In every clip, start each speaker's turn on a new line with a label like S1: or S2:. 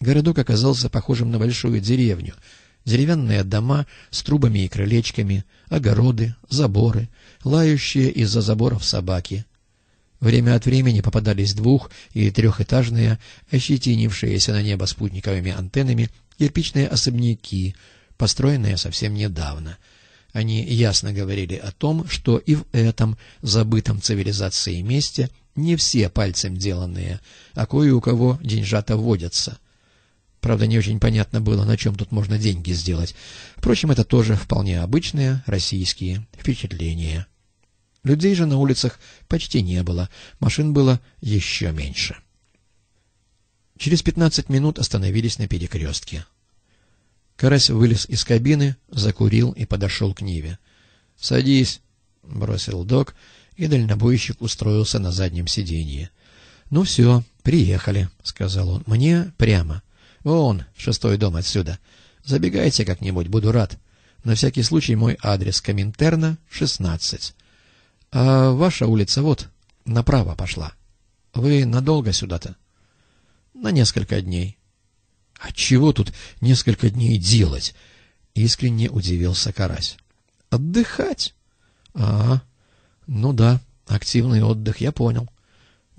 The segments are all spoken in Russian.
S1: Городок оказался похожим на большую деревню. Деревянные дома с трубами и крылечками, огороды, заборы, лающие из-за заборов собаки. Время от времени попадались двух- и трехэтажные, ощетинившиеся на небо спутниковыми антеннами, кирпичные особняки, построенные совсем недавно. Они ясно говорили о том, что и в этом забытом цивилизации месте не все пальцем деланные, а кое у кого деньжата водятся — Правда, не очень понятно было, на чем тут можно деньги сделать. Впрочем, это тоже вполне обычные российские впечатления. Людей же на улицах почти не было, машин было еще меньше. Через пятнадцать минут остановились на перекрестке. Карась вылез из кабины, закурил и подошел к Ниве. «Садись», — бросил док, и дальнобойщик устроился на заднем сиденье. «Ну все, приехали», — сказал он, — «мне прямо». Он, шестой дом отсюда. Забегайте как-нибудь, буду рад. На всякий случай мой адрес Коминтерна, 16. А ваша улица вот, направо пошла. Вы надолго сюда-то? На несколько дней. А чего тут несколько дней делать? Искренне удивился Карась. Отдыхать? А, ну да, активный отдых, я понял.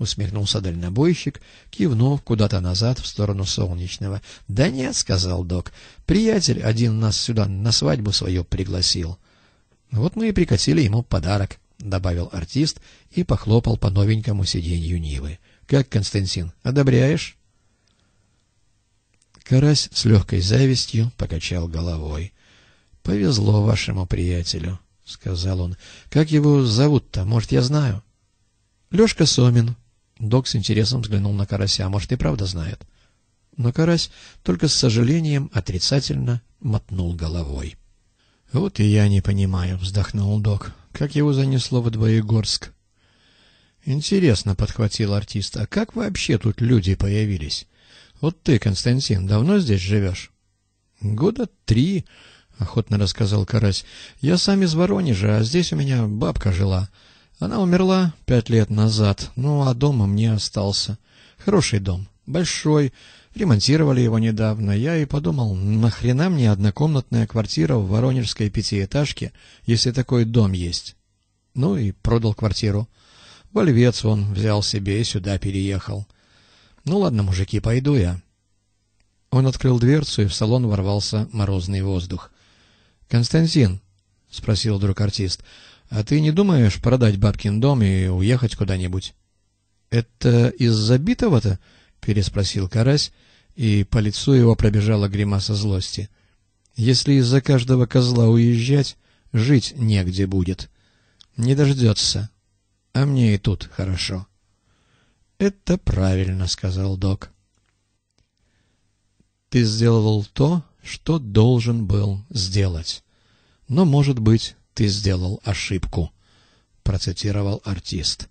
S1: — усмехнулся дальнобойщик, кивнув куда-то назад в сторону Солнечного. — Да нет, — сказал док, — приятель один нас сюда на свадьбу свою пригласил. — Вот мы и прикатили ему подарок, — добавил артист и похлопал по новенькому сиденью Нивы. — Как, Константин, одобряешь? Карась с легкой завистью покачал головой. — Повезло вашему приятелю, — сказал он. — Как его зовут-то? Может, я знаю? — Лешка Сомин, Док с интересом взглянул на карася. а Может, и правда знает. Но карась только с сожалением отрицательно мотнул головой. — Вот и я не понимаю, — вздохнул док. — Как его занесло во Двоегорск? — Интересно, — подхватил артист, — а как вообще тут люди появились? Вот ты, Константин, давно здесь живешь? — Года три, — охотно рассказал Карась. — Я сам из Воронежа, а здесь у меня бабка жила. — она умерла пять лет назад, ну а дома мне остался. Хороший дом, большой, ремонтировали его недавно. Я и подумал, нахрена мне однокомнатная квартира в воронежской пятиэтажке, если такой дом есть? Ну и продал квартиру. Вольвец он взял себе и сюда переехал. Ну ладно, мужики, пойду я. Он открыл дверцу, и в салон ворвался морозный воздух. — Константин, — спросил друг артист, — а ты не думаешь продать бабкин дом и уехать куда-нибудь? — Это из за битого — переспросил Карась, и по лицу его пробежала гримаса злости. — Если из-за каждого козла уезжать, жить негде будет. Не дождется. А мне и тут хорошо. — Это правильно, — сказал док. — Ты сделал то, что должен был сделать. Но, может быть, ты сделал ошибку», — процитировал артист.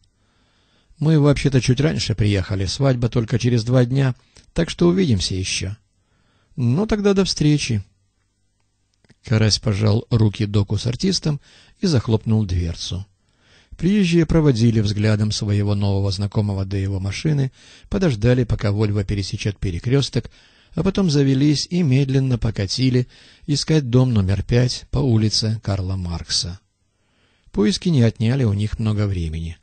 S1: «Мы вообще-то чуть раньше приехали, свадьба только через два дня, так что увидимся еще». «Ну тогда до встречи». Карась пожал руки доку с артистом и захлопнул дверцу. Приезжие проводили взглядом своего нового знакомого до его машины, подождали, пока Вольва пересечет перекресток, а потом завелись и медленно покатили искать дом номер пять по улице Карла Маркса. Поиски не отняли у них много времени.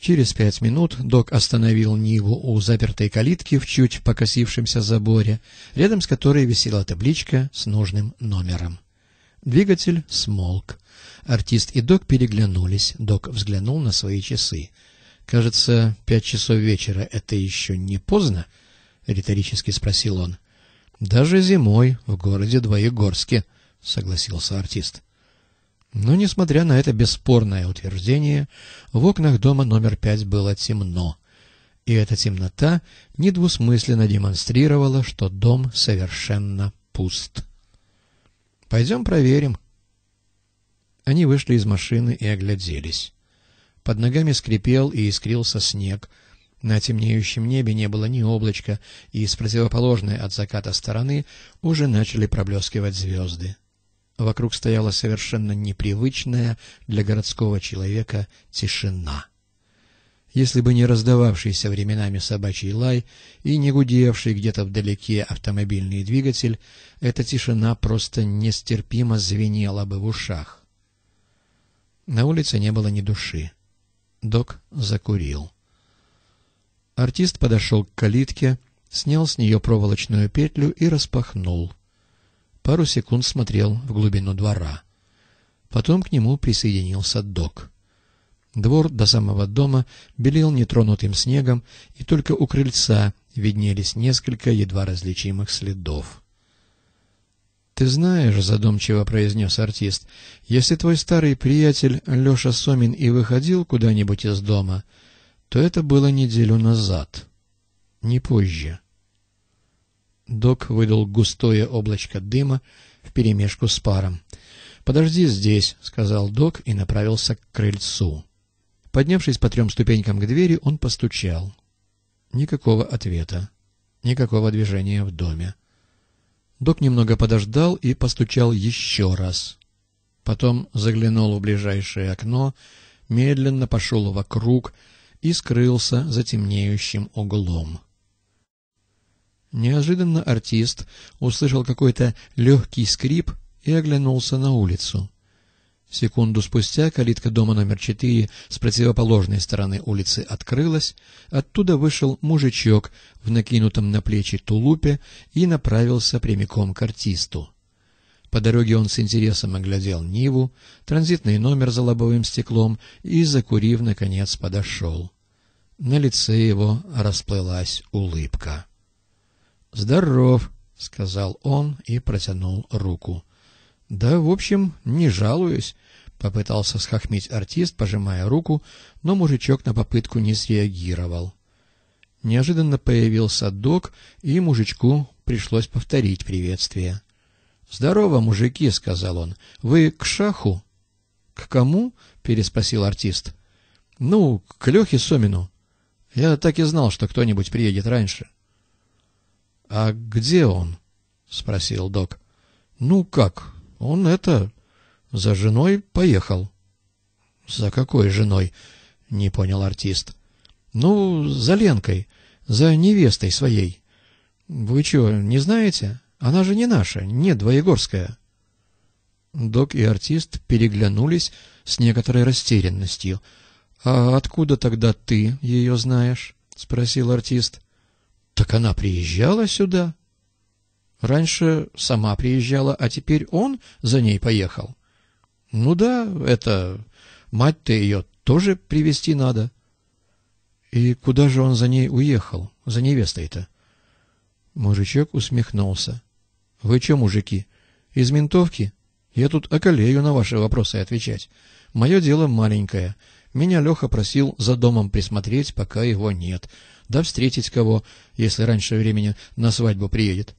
S1: Через пять минут док остановил Ниву у запертой калитки в чуть покосившемся заборе, рядом с которой висела табличка с нужным номером. Двигатель смолк. Артист и док переглянулись. Док взглянул на свои часы. «Кажется, пять часов вечера — это еще не поздно?» — риторически спросил он. — Даже зимой в городе Двоегорске, — согласился артист. Но, несмотря на это бесспорное утверждение, в окнах дома номер пять было темно, и эта темнота недвусмысленно демонстрировала, что дом совершенно пуст. «Пойдем проверим». Они вышли из машины и огляделись. Под ногами скрипел и искрился снег — на темнеющем небе не было ни облачка, и с противоположной от заката стороны уже начали проблескивать звезды. Вокруг стояла совершенно непривычная для городского человека тишина. Если бы не раздававшийся временами собачий лай и не гудевший где-то вдалеке автомобильный двигатель, эта тишина просто нестерпимо звенела бы в ушах. На улице не было ни души. Док закурил. Артист подошел к калитке, снял с нее проволочную петлю и распахнул. Пару секунд смотрел в глубину двора. Потом к нему присоединился док. Двор до самого дома белел нетронутым снегом, и только у крыльца виднелись несколько едва различимых следов. «Ты знаешь», — задумчиво произнес артист, — «если твой старый приятель Леша Сомин и выходил куда-нибудь из дома...» то это было неделю назад, не позже. Док выдал густое облачко дыма вперемешку с паром. «Подожди здесь», — сказал док и направился к крыльцу. Поднявшись по трем ступенькам к двери, он постучал. Никакого ответа, никакого движения в доме. Док немного подождал и постучал еще раз. Потом заглянул в ближайшее окно, медленно пошел вокруг, — и скрылся за темнеющим углом. Неожиданно артист услышал какой-то легкий скрип и оглянулся на улицу. Секунду спустя калитка дома номер четыре с противоположной стороны улицы открылась, оттуда вышел мужичок в накинутом на плечи тулупе и направился прямиком к артисту. По дороге он с интересом оглядел Ниву, транзитный номер за лобовым стеклом и, закурив, наконец подошел. На лице его расплылась улыбка. «Здоров», — сказал он и протянул руку. «Да, в общем, не жалуюсь», — попытался схохмить артист, пожимая руку, но мужичок на попытку не среагировал. Неожиданно появился док, и мужичку пришлось повторить приветствие. «Здорово, мужики», — сказал он. «Вы к шаху?» «К кому?» — переспросил артист. «Ну, к Лехе Сомину. Я так и знал, что кто-нибудь приедет раньше». «А где он?» — спросил док. «Ну как, он это... за женой поехал». «За какой женой?» — не понял артист. «Ну, за Ленкой, за невестой своей. Вы чего, не знаете?» Она же не наша, не двоегорская. Док и артист переглянулись с некоторой растерянностью. — А откуда тогда ты ее знаешь? — спросил артист. — Так она приезжала сюда. Раньше сама приезжала, а теперь он за ней поехал. — Ну да, это... Мать-то ее тоже привести надо. — И куда же он за ней уехал, за невестой-то? Мужичок усмехнулся. «Вы че, мужики, из ментовки? Я тут околею на ваши вопросы отвечать. Мое дело маленькое. Меня Леха просил за домом присмотреть, пока его нет. Да встретить кого, если раньше времени на свадьбу приедет».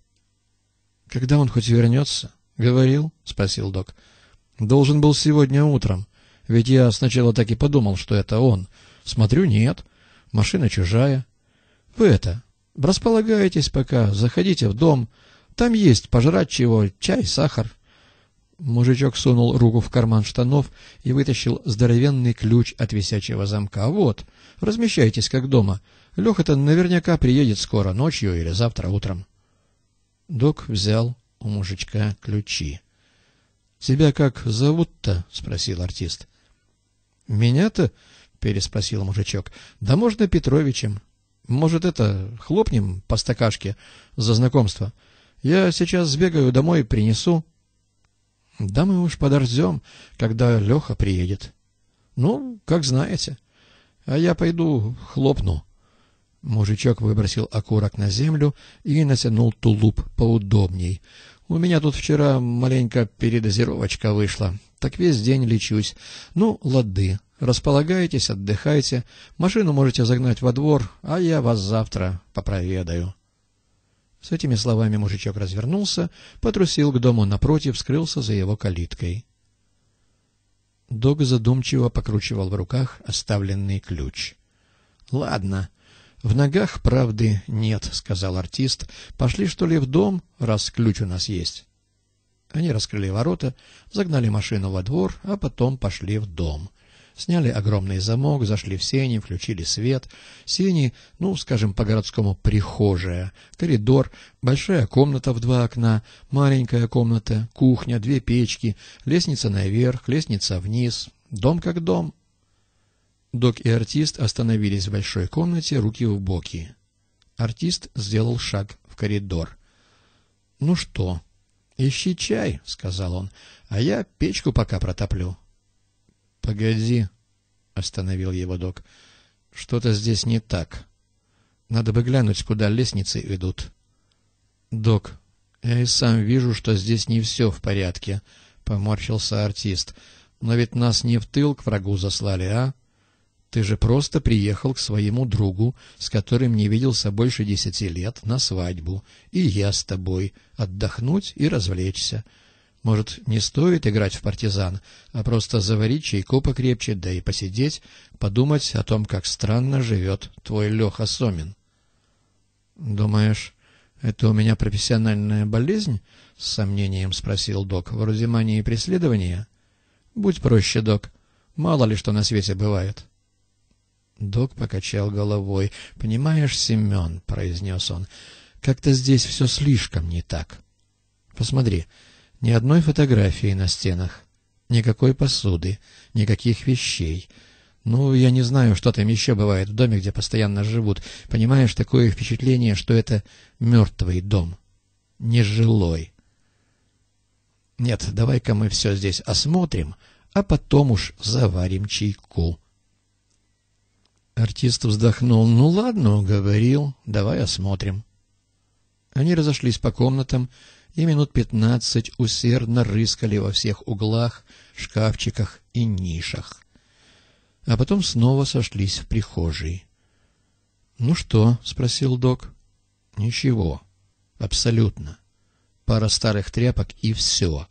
S1: «Когда он хоть вернется?» «Говорил?» — спросил док. «Должен был сегодня утром. Ведь я сначала так и подумал, что это он. Смотрю, нет. Машина чужая. Вы это, располагайтесь пока, заходите в дом». Там есть пожрать чего, чай, сахар. Мужичок сунул руку в карман штанов и вытащил здоровенный ключ от висячего замка. «Вот, размещайтесь как дома. Леха-то наверняка приедет скоро, ночью или завтра утром». Док взял у мужичка ключи. «Тебя как зовут-то?» — спросил артист. «Меня-то?» — переспросил мужичок. «Да можно Петровичем. Может, это, хлопнем по стакашке за знакомство?» Я сейчас сбегаю домой и принесу. — Да мы уж подождем, когда Леха приедет. — Ну, как знаете. А я пойду хлопну. Мужичок выбросил окурок на землю и натянул тулуп поудобней. У меня тут вчера маленько передозировочка вышла. Так весь день лечусь. Ну, лады. Располагайтесь, отдыхайте. Машину можете загнать во двор, а я вас завтра попроведаю. С этими словами мужичок развернулся, потрусил к дому напротив, скрылся за его калиткой. Дог задумчиво покручивал в руках оставленный ключ. — Ладно, в ногах правды нет, — сказал артист. — Пошли, что ли, в дом, раз ключ у нас есть. Они раскрыли ворота, загнали машину во двор, а потом пошли в дом. — Сняли огромный замок, зашли в сени, включили свет. Сени, ну, скажем, по-городскому прихожая, коридор, большая комната в два окна, маленькая комната, кухня, две печки, лестница наверх, лестница вниз. Дом как дом. Док и артист остановились в большой комнате, руки в боки. Артист сделал шаг в коридор. «Ну что, ищи чай», — сказал он, — «а я печку пока протоплю». — Погоди, — остановил его док, — что-то здесь не так. Надо бы глянуть, куда лестницы ведут. — Док, я и сам вижу, что здесь не все в порядке, — поморщился артист. — Но ведь нас не в тыл к врагу заслали, а? Ты же просто приехал к своему другу, с которым не виделся больше десяти лет, на свадьбу, и я с тобой, отдохнуть и развлечься. — может, не стоит играть в партизан, а просто заварить чайку покрепче, да и посидеть, подумать о том, как странно живет твой Леха Сомин. — Думаешь, это у меня профессиональная болезнь? — с сомнением спросил док. — Вроде мании и преследования? — Будь проще, док. Мало ли что на свете бывает. Док покачал головой. — Понимаешь, Семен, — произнес он, — как-то здесь все слишком не так. — Посмотри. — ни одной фотографии на стенах, никакой посуды, никаких вещей. Ну, я не знаю, что там еще бывает в доме, где постоянно живут. Понимаешь, такое впечатление, что это мертвый дом, нежилой. Нет, давай-ка мы все здесь осмотрим, а потом уж заварим чайку. Артист вздохнул. «Ну ладно, говорил, давай осмотрим». Они разошлись по комнатам, и минут пятнадцать усердно рыскали во всех углах, шкафчиках и нишах. А потом снова сошлись в прихожей. «Ну что?» — спросил док. «Ничего. Абсолютно. Пара старых тряпок и все.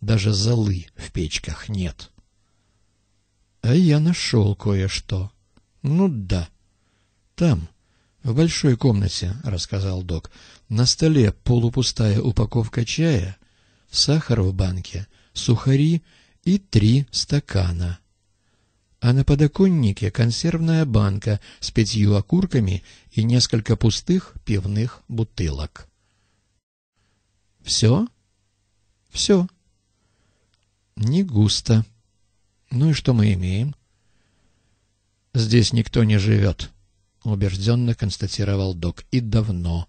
S1: Даже золы в печках нет». «А я нашел кое-что». «Ну да. Там, в большой комнате», — рассказал док, на столе полупустая упаковка чая, сахар в банке, сухари и три стакана. А на подоконнике консервная банка с пятью окурками и несколько пустых пивных бутылок. «Все?» «Все». «Не густо. Ну и что мы имеем?» «Здесь никто не живет», — убежденно констатировал док. «И давно».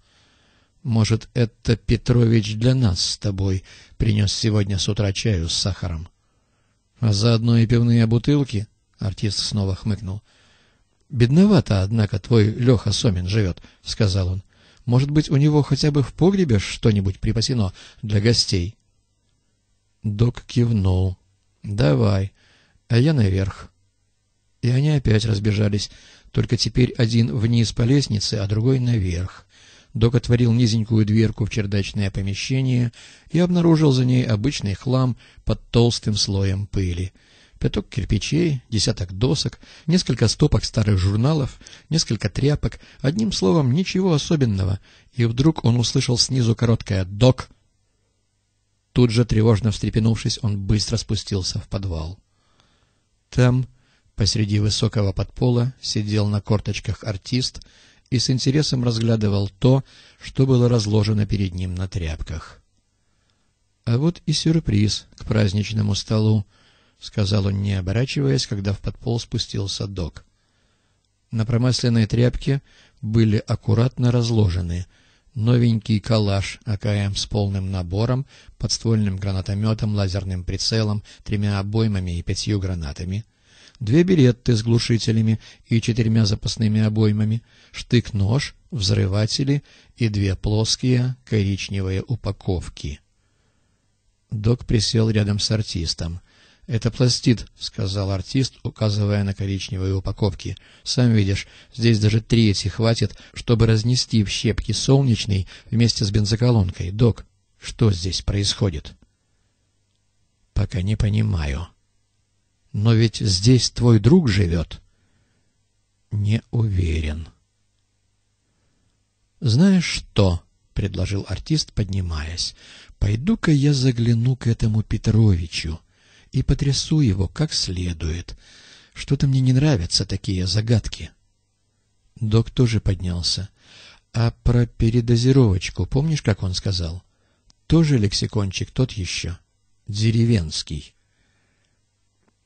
S1: Может, это Петрович для нас с тобой принес сегодня с утра чаю с сахаром? — А заодно и пивные бутылки? — артист снова хмыкнул. — Бедновато, однако, твой Леха Сомин живет, — сказал он. — Может быть, у него хотя бы в погребе что-нибудь припасено для гостей? Док кивнул. — Давай, а я наверх. И они опять разбежались, только теперь один вниз по лестнице, а другой наверх. Док отворил низенькую дверку в чердачное помещение и обнаружил за ней обычный хлам под толстым слоем пыли. Пяток кирпичей, десяток досок, несколько стопок старых журналов, несколько тряпок, одним словом, ничего особенного. И вдруг он услышал снизу короткое «Док!». Тут же, тревожно встрепенувшись, он быстро спустился в подвал. Там, посреди высокого подпола, сидел на корточках артист — и с интересом разглядывал то, что было разложено перед ним на тряпках. — А вот и сюрприз к праздничному столу, — сказал он, не оборачиваясь, когда в подпол спустился док. На промасленной тряпке были аккуратно разложены новенький калаш АКМ с полным набором, подствольным гранатометом, лазерным прицелом, тремя обоймами и пятью гранатами, две беретты с глушителями и четырьмя запасными обоймами — штык-нож, взрыватели и две плоские коричневые упаковки. Док присел рядом с артистом. «Это пластид», — сказал артист, указывая на коричневые упаковки. «Сам видишь, здесь даже трети хватит, чтобы разнести в щепки солнечный вместе с бензоколонкой. Док, что здесь происходит?» «Пока не понимаю». «Но ведь здесь твой друг живет?» «Не уверен». «Знаешь что?» — предложил артист, поднимаясь. «Пойду-ка я загляну к этому Петровичу и потрясу его как следует. Что-то мне не нравятся такие загадки». Док тоже поднялся. «А про передозировочку помнишь, как он сказал?» «Тоже лексикончик тот еще. Деревенский».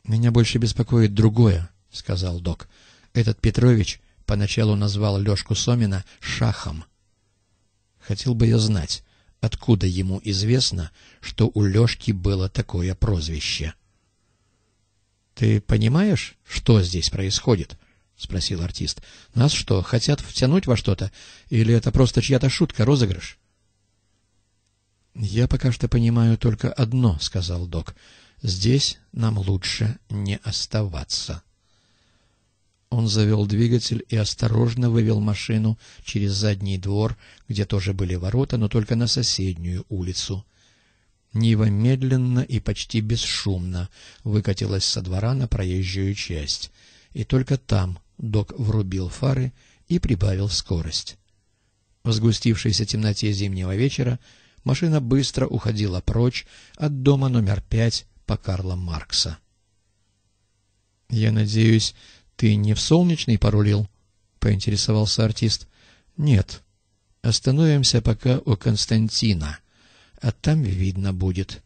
S1: «Меня больше беспокоит другое», — сказал док. «Этот Петрович Поначалу назвал Лешку Сомина «Шахом». Хотел бы я знать, откуда ему известно, что у Лешки было такое прозвище. — Ты понимаешь, что здесь происходит? — спросил артист. — Нас что, хотят втянуть во что-то? Или это просто чья-то шутка, розыгрыш? — Я пока что понимаю только одно, — сказал док. — Здесь нам лучше не оставаться. — он завел двигатель и осторожно вывел машину через задний двор, где тоже были ворота, но только на соседнюю улицу. Нива медленно и почти бесшумно выкатилась со двора на проезжую часть, и только там док врубил фары и прибавил скорость. В сгустившейся темноте зимнего вечера машина быстро уходила прочь от дома номер пять по Карла Маркса. «Я надеюсь, «Ты не в солнечный порулил?» — поинтересовался артист. «Нет. Остановимся пока у Константина, а там видно будет».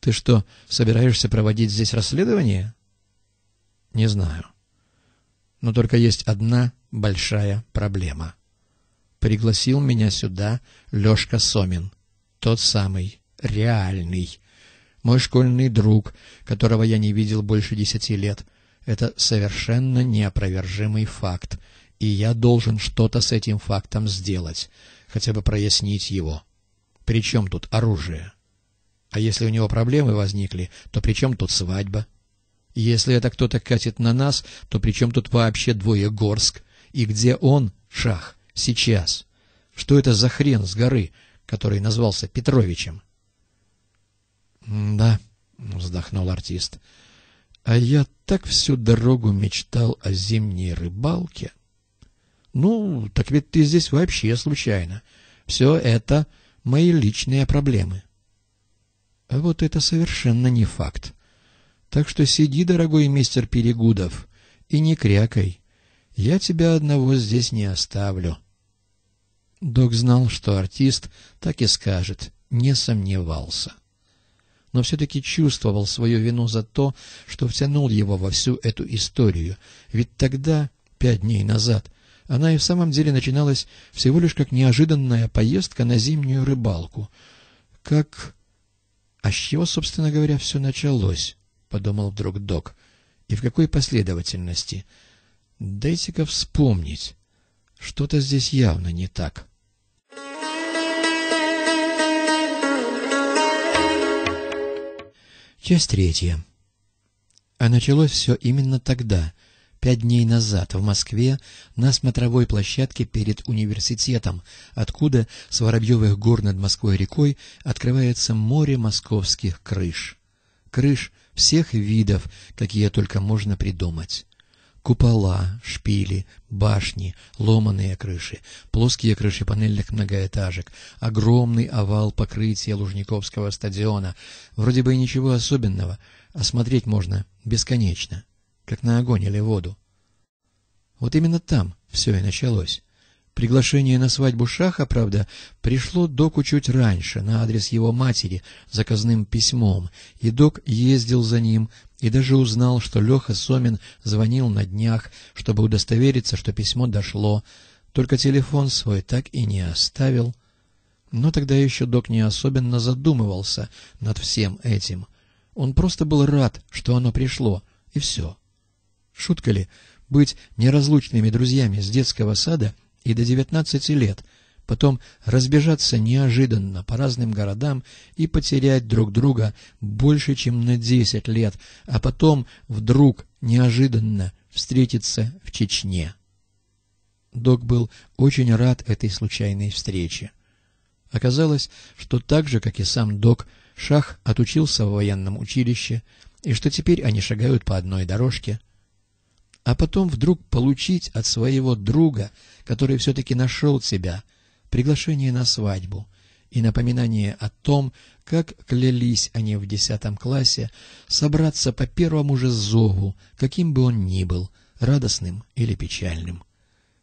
S1: «Ты что, собираешься проводить здесь расследование?» «Не знаю. Но только есть одна большая проблема. Пригласил меня сюда Лешка Сомин, тот самый, реальный, мой школьный друг, которого я не видел больше десяти лет». Это совершенно неопровержимый факт, и я должен что-то с этим фактом сделать, хотя бы прояснить его. При чем тут оружие? А если у него проблемы возникли, то при чем тут свадьба? Если это кто-то катит на нас, то при чем тут вообще двое Горск? И где он, Шах, сейчас? Что это за хрен с горы, который назвался Петровичем? — Да, — вздохнул артист, — а я так всю дорогу мечтал о зимней рыбалке. Ну, так ведь ты здесь вообще случайно. Все это мои личные проблемы. А вот это совершенно не факт. Так что сиди, дорогой мистер Перегудов, и не крякай. Я тебя одного здесь не оставлю. Док знал, что артист так и скажет, не сомневался но все-таки чувствовал свою вину за то, что втянул его во всю эту историю. Ведь тогда, пять дней назад, она и в самом деле начиналась всего лишь как неожиданная поездка на зимнюю рыбалку. Как... А с чего, собственно говоря, все началось? — подумал вдруг док. — И в какой последовательности? Дайте-ка вспомнить. Что-то здесь явно не так. Часть третья. А началось все именно тогда, пять дней назад, в Москве, на смотровой площадке перед университетом, откуда с Воробьевых гор над Москвой рекой открывается море московских крыш. Крыш всех видов, какие только можно придумать. Купола, шпили, башни, ломаные крыши, плоские крыши панельных многоэтажек, огромный овал покрытия Лужниковского стадиона. Вроде бы и ничего особенного, осмотреть а можно бесконечно, как на огонь или воду. Вот именно там все и началось. Приглашение на свадьбу Шаха, правда, пришло Доку чуть раньше, на адрес его матери, заказным письмом, и Док ездил за ним, и даже узнал, что Леха Сомин звонил на днях, чтобы удостовериться, что письмо дошло, только телефон свой так и не оставил. Но тогда еще док не особенно задумывался над всем этим. Он просто был рад, что оно пришло, и все. Шутка ли быть неразлучными друзьями с детского сада и до девятнадцати лет — потом разбежаться неожиданно по разным городам и потерять друг друга больше, чем на десять лет, а потом вдруг неожиданно встретиться в Чечне. Док был очень рад этой случайной встрече. Оказалось, что так же, как и сам Док, Шах отучился в военном училище, и что теперь они шагают по одной дорожке. А потом вдруг получить от своего друга, который все-таки нашел себя – приглашение на свадьбу и напоминание о том, как клялись они в десятом классе собраться по первому же зову, каким бы он ни был, радостным или печальным.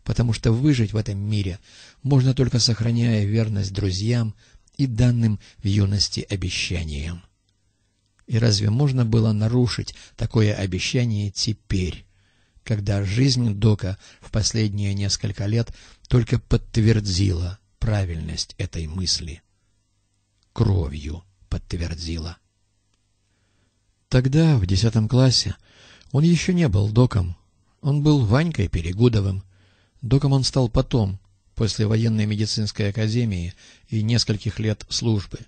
S1: Потому что выжить в этом мире можно только сохраняя верность друзьям и данным в юности обещаниям. И разве можно было нарушить такое обещание теперь, когда жизнь Дока в последние несколько лет – только подтвердила правильность этой мысли. Кровью подтвердила. Тогда, в десятом классе, он еще не был доком. Он был Ванькой Перегудовым. Доком он стал потом, после военной медицинской академии и нескольких лет службы.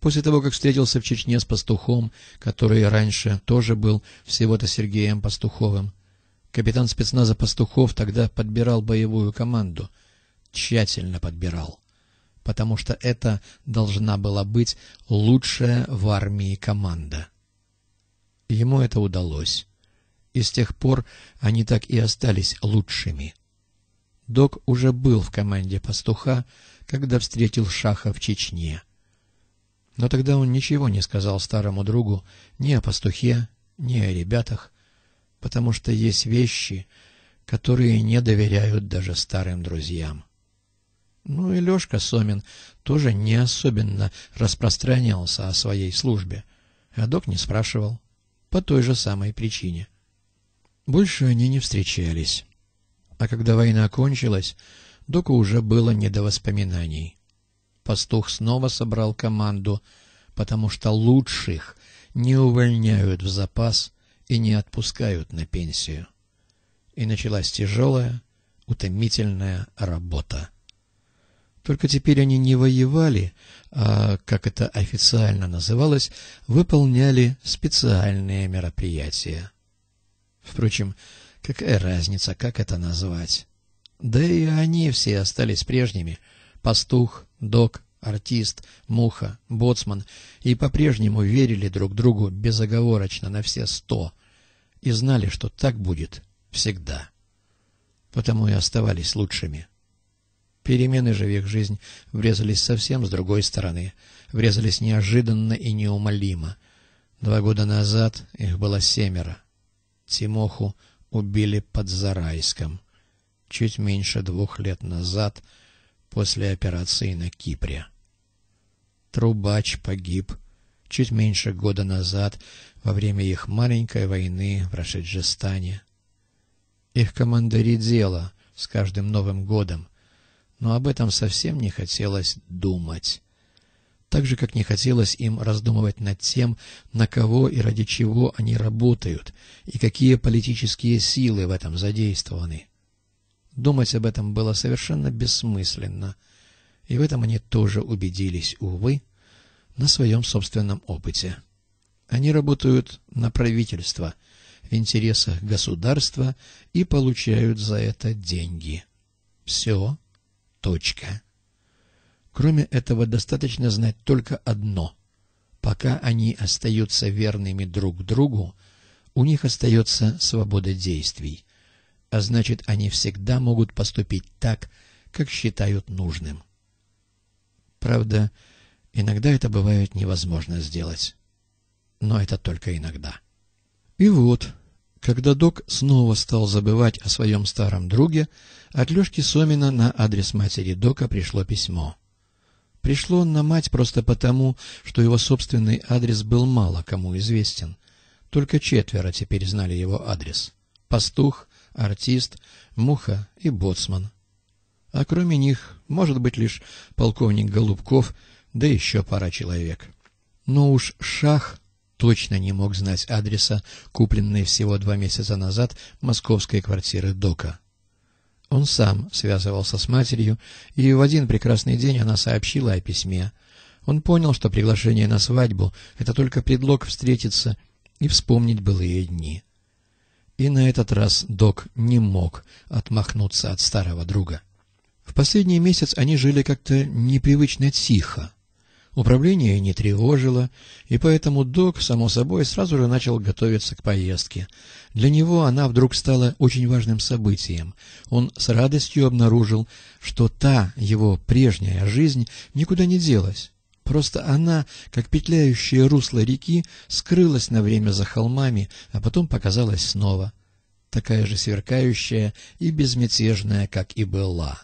S1: После того, как встретился в Чечне с пастухом, который раньше тоже был всего-то Сергеем Пастуховым, Капитан спецназа Пастухов тогда подбирал боевую команду. Тщательно подбирал. Потому что это должна была быть лучшая в армии команда. Ему это удалось. И с тех пор они так и остались лучшими. Док уже был в команде пастуха, когда встретил Шаха в Чечне. Но тогда он ничего не сказал старому другу ни о пастухе, ни о ребятах, потому что есть вещи, которые не доверяют даже старым друзьям. Ну и Лешка Сомин тоже не особенно распространялся о своей службе. а Док не спрашивал. По той же самой причине. Больше они не встречались. А когда война кончилась, Доку уже было не до воспоминаний. Пастух снова собрал команду, потому что лучших не увольняют в запас и не отпускают на пенсию. И началась тяжелая, утомительная работа. Только теперь они не воевали, а, как это официально называлось, выполняли специальные мероприятия. Впрочем, какая разница, как это назвать? Да и они все остались прежними. Пастух, док, артист, муха, боцман и по-прежнему верили друг другу безоговорочно на все сто и знали, что так будет всегда. Потому и оставались лучшими. Перемены же в их жизнь врезались совсем с другой стороны, врезались неожиданно и неумолимо. Два года назад их было семеро. Тимоху убили под Зарайском. Чуть меньше двух лет назад, после операции на Кипре. Трубач погиб чуть меньше года назад во время их маленькой войны в Рашиджистане. Их дело с каждым Новым годом, но об этом совсем не хотелось думать. Так же, как не хотелось им раздумывать над тем, на кого и ради чего они работают, и какие политические силы в этом задействованы. Думать об этом было совершенно бессмысленно — и в этом они тоже убедились, увы, на своем собственном опыте. Они работают на правительство в интересах государства и получают за это деньги. Все. Точка. Кроме этого, достаточно знать только одно. Пока они остаются верными друг другу, у них остается свобода действий, а значит, они всегда могут поступить так, как считают нужным. Правда, иногда это бывает невозможно сделать. Но это только иногда. И вот, когда док снова стал забывать о своем старом друге, от Лешки Сомина на адрес матери дока пришло письмо. Пришло на мать просто потому, что его собственный адрес был мало кому известен. Только четверо теперь знали его адрес. Пастух, артист, муха и боцман а кроме них, может быть, лишь полковник Голубков, да еще пара человек. Но уж Шах точно не мог знать адреса, купленной всего два месяца назад московской квартиры Дока. Он сам связывался с матерью, и в один прекрасный день она сообщила о письме. Он понял, что приглашение на свадьбу — это только предлог встретиться и вспомнить былые дни. И на этот раз Док не мог отмахнуться от старого друга. В последний месяц они жили как-то непривычно тихо. Управление не тревожило, и поэтому док, само собой, сразу же начал готовиться к поездке. Для него она вдруг стала очень важным событием. Он с радостью обнаружил, что та его прежняя жизнь никуда не делась. Просто она, как петляющее русло реки, скрылась на время за холмами, а потом показалась снова, такая же сверкающая и безмятежная, как и была.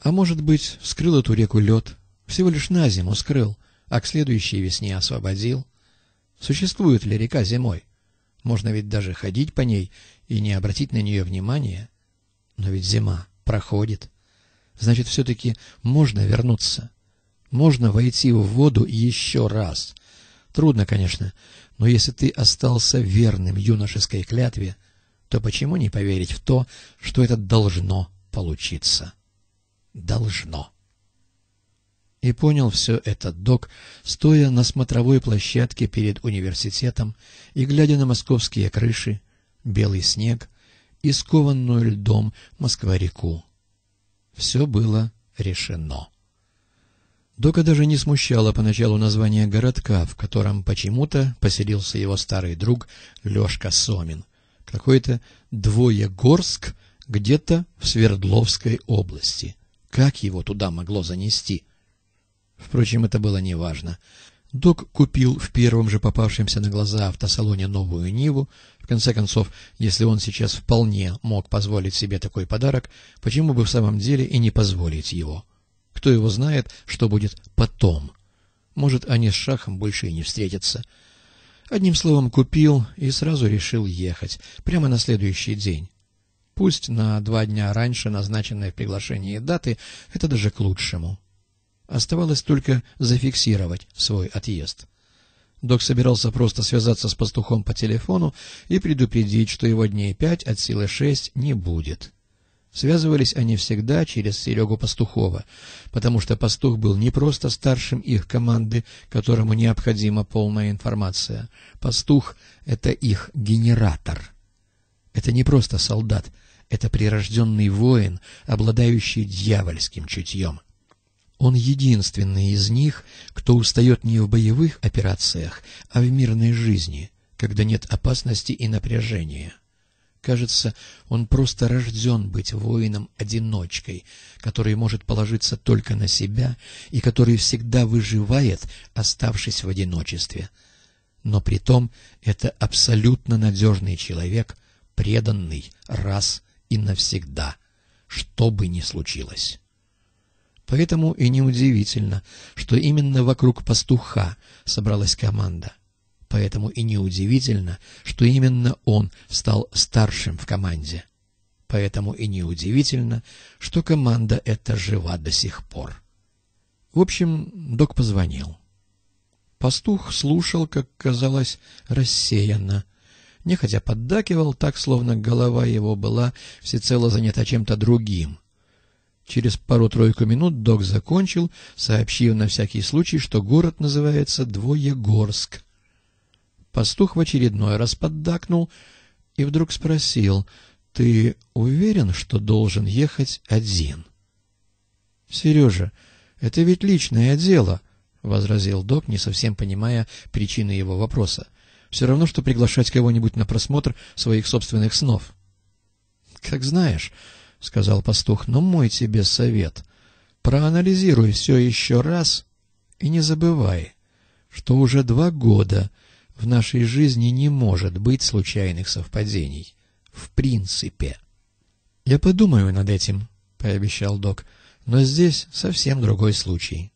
S1: А может быть, вскрыл эту реку лед, всего лишь на зиму скрыл, а к следующей весне освободил. Существует ли река зимой? Можно ведь даже ходить по ней и не обратить на нее внимания. Но ведь зима проходит. Значит, все-таки можно вернуться. Можно войти в воду еще раз. Трудно, конечно, но если ты остался верным юношеской клятве, то почему не поверить в то, что это должно получиться? должно. И понял все этот док, стоя на смотровой площадке перед университетом и глядя на московские крыши, белый снег и скованную льдом Москва-реку. Все было решено. Дока даже не смущало поначалу название городка, в котором почему-то поселился его старый друг Лешка Сомин. Какой-то Двоегорск где-то в Свердловской области — как его туда могло занести? Впрочем, это было неважно. Док купил в первом же попавшемся на глаза автосалоне новую «Ниву». В конце концов, если он сейчас вполне мог позволить себе такой подарок, почему бы в самом деле и не позволить его? Кто его знает, что будет потом? Может, они с Шахом больше и не встретятся. Одним словом, купил и сразу решил ехать, прямо на следующий день. Пусть на два дня раньше назначенной в приглашении даты, это даже к лучшему. Оставалось только зафиксировать свой отъезд. Док собирался просто связаться с пастухом по телефону и предупредить, что его дней пять от а силы шесть не будет. Связывались они всегда через Серегу Пастухова, потому что пастух был не просто старшим их команды, которому необходима полная информация. Пастух — это их генератор. Это не просто солдат — это прирожденный воин, обладающий дьявольским чутьем. Он единственный из них, кто устает не в боевых операциях, а в мирной жизни, когда нет опасности и напряжения. Кажется, он просто рожден быть воином-одиночкой, который может положиться только на себя и который всегда выживает, оставшись в одиночестве. Но при том это абсолютно надежный человек, преданный, раз и навсегда, что бы ни случилось. Поэтому и неудивительно, что именно вокруг пастуха собралась команда. Поэтому и неудивительно, что именно он стал старшим в команде. Поэтому и неудивительно, что команда эта жива до сих пор. В общем, док позвонил. Пастух слушал, как казалось, рассеянно — нехотя поддакивал, так, словно голова его была всецело занята чем-то другим. Через пару-тройку минут док закончил, сообщив на всякий случай, что город называется Двоегорск. Пастух в очередной раз поддакнул и вдруг спросил, «Ты уверен, что должен ехать один?» «Сережа, это ведь личное дело», — возразил док, не совсем понимая причины его вопроса. Все равно, что приглашать кого-нибудь на просмотр своих собственных снов. — Как знаешь, — сказал пастух, — но мой тебе совет. Проанализируй все еще раз и не забывай, что уже два года в нашей жизни не может быть случайных совпадений. В принципе. — Я подумаю над этим, — пообещал док, — но здесь совсем другой случай. —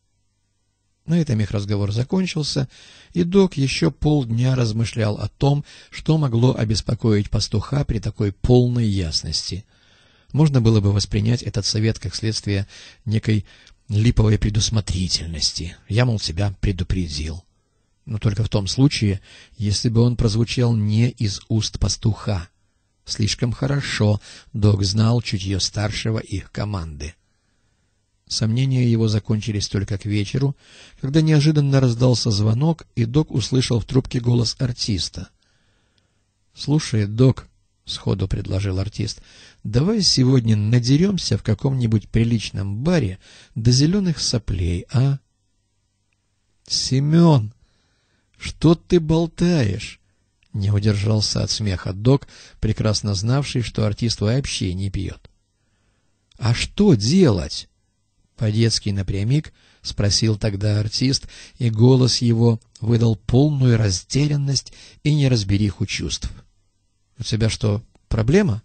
S1: на этом их разговор закончился, и док еще полдня размышлял о том, что могло обеспокоить пастуха при такой полной ясности. Можно было бы воспринять этот совет как следствие некой липовой предусмотрительности. Я, мол, себя предупредил. Но только в том случае, если бы он прозвучал не из уст пастуха. Слишком хорошо док знал чутье старшего их команды. Сомнения его закончились только к вечеру, когда неожиданно раздался звонок, и Док услышал в трубке голос артиста. — Слушай, Док, — сходу предложил артист, — давай сегодня надеремся в каком-нибудь приличном баре до зеленых соплей, а? — Семен, что ты болтаешь? — не удержался от смеха Док, прекрасно знавший, что артист вообще не пьет. — А что делать? По-детски напрямик спросил тогда артист, и голос его выдал полную растерянность и неразбериху чувств. — У тебя что, проблема?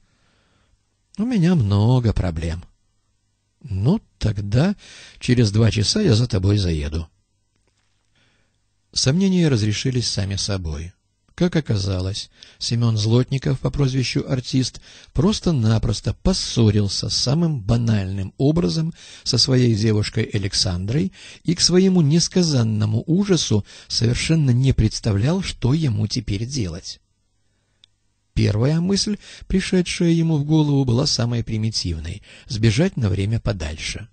S1: — У меня много проблем. — Ну, тогда через два часа я за тобой заеду. Сомнения разрешились сами собой. Как оказалось, Семен Злотников по прозвищу «Артист» просто-напросто поссорился самым банальным образом со своей девушкой Александрой и к своему несказанному ужасу совершенно не представлял, что ему теперь делать. Первая мысль, пришедшая ему в голову, была самой примитивной — сбежать на время подальше.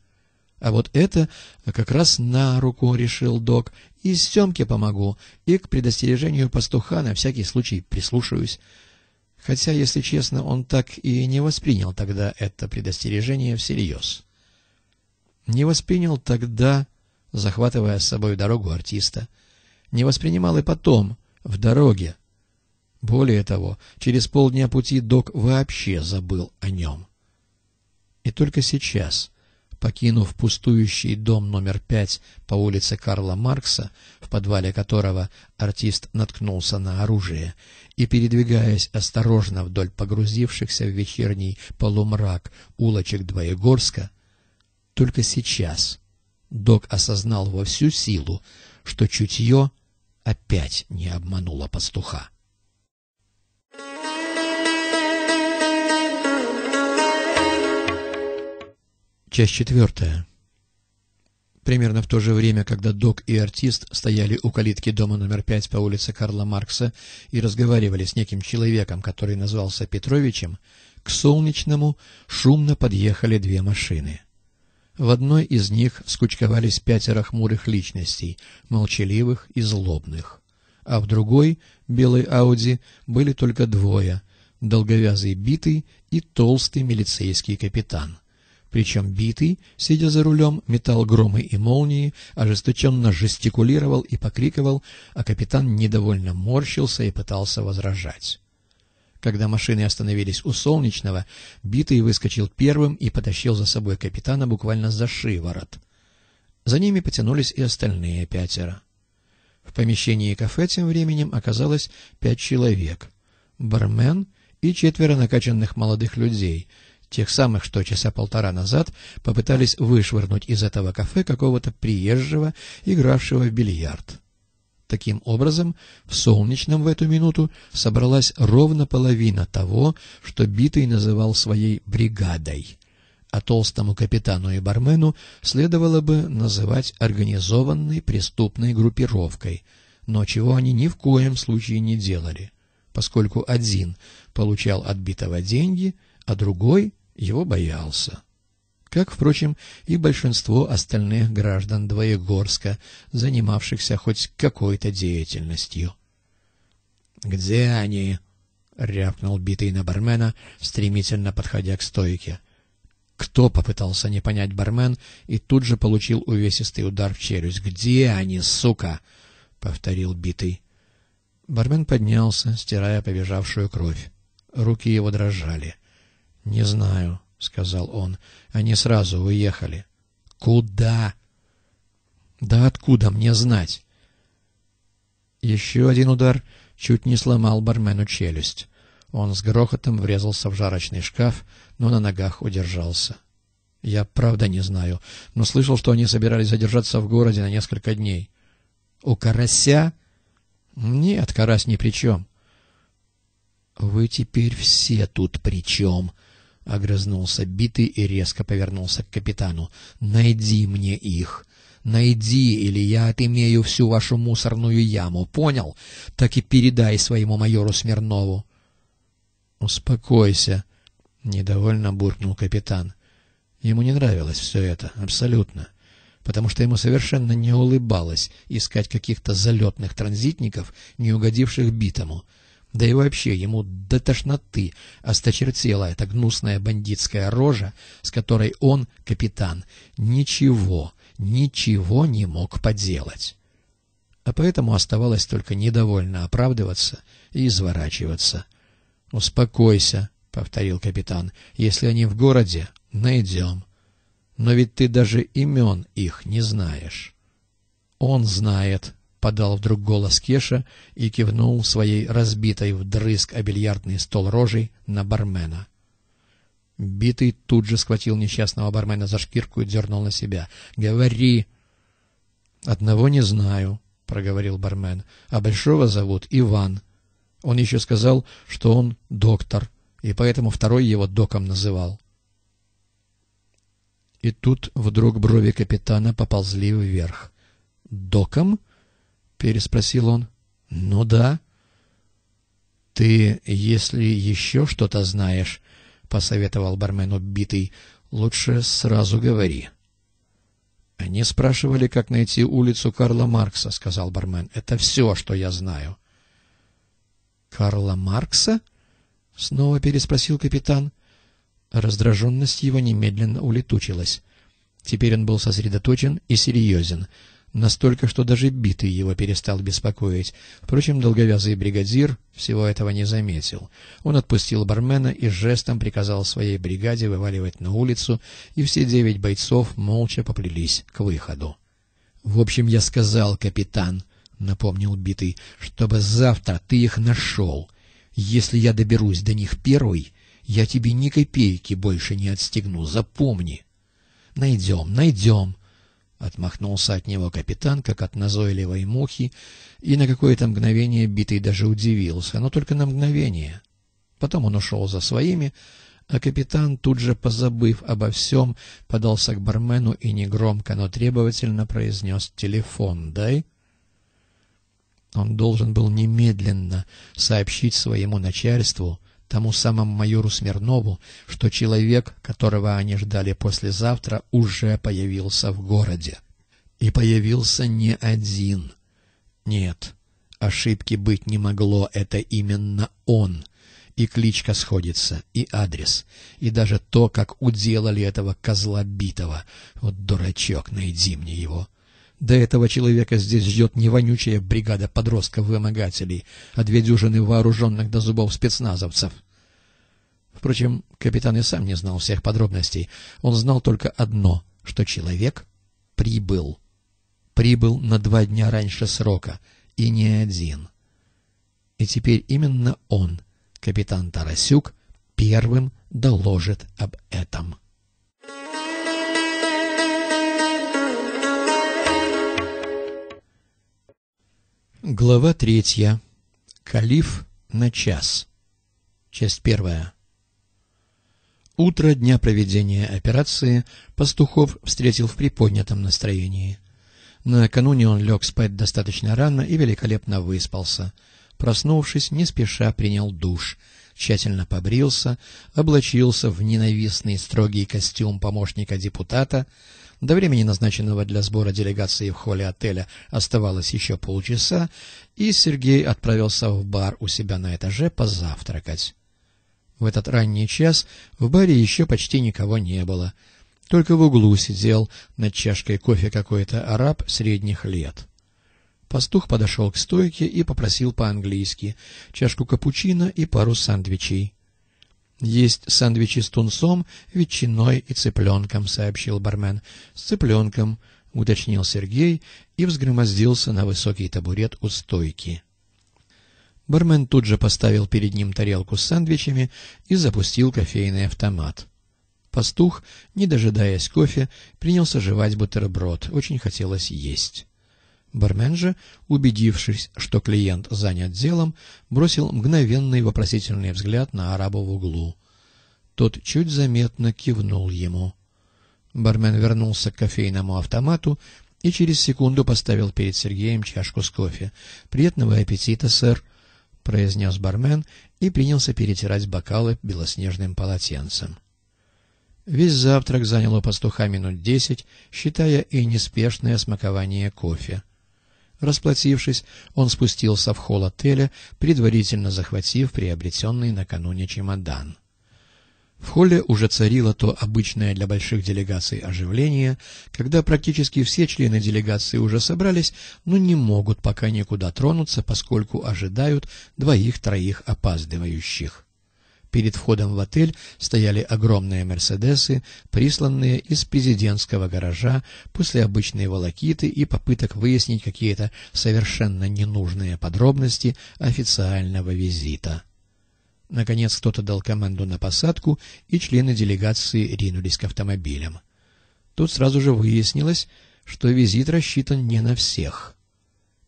S1: А вот это как раз на руку решил док. И Семке помогу, и к предостережению пастуха на всякий случай прислушаюсь. Хотя, если честно, он так и не воспринял тогда это предостережение всерьез. Не воспринял тогда, захватывая с собой дорогу артиста. Не воспринимал и потом, в дороге. Более того, через полдня пути док вообще забыл о нем. И только сейчас покинув пустующий дом номер пять по улице Карла Маркса, в подвале которого артист наткнулся на оружие, и передвигаясь осторожно вдоль погрузившихся в вечерний полумрак улочек Двоегорска, только сейчас док осознал во всю силу, что чутье опять не обмануло пастуха. Часть четвертая. Примерно в то же время, когда док и артист стояли у калитки дома номер пять по улице Карла Маркса и разговаривали с неким человеком, который назвался Петровичем, к Солнечному шумно подъехали две машины. В одной из них скучковались пятеро хмурых личностей, молчаливых и злобных. А в другой, белой Ауди, были только двое — долговязый битый и толстый милицейский капитан — причем битый, сидя за рулем, метал громы и молнии, ожесточенно жестикулировал и покрикивал, а капитан недовольно морщился и пытался возражать. Когда машины остановились у Солнечного, Битый выскочил первым и потащил за собой капитана буквально за шиворот. За ними потянулись и остальные пятеро. В помещении кафе тем временем оказалось пять человек. Бармен и четверо накачанных молодых людей — тех самых, что часа полтора назад попытались вышвырнуть из этого кафе какого-то приезжего, игравшего в бильярд. Таким образом, в Солнечном в эту минуту собралась ровно половина того, что Битый называл своей «бригадой», а толстому капитану и бармену следовало бы называть организованной преступной группировкой, но чего они ни в коем случае не делали, поскольку один получал от Битого деньги, а другой его боялся. Как, впрочем, и большинство остальных граждан Двоегорска, занимавшихся хоть какой-то деятельностью. «Где они?» — рявкнул битый на бармена, стремительно подходя к стойке. Кто попытался не понять бармен и тут же получил увесистый удар в челюсть. «Где они, сука?» — повторил битый. Бармен поднялся, стирая побежавшую кровь. Руки его дрожали. — Не знаю, — сказал он. Они сразу уехали. — Куда? — Да откуда мне знать? Еще один удар чуть не сломал бармену челюсть. Он с грохотом врезался в жарочный шкаф, но на ногах удержался. — Я правда не знаю, но слышал, что они собирались задержаться в городе на несколько дней. — У карася? — Нет, карась ни при чем. — Вы теперь все тут при чем? —— огрызнулся битый и резко повернулся к капитану. — Найди мне их! Найди, или я отымею всю вашу мусорную яму, понял? Так и передай своему майору Смирнову. — Успокойся, — недовольно буркнул капитан. Ему не нравилось все это, абсолютно, потому что ему совершенно не улыбалось искать каких-то залетных транзитников, не угодивших битому. — да и вообще ему до тошноты осточертела эта гнусная бандитская рожа, с которой он, капитан, ничего, ничего не мог поделать. А поэтому оставалось только недовольно оправдываться и изворачиваться. «Успокойся», — повторил капитан, — «если они в городе, найдем. Но ведь ты даже имен их не знаешь». «Он знает», подал вдруг голос Кеша и кивнул своей разбитой вдрызг о бильярдный стол рожей на бармена. Битый тут же схватил несчастного бармена за шкирку и дернул на себя. «Говори!» «Одного не знаю», — проговорил бармен, — «а большого зовут Иван. Он еще сказал, что он доктор, и поэтому второй его доком называл». И тут вдруг брови капитана поползли вверх. «Доком?» переспросил он. «Ну да». «Ты, если еще что-то знаешь, — посоветовал бармен убитый, — лучше сразу говори». «Они спрашивали, как найти улицу Карла Маркса», — сказал бармен. «Это все, что я знаю». «Карла Маркса?» — снова переспросил капитан. Раздраженность его немедленно улетучилась. Теперь он был сосредоточен и серьезен — Настолько, что даже битый его перестал беспокоить. Впрочем, долговязый бригадир всего этого не заметил. Он отпустил бармена и жестом приказал своей бригаде вываливать на улицу, и все девять бойцов молча поплелись к выходу. — В общем, я сказал, капитан, — напомнил битый, — чтобы завтра ты их нашел. Если я доберусь до них первый, я тебе ни копейки больше не отстегну, запомни. — Найдем, найдем, — Отмахнулся от него капитан, как от назойливой мухи, и на какое-то мгновение Битый даже удивился, но только на мгновение. Потом он ушел за своими, а капитан, тут же позабыв обо всем, подался к бармену и негромко, но требовательно произнес «Телефон дай». Он должен был немедленно сообщить своему начальству тому самому майору Смирнову, что человек, которого они ждали послезавтра, уже появился в городе. И появился не один. Нет, ошибки быть не могло, это именно он. И кличка сходится, и адрес, и даже то, как уделали этого козла битого. Вот дурачок, найди мне его. До этого человека здесь ждет не вонючая бригада подростков-вымогателей, а две дюжины вооруженных до зубов спецназовцев. Впрочем, капитан и сам не знал всех подробностей. Он знал только одно, что человек прибыл. Прибыл на два дня раньше срока, и не один. И теперь именно он, капитан Тарасюк, первым доложит об этом. Глава третья. Калиф на час. Часть первая. Утро дня проведения операции Пастухов встретил в приподнятом настроении. Накануне он лег спать достаточно рано и великолепно выспался. Проснувшись, не спеша принял душ, тщательно побрился, облачился в ненавистный строгий костюм помощника депутата, до времени, назначенного для сбора делегации в холле отеля, оставалось еще полчаса, и Сергей отправился в бар у себя на этаже позавтракать. В этот ранний час в баре еще почти никого не было. Только в углу сидел над чашкой кофе какой-то араб средних лет. Пастух подошел к стойке и попросил по-английски чашку капучино и пару сандвичей. «Есть сэндвичи с тунцом, ветчиной и цыпленком», — сообщил бармен. «С цыпленком», — уточнил Сергей и взгромоздился на высокий табурет у стойки. Бармен тут же поставил перед ним тарелку с сэндвичами и запустил кофейный автомат. Пастух, не дожидаясь кофе, принялся жевать бутерброд. Очень хотелось есть. Бармен же, убедившись, что клиент занят делом, бросил мгновенный вопросительный взгляд на араба в углу. Тот чуть заметно кивнул ему. Бармен вернулся к кофейному автомату и через секунду поставил перед Сергеем чашку с кофе. «Приятного аппетита, сэр!» — произнес бармен и принялся перетирать бокалы белоснежным полотенцем. Весь завтрак занял у пастуха минут десять, считая и неспешное смакование кофе. Расплатившись, он спустился в холл отеля, предварительно захватив приобретенный накануне чемодан. В холле уже царило то обычное для больших делегаций оживление, когда практически все члены делегации уже собрались, но не могут пока никуда тронуться, поскольку ожидают двоих-троих опаздывающих. Перед входом в отель стояли огромные «Мерседесы», присланные из президентского гаража после обычной волокиты и попыток выяснить какие-то совершенно ненужные подробности официального визита. Наконец кто-то дал команду на посадку, и члены делегации ринулись к автомобилям. Тут сразу же выяснилось, что визит рассчитан не на всех —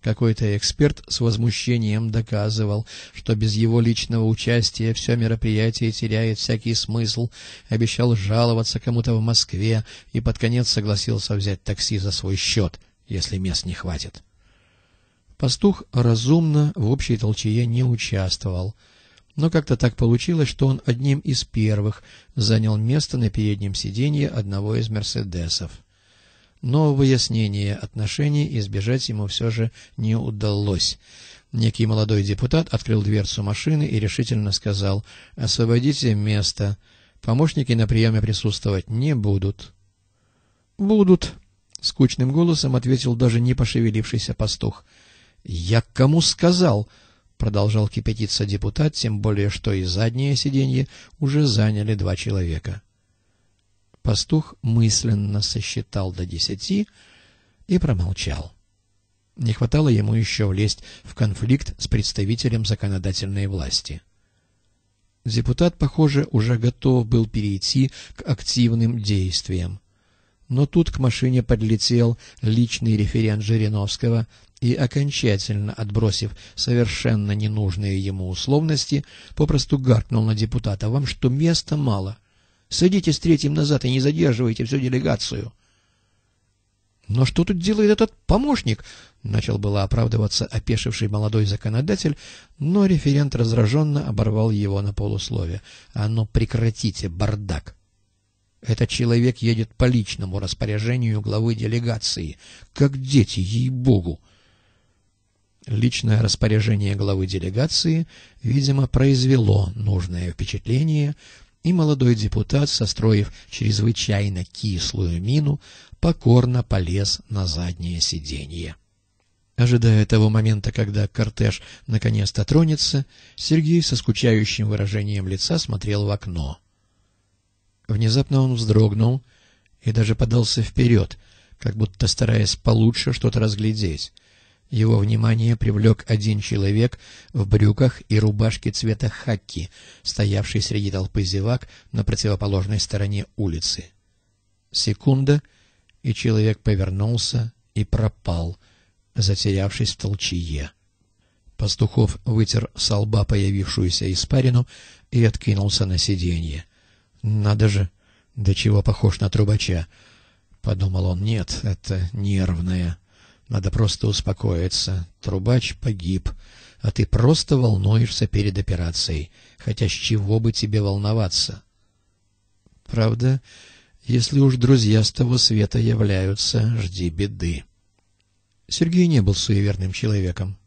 S1: какой-то эксперт с возмущением доказывал, что без его личного участия все мероприятие теряет всякий смысл, обещал жаловаться кому-то в Москве и под конец согласился взять такси за свой счет, если мест не хватит. Пастух разумно в общей толчее не участвовал, но как-то так получилось, что он одним из первых занял место на переднем сиденье одного из «Мерседесов». Нового яснения отношений избежать ему все же не удалось. Некий молодой депутат открыл дверцу машины и решительно сказал «Освободите место. Помощники на приеме присутствовать не будут». «Будут», — скучным голосом ответил даже не пошевелившийся пастух. «Я кому сказал?» — продолжал кипятиться депутат, тем более что и заднее сиденье уже заняли два человека. Пастух мысленно сосчитал до десяти и промолчал. Не хватало ему еще влезть в конфликт с представителем законодательной власти. Депутат, похоже, уже готов был перейти к активным действиям. Но тут к машине подлетел личный референт Жириновского и, окончательно отбросив совершенно ненужные ему условности, попросту гаркнул на депутата «Вам что, места мало? Садитесь третьим назад и не задерживайте всю делегацию. «Но что тут делает этот помощник?» — начал было оправдываться опешивший молодой законодатель, но референт раздраженно оборвал его на полуслове. «А ну прекратите, бардак!» «Этот человек едет по личному распоряжению главы делегации, как дети, ей-богу!» Личное распоряжение главы делегации, видимо, произвело нужное впечатление и молодой депутат, состроив чрезвычайно кислую мину, покорно полез на заднее сиденье. Ожидая того момента, когда кортеж наконец-то тронется, Сергей со скучающим выражением лица смотрел в окно. Внезапно он вздрогнул и даже подался вперед, как будто стараясь получше что-то разглядеть. Его внимание привлек один человек в брюках и рубашке цвета хаки, стоявший среди толпы зевак на противоположной стороне улицы. Секунда, и человек повернулся и пропал, затерявшись в толчье. Пастухов вытер с лба появившуюся испарину и откинулся на сиденье. «Надо же! До чего похож на трубача!» — подумал он. «Нет, это нервное». Надо просто успокоиться. Трубач погиб, а ты просто волнуешься перед операцией, хотя с чего бы тебе волноваться? Правда, если уж друзья с того света являются, жди беды. Сергей не был суеверным человеком,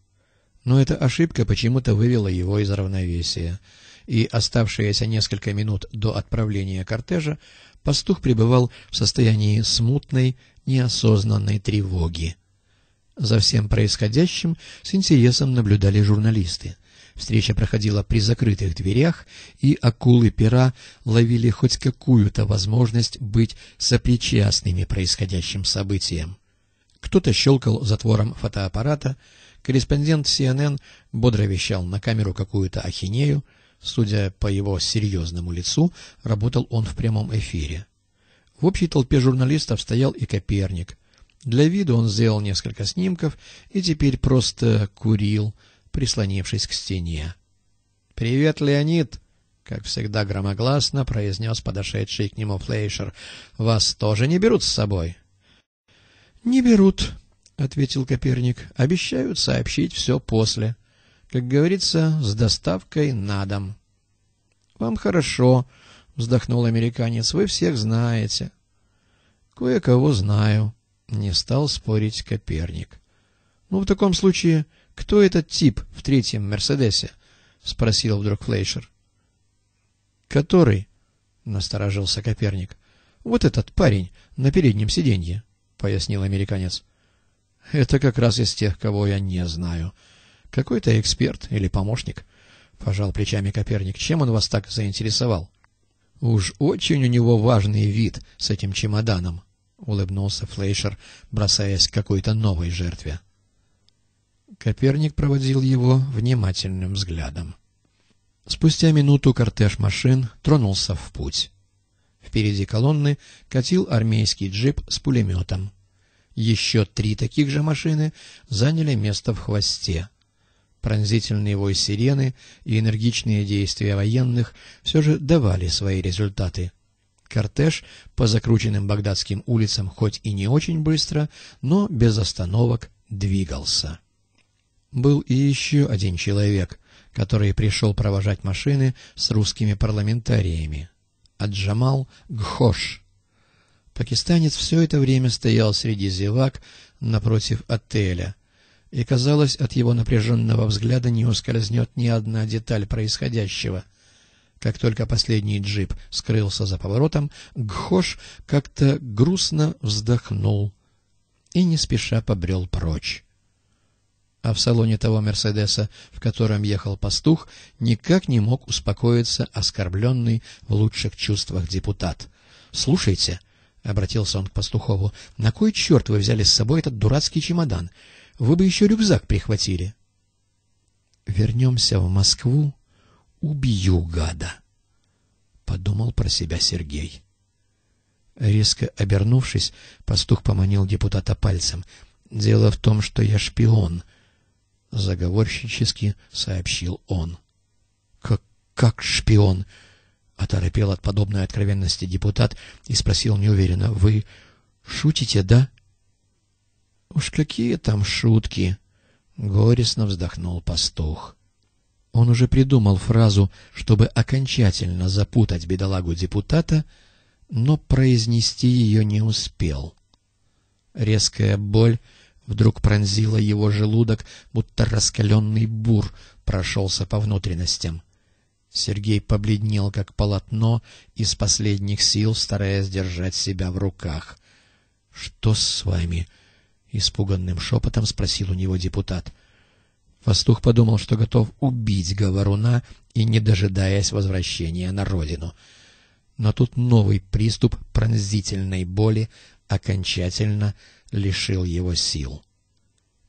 S1: но эта ошибка почему-то вывела его из равновесия, и оставшиеся несколько минут до отправления кортежа пастух пребывал в состоянии смутной, неосознанной тревоги. За всем происходящим с интересом наблюдали журналисты. Встреча проходила при закрытых дверях, и акулы пера ловили хоть какую-то возможность быть сопричастными происходящим событиям. Кто-то щелкал затвором фотоаппарата, корреспондент CNN бодро вещал на камеру какую-то ахинею, судя по его серьезному лицу, работал он в прямом эфире. В общей толпе журналистов стоял и Коперник — для виду он сделал несколько снимков и теперь просто курил, прислонившись к стене. «Привет, Леонид!» — как всегда громогласно произнес подошедший к нему Флейшер. «Вас тоже не берут с собой?» «Не берут», — ответил Коперник. «Обещают сообщить все после. Как говорится, с доставкой на дом». «Вам хорошо», — вздохнул американец. «Вы всех знаете». «Кое-кого знаю», не стал спорить Коперник. — Ну, в таком случае, кто этот тип в третьем «Мерседесе»? — спросил вдруг Флейшер. — Который? — насторожился Коперник. — Вот этот парень на переднем сиденье, — пояснил американец. — Это как раз из тех, кого я не знаю. Какой-то эксперт или помощник. — пожал плечами Коперник. — Чем он вас так заинтересовал? — Уж очень у него важный вид с этим чемоданом. — улыбнулся Флейшер, бросаясь к какой-то новой жертве. Коперник проводил его внимательным взглядом. Спустя минуту кортеж машин тронулся в путь. Впереди колонны катил армейский джип с пулеметом. Еще три таких же машины заняли место в хвосте. Пронзительные вой сирены и энергичные действия военных все же давали свои результаты — Кортеж по закрученным багдадским улицам хоть и не очень быстро, но без остановок двигался. Был и еще один человек, который пришел провожать машины с русскими парламентариями. Аджамал Гхош. Пакистанец все это время стоял среди зевак напротив отеля, и, казалось, от его напряженного взгляда не ускользнет ни одна деталь происходящего — как только последний джип скрылся за поворотом, Гхош как-то грустно вздохнул и не спеша побрел прочь. А в салоне того «Мерседеса», в котором ехал пастух, никак не мог успокоиться оскорбленный в лучших чувствах депутат. «Слушайте», — обратился он к пастухову, — «на кой черт вы взяли с собой этот дурацкий чемодан? Вы бы еще рюкзак прихватили». «Вернемся в Москву», убью гада!» — подумал про себя Сергей. Резко обернувшись, пастух поманил депутата пальцем. «Дело в том, что я шпион», — заговорщически сообщил он. «Как, как шпион?» — оторопел от подобной откровенности депутат и спросил неуверенно. «Вы шутите, да?» «Уж какие там шутки!» — горестно вздохнул пастух. Он уже придумал фразу, чтобы окончательно запутать бедолагу депутата, но произнести ее не успел. Резкая боль вдруг пронзила его желудок, будто раскаленный бур прошелся по внутренностям. Сергей побледнел, как полотно, из последних сил, стараясь держать себя в руках. — Что с вами? — испуганным шепотом спросил у него депутат. — Пастух подумал, что готов убить говоруна и не дожидаясь возвращения на родину. Но тут новый приступ пронзительной боли окончательно лишил его сил.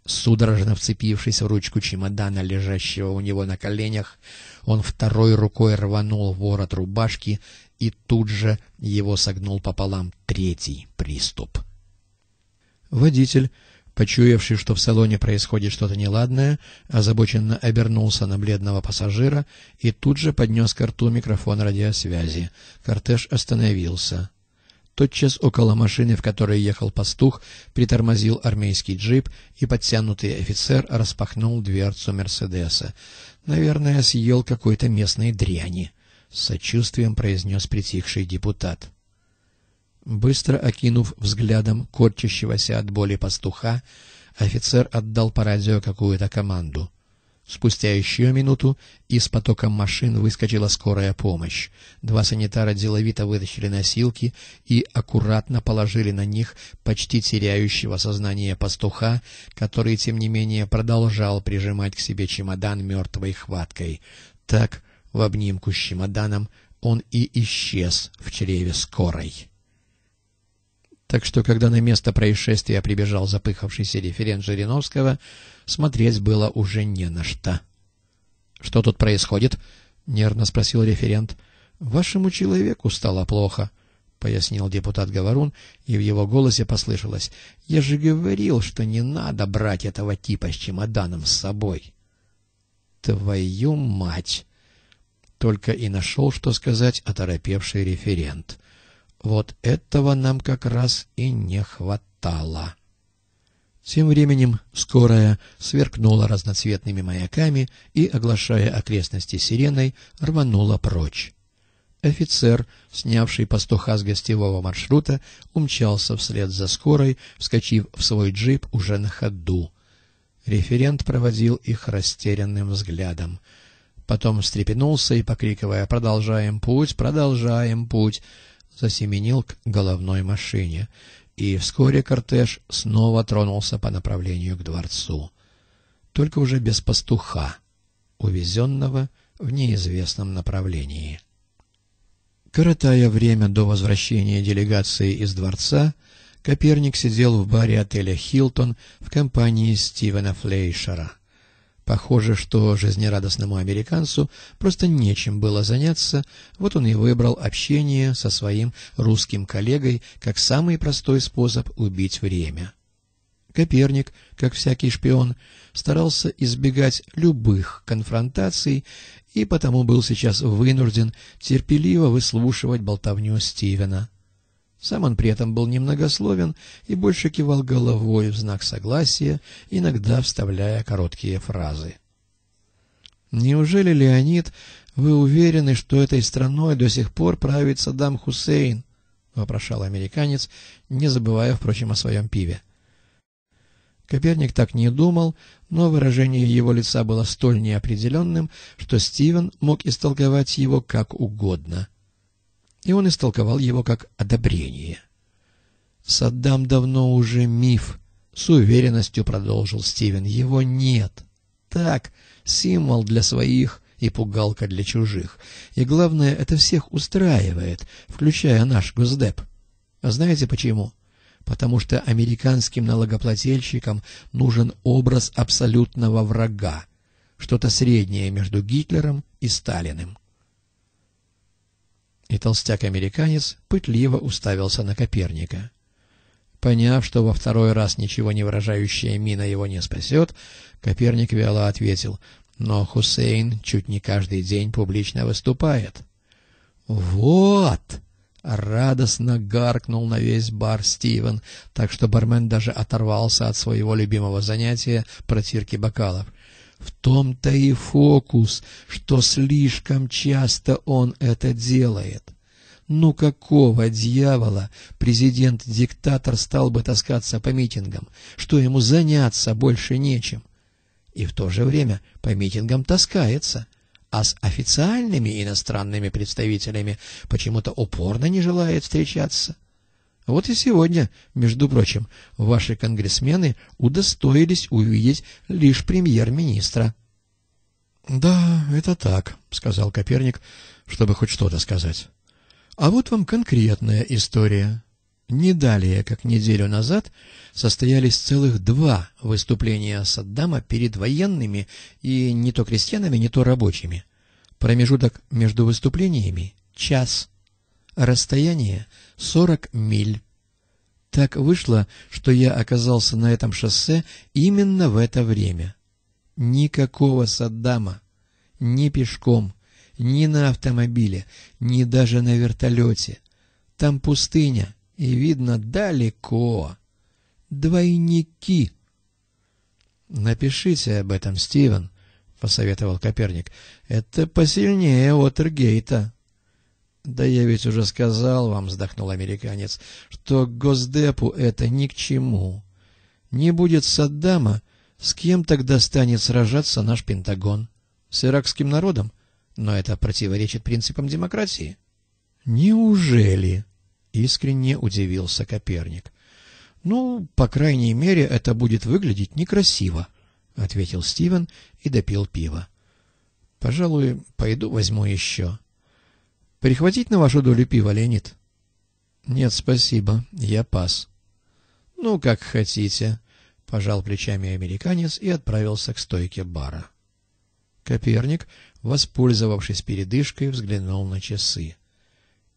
S1: Судорожно вцепившись в ручку чемодана, лежащего у него на коленях, он второй рукой рванул ворот рубашки, и тут же его согнул пополам третий приступ. Водитель Почуявший, что в салоне происходит что-то неладное, озабоченно обернулся на бледного пассажира и тут же поднес к рту микрофон радиосвязи. Кортеж остановился. Тотчас около машины, в которой ехал пастух, притормозил армейский джип, и подтянутый офицер распахнул дверцу Мерседеса. «Наверное, съел какой-то местной дряни», — с сочувствием произнес притихший депутат. Быстро окинув взглядом корчащегося от боли пастуха, офицер отдал по радио какую-то команду. Спустя еще минуту из потока машин выскочила скорая помощь. Два санитара деловито вытащили носилки и аккуратно положили на них почти теряющего сознание пастуха, который, тем не менее, продолжал прижимать к себе чемодан мертвой хваткой. Так, в обнимку с чемоданом, он и исчез в чреве скорой. Так что, когда на место происшествия прибежал запыхавшийся референт Жириновского, смотреть было уже не на что. — Что тут происходит? — нервно спросил референт. — Вашему человеку стало плохо, — пояснил депутат Говорун, и в его голосе послышалось. — Я же говорил, что не надо брать этого типа с чемоданом с собой. — Твою мать! — только и нашел, что сказать оторопевший референт — вот этого нам как раз и не хватало. Тем временем скорая сверкнула разноцветными маяками и, оглашая окрестности сиреной, рванула прочь. Офицер, снявший пастуха с гостевого маршрута, умчался вслед за скорой, вскочив в свой джип уже на ходу. Референт проводил их растерянным взглядом. Потом встрепенулся и, покрикивая «Продолжаем путь! Продолжаем путь!» засеменил к головной машине, и вскоре кортеж снова тронулся по направлению к дворцу, только уже без пастуха, увезенного в неизвестном направлении. Коротая время до возвращения делегации из дворца, Коперник сидел в баре отеля «Хилтон» в компании Стивена Флейшера — Похоже, что жизнерадостному американцу просто нечем было заняться, вот он и выбрал общение со своим русским коллегой как самый простой способ убить время. Коперник, как всякий шпион, старался избегать любых конфронтаций и потому был сейчас вынужден терпеливо выслушивать болтовню Стивена. Сам он при этом был немногословен и больше кивал головой в знак согласия, иногда вставляя короткие фразы. «Неужели, Леонид, вы уверены, что этой страной до сих пор правит Саддам Хусейн?» — вопрошал американец, не забывая, впрочем, о своем пиве. Коперник так не думал, но выражение его лица было столь неопределенным, что Стивен мог истолковать его как угодно — и он истолковал его как одобрение. «Саддам давно уже миф», — с уверенностью продолжил Стивен. «Его нет. Так, символ для своих и пугалка для чужих. И главное, это всех устраивает, включая наш Госдеп. А знаете почему?» потому что американским налогоплательщикам нужен образ абсолютного врага, что-то среднее между Гитлером и Сталиным и толстяк-американец пытливо уставился на Коперника. Поняв, что во второй раз ничего не выражающая мина его не спасет, Коперник вяло ответил, «Но Хусейн чуть не каждый день публично выступает». «Вот!» — радостно гаркнул на весь бар Стивен, так что бармен даже оторвался от своего любимого занятия протирки бокалов — в том-то и фокус, что слишком часто он это делает. Ну какого дьявола президент-диктатор стал бы таскаться по митингам? Что ему заняться больше нечем? И в то же время по митингам таскается, а с официальными иностранными представителями почему-то упорно не желает встречаться. Вот и сегодня, между прочим, ваши конгрессмены удостоились увидеть лишь премьер-министра. — Да, это так, — сказал Коперник, чтобы хоть что-то сказать. — А вот вам конкретная история. Не далее, как неделю назад, состоялись целых два выступления Саддама перед военными и не то крестьянами, не то рабочими. Промежуток между выступлениями — час. Расстояние — 40 миль. Так вышло, что я оказался на этом шоссе именно в это время. Никакого Саддама. Ни пешком, ни на автомобиле, ни даже на вертолете. Там пустыня, и видно далеко. Двойники. «Напишите об этом, Стивен», — посоветовал Коперник. «Это посильнее Уотергейта». «Да я ведь уже сказал вам, — вздохнул американец, — что Госдепу это ни к чему. Не будет Саддама, с кем тогда станет сражаться наш Пентагон? С иракским народом? Но это противоречит принципам демократии». «Неужели?» — искренне удивился Коперник. «Ну, по крайней мере, это будет выглядеть некрасиво», — ответил Стивен и допил пиво. «Пожалуй, пойду возьму еще». Перехватить на вашу долю пива, Леонид? — Нет, спасибо. Я пас. — Ну, как хотите. — пожал плечами американец и отправился к стойке бара. Коперник, воспользовавшись передышкой, взглянул на часы.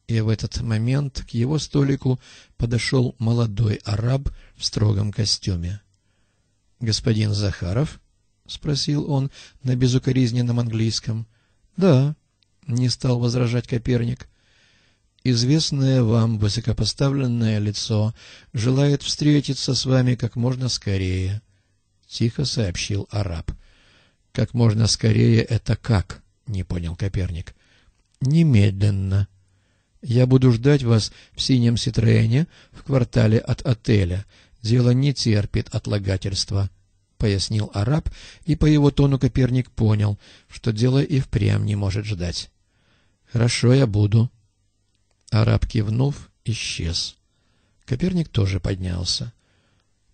S1: И в этот момент к его столику подошел молодой араб в строгом костюме. — Господин Захаров? — спросил он на безукоризненном английском. — Да. — не стал возражать Коперник. «Известное вам высокопоставленное лицо желает встретиться с вами как можно скорее», — тихо сообщил араб. «Как можно скорее это как?» — не понял Коперник. «Немедленно. Я буду ждать вас в синем Ситроэне в квартале от отеля. Дело не терпит отлагательства» пояснил араб, и по его тону Коперник понял, что дело и впрямь не может ждать. «Хорошо, я буду». Араб кивнув, исчез. Коперник тоже поднялся.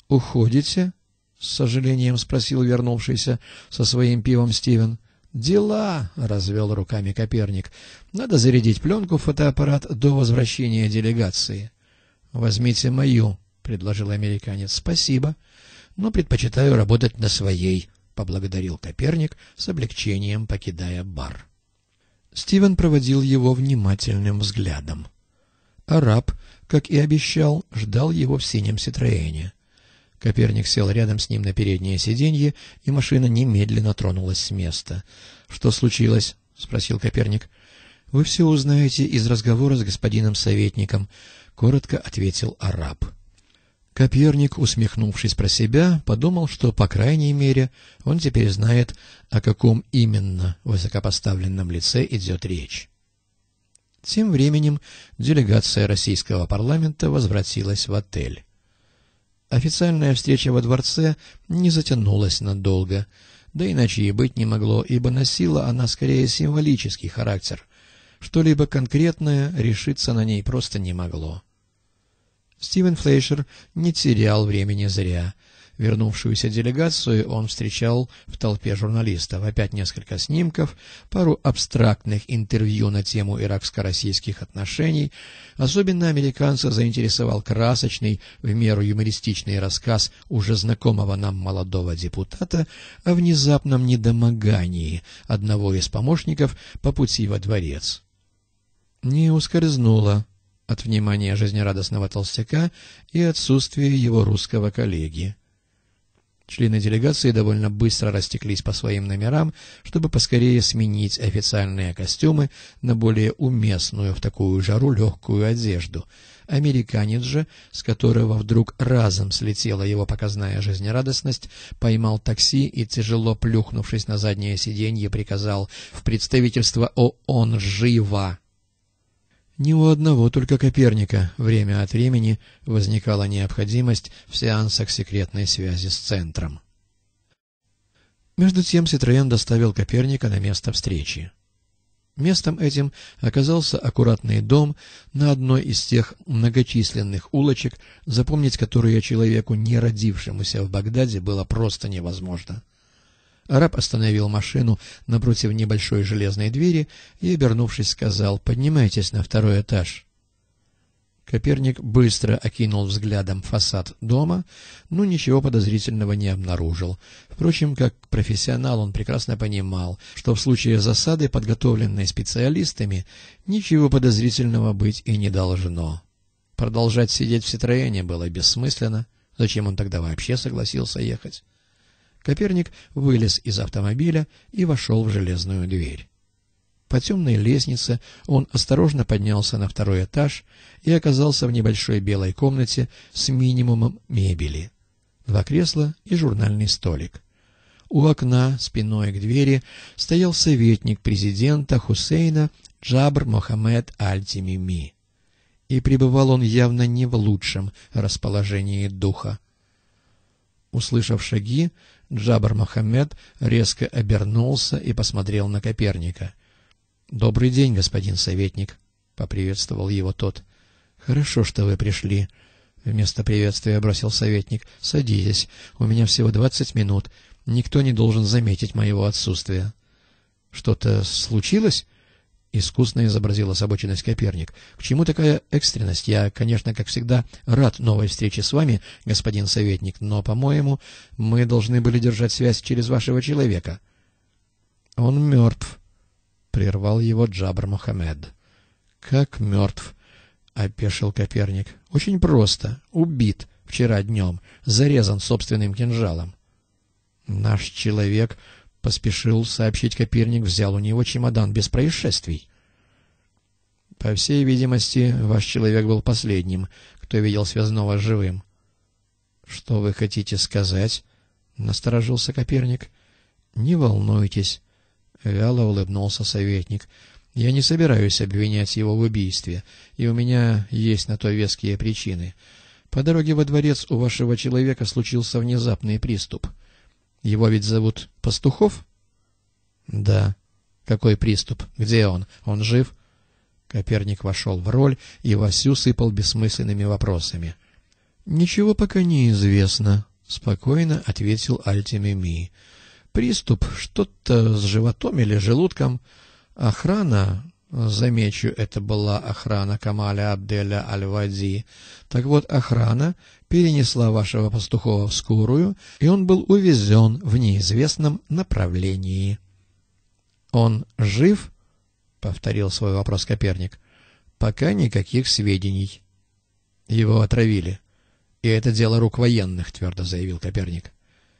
S1: «Уходите?» — с сожалением спросил вернувшийся со своим пивом Стивен. «Дела!» — развел руками Коперник. «Надо зарядить пленку в фотоаппарат до возвращения делегации». «Возьмите мою», — предложил американец. «Спасибо» но предпочитаю работать на своей», — поблагодарил Коперник с облегчением, покидая бар. Стивен проводил его внимательным взглядом. Араб, как и обещал, ждал его в синем Ситроэне. Коперник сел рядом с ним на переднее сиденье, и машина немедленно тронулась с места. «Что случилось?» — спросил Коперник. «Вы все узнаете из разговора с господином советником», — коротко ответил араб. Коперник, усмехнувшись про себя, подумал, что, по крайней мере, он теперь знает, о каком именно высокопоставленном лице идет речь. Тем временем делегация российского парламента возвратилась в отель. Официальная встреча во дворце не затянулась надолго, да иначе и быть не могло, ибо носила она скорее символический характер. Что-либо конкретное решиться на ней просто не могло. Стивен Флейшер не терял времени зря. Вернувшуюся делегацию он встречал в толпе журналистов. Опять несколько снимков, пару абстрактных интервью на тему иракско-российских отношений. Особенно американца заинтересовал красочный, в меру юмористичный рассказ уже знакомого нам молодого депутата о внезапном недомогании одного из помощников по пути во дворец. «Не ускользнуло», от внимания жизнерадостного толстяка и отсутствия его русского коллеги. Члены делегации довольно быстро растеклись по своим номерам, чтобы поскорее сменить официальные костюмы на более уместную в такую жару легкую одежду. Американец же, с которого вдруг разом слетела его показная жизнерадостность, поймал такси и, тяжело плюхнувшись на заднее сиденье, приказал «В представительство ООН жива. Ни у одного только Коперника время от времени возникала необходимость в сеансах секретной связи с центром. Между тем Ситроен доставил Коперника на место встречи. Местом этим оказался аккуратный дом на одной из тех многочисленных улочек, запомнить которые человеку, не родившемуся в Багдаде, было просто невозможно. Араб остановил машину напротив небольшой железной двери и, обернувшись, сказал «Поднимайтесь на второй этаж». Коперник быстро окинул взглядом фасад дома, но ничего подозрительного не обнаружил. Впрочем, как профессионал он прекрасно понимал, что в случае засады, подготовленной специалистами, ничего подозрительного быть и не должно. Продолжать сидеть в Ситроене было бессмысленно. Зачем он тогда вообще согласился ехать? Коперник вылез из автомобиля и вошел в железную дверь. По темной лестнице он осторожно поднялся на второй этаж и оказался в небольшой белой комнате с минимумом мебели. Два кресла и журнальный столик. У окна, спиной к двери, стоял советник президента Хусейна Джабр Мохаммед Аль-Тимими. И пребывал он явно не в лучшем расположении духа. Услышав шаги, Джабар Мохаммед резко обернулся и посмотрел на Коперника. — Добрый день, господин советник, — поприветствовал его тот. — Хорошо, что вы пришли. Вместо приветствия бросил советник. — Садитесь, у меня всего двадцать минут. Никто не должен заметить моего отсутствия. — Что-то случилось? Искусно изобразил озабоченность Коперник. «К чему такая экстренность? Я, конечно, как всегда, рад новой встрече с вами, господин советник, но, по-моему, мы должны были держать связь через вашего человека». «Он мертв», — прервал его Джабр Мухаммед. «Как мертв?» — опешил Коперник. «Очень просто. Убит вчера днем. Зарезан собственным кинжалом». «Наш человек...» — поспешил сообщить Коперник, взял у него чемодан без происшествий. — По всей видимости, ваш человек был последним, кто видел связного живым. — Что вы хотите сказать? — насторожился Коперник. — Не волнуйтесь, — вяло улыбнулся советник. — Я не собираюсь обвинять его в убийстве, и у меня есть на то веские причины. По дороге во дворец у вашего человека случился внезапный приступ — его ведь зовут Пастухов? Да. Какой приступ? Где он? Он жив? Коперник вошел в роль и Васю сыпал бессмысленными вопросами. Ничего пока не известно, спокойно ответил Альтимеми. Приступ что-то с животом или желудком. Охрана Замечу, это была охрана Камаля Абделя Аль-Вади. Так вот, охрана перенесла вашего пастухова в скорую, и он был увезен в неизвестном направлении. — Он жив? — повторил свой вопрос Коперник. — Пока никаких сведений. — Его отравили. — И это дело рук военных, — твердо заявил Коперник.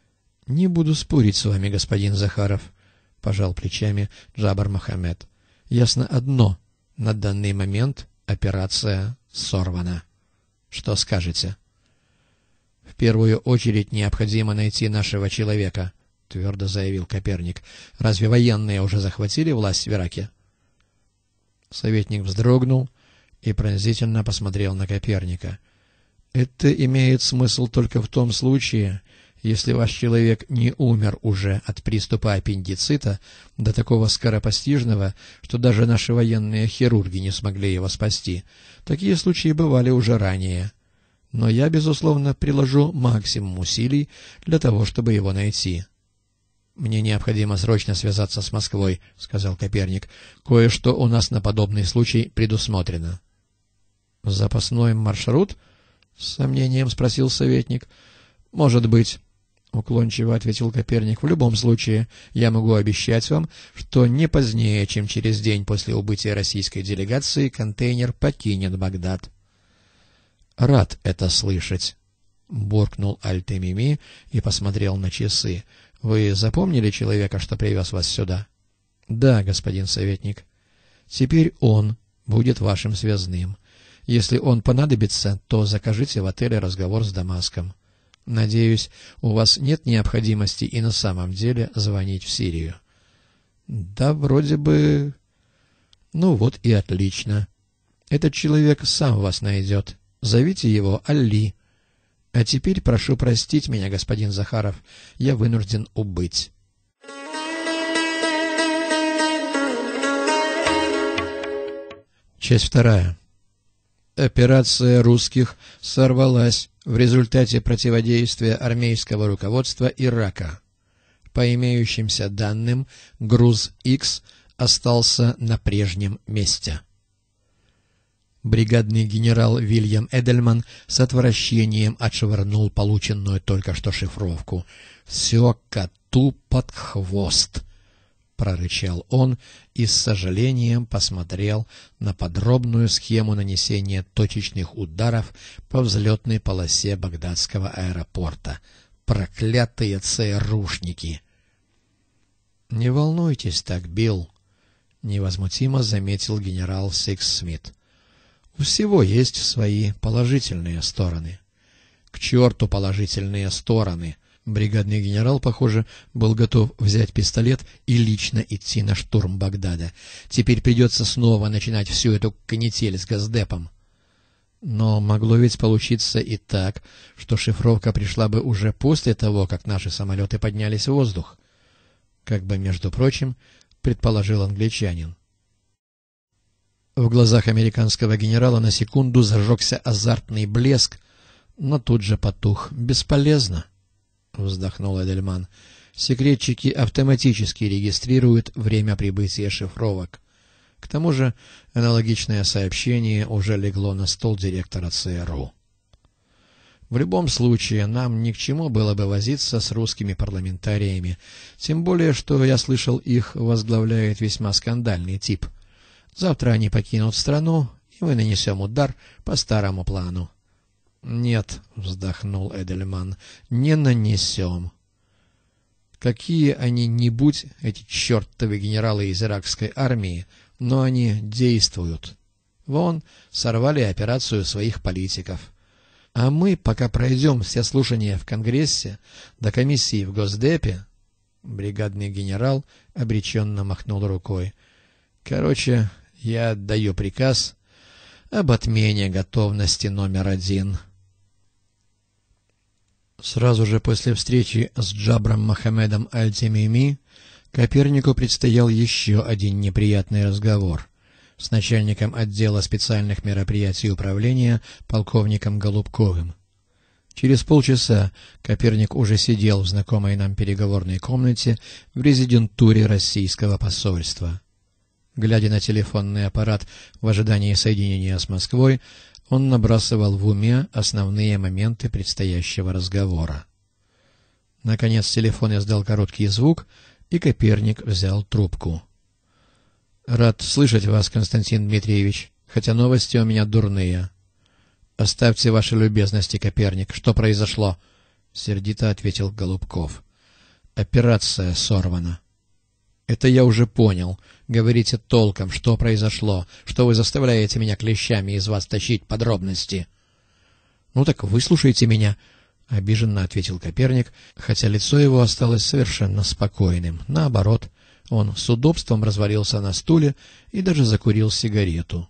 S1: — Не буду спорить с вами, господин Захаров, — пожал плечами Джабар Мохаммед. — Ясно одно — на данный момент операция сорвана. Что скажете? — В первую очередь необходимо найти нашего человека, — твердо заявил Коперник. — Разве военные уже захватили власть в Ираке? Советник вздрогнул и пронзительно посмотрел на Коперника. — Это имеет смысл только в том случае, если ваш человек не умер уже от приступа аппендицита, до такого скоропостижного, что даже наши военные хирурги не смогли его спасти, такие случаи бывали уже ранее. Но я, безусловно, приложу максимум усилий для того, чтобы его найти». «Мне необходимо срочно связаться с Москвой», — сказал Коперник. «Кое-что у нас на подобный случай предусмотрено». «Запасной маршрут?» — с сомнением спросил советник. «Может быть». — уклончиво ответил Коперник. — В любом случае, я могу обещать вам, что не позднее, чем через день после убытия российской делегации, контейнер покинет Багдад. — Рад это слышать, — буркнул Альтемими и посмотрел на часы. — Вы запомнили человека, что привез вас сюда? — Да, господин советник. — Теперь он будет вашим связным. Если он понадобится, то закажите в отеле разговор с Дамаском. Надеюсь, у вас нет необходимости и на самом деле звонить в Сирию. Да, вроде бы... Ну вот и отлично. Этот человек сам вас найдет. Зовите его Али. А теперь прошу простить меня, господин Захаров, я вынужден убыть. Часть вторая операция русских сорвалась в результате противодействия армейского руководства Ирака. По имеющимся данным, груз X остался на прежнем месте. Бригадный генерал Вильям Эдельман с отвращением отшвырнул полученную только что шифровку. «Все коту под хвост!» прорычал он и с сожалением посмотрел на подробную схему нанесения точечных ударов по взлетной полосе багдадского аэропорта. «Проклятые ЦРУшники!» «Не волнуйтесь так, Билл», — невозмутимо заметил генерал Сикс Смит. «У всего есть свои положительные стороны». «К черту положительные стороны!» Бригадный генерал, похоже, был готов взять пистолет и лично идти на штурм Багдада. Теперь придется снова начинать всю эту канитель с Газдепом. Но могло ведь получиться и так, что шифровка пришла бы уже после того, как наши самолеты поднялись в воздух. Как бы, между прочим, предположил англичанин. В глазах американского генерала на секунду зажегся азартный блеск, но тут же потух. «Бесполезно» вздохнул Эдельман. Секретчики автоматически регистрируют время прибытия шифровок. К тому же аналогичное сообщение уже легло на стол директора ЦРУ. В любом случае, нам ни к чему было бы возиться с русскими парламентариями, тем более, что, я слышал, их возглавляет весьма скандальный тип. Завтра они покинут страну, и мы нанесем удар по старому плану. «Нет», — вздохнул Эдельман, — «не нанесем». Какие они ни будь, эти чертовы генералы из иракской армии, но они действуют. Вон, сорвали операцию своих политиков. А мы, пока пройдем все слушания в Конгрессе, до комиссии в Госдепе... Бригадный генерал обреченно махнул рукой. Короче, я отдаю приказ об отмене готовности номер один». Сразу же после встречи с Джабром Мохаммедом Аль-Тимими Копернику предстоял еще один неприятный разговор с начальником отдела специальных мероприятий управления полковником Голубковым. Через полчаса Коперник уже сидел в знакомой нам переговорной комнате в резидентуре российского посольства. Глядя на телефонный аппарат в ожидании соединения с Москвой, он набрасывал в уме основные моменты предстоящего разговора. Наконец телефон издал короткий звук, и Коперник взял трубку. — Рад слышать вас, Константин Дмитриевич, хотя новости у меня дурные. — Оставьте ваши любезности, Коперник. Что произошло? — сердито ответил Голубков. — Операция сорвана. — Это я уже понял. — Говорите толком, что произошло, что вы заставляете меня клещами из вас тащить подробности. — Ну так выслушайте меня, — обиженно ответил Коперник, хотя лицо его осталось совершенно спокойным. Наоборот, он с удобством развалился на стуле и даже закурил сигарету.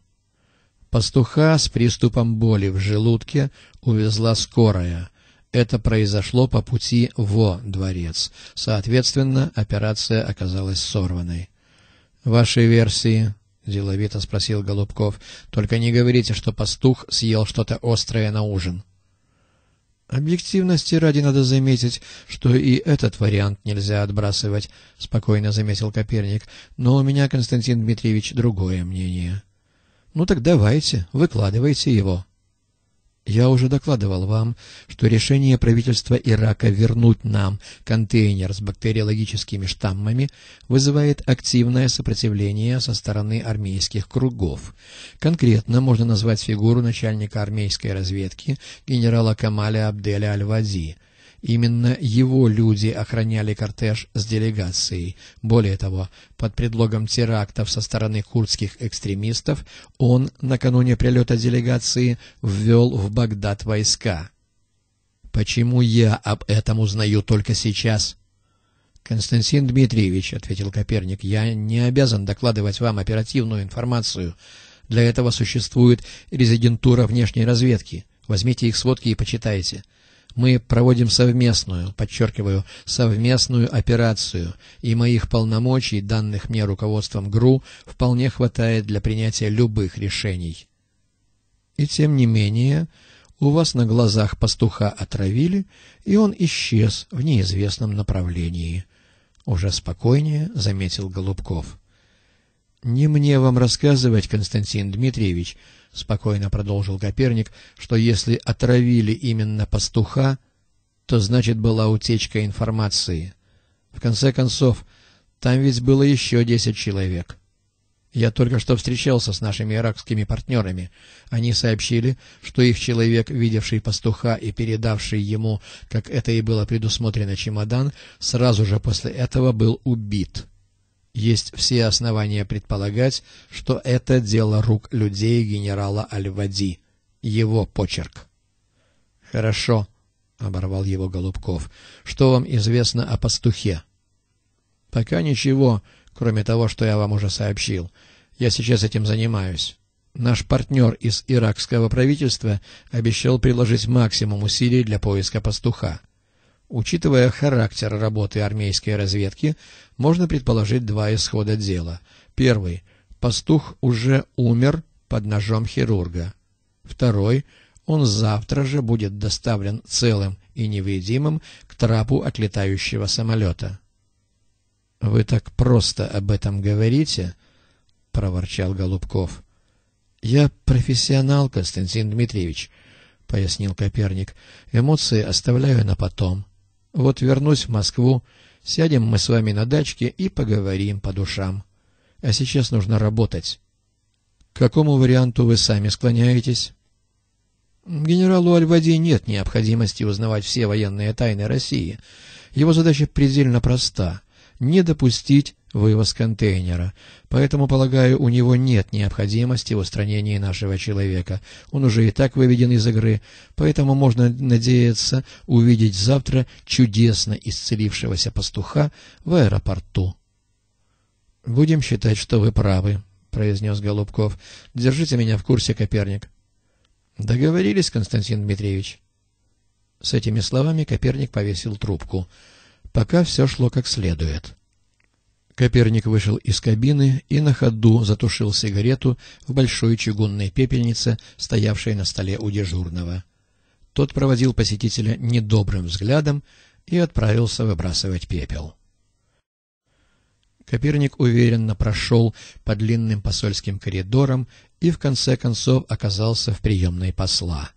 S1: Пастуха с приступом боли в желудке увезла скорая. Это произошло по пути во дворец. Соответственно, операция оказалась сорванной вашей версии?» — деловито спросил Голубков. «Только не говорите, что пастух съел что-то острое на ужин». «Объективности ради надо заметить, что и этот вариант нельзя отбрасывать», — спокойно заметил Коперник. «Но у меня, Константин Дмитриевич, другое мнение». «Ну так давайте, выкладывайте его». Я уже докладывал вам, что решение правительства Ирака вернуть нам контейнер с бактериологическими штаммами вызывает активное сопротивление со стороны армейских кругов. Конкретно можно назвать фигуру начальника армейской разведки генерала Камаля Абделя Аль-Вази – Именно его люди охраняли кортеж с делегацией. Более того, под предлогом терактов со стороны курдских экстремистов он накануне прилета делегации ввел в Багдад войска. «Почему я об этом узнаю только сейчас?» «Константин Дмитриевич», — ответил Коперник, — «я не обязан докладывать вам оперативную информацию. Для этого существует резидентура внешней разведки. Возьмите их сводки и почитайте». Мы проводим совместную, подчеркиваю, совместную операцию, и моих полномочий, данных мне руководством ГРУ, вполне хватает для принятия любых решений. И тем не менее, у вас на глазах пастуха отравили, и он исчез в неизвестном направлении. Уже спокойнее заметил Голубков. — Не мне вам рассказывать, Константин Дмитриевич, —— спокойно продолжил Коперник, — что если отравили именно пастуха, то значит была утечка информации. В конце концов, там ведь было еще десять человек. Я только что встречался с нашими иракскими партнерами. Они сообщили, что их человек, видевший пастуха и передавший ему, как это и было предусмотрено, чемодан, сразу же после этого был убит. Есть все основания предполагать, что это дело рук людей генерала Альвади, его почерк. «Хорошо», — оборвал его Голубков, — «что вам известно о пастухе?» «Пока ничего, кроме того, что я вам уже сообщил. Я сейчас этим занимаюсь». Наш партнер из иракского правительства обещал приложить максимум усилий для поиска пастуха. Учитывая характер работы армейской разведки, можно предположить два исхода дела. Первый. Пастух уже умер под ножом хирурга. Второй. Он завтра же будет доставлен целым и невредимым к трапу отлетающего самолета. — Вы так просто об этом говорите, — проворчал Голубков. — Я профессионал, Константин Дмитриевич, — пояснил Коперник. — Эмоции оставляю на потом. Вот вернусь в Москву Сядем мы с вами на дачке и поговорим по душам. А сейчас нужно работать. К какому варианту вы сами склоняетесь? Генералу Альвади нет необходимости узнавать все военные тайны России. Его задача предельно проста — не допустить вывоз контейнера. Поэтому, полагаю, у него нет необходимости в устранении нашего человека. Он уже и так выведен из игры, поэтому можно надеяться увидеть завтра чудесно исцелившегося пастуха в аэропорту. — Будем считать, что вы правы, — произнес Голубков. — Держите меня в курсе, Коперник. — Договорились, Константин Дмитриевич? С этими словами Коперник повесил трубку. Пока все шло как следует. Коперник вышел из кабины и на ходу затушил сигарету в большой чугунной пепельнице, стоявшей на столе у дежурного. Тот проводил посетителя недобрым взглядом и отправился выбрасывать пепел. Коперник уверенно прошел по длинным посольским коридорам и в конце концов оказался в приемной посла.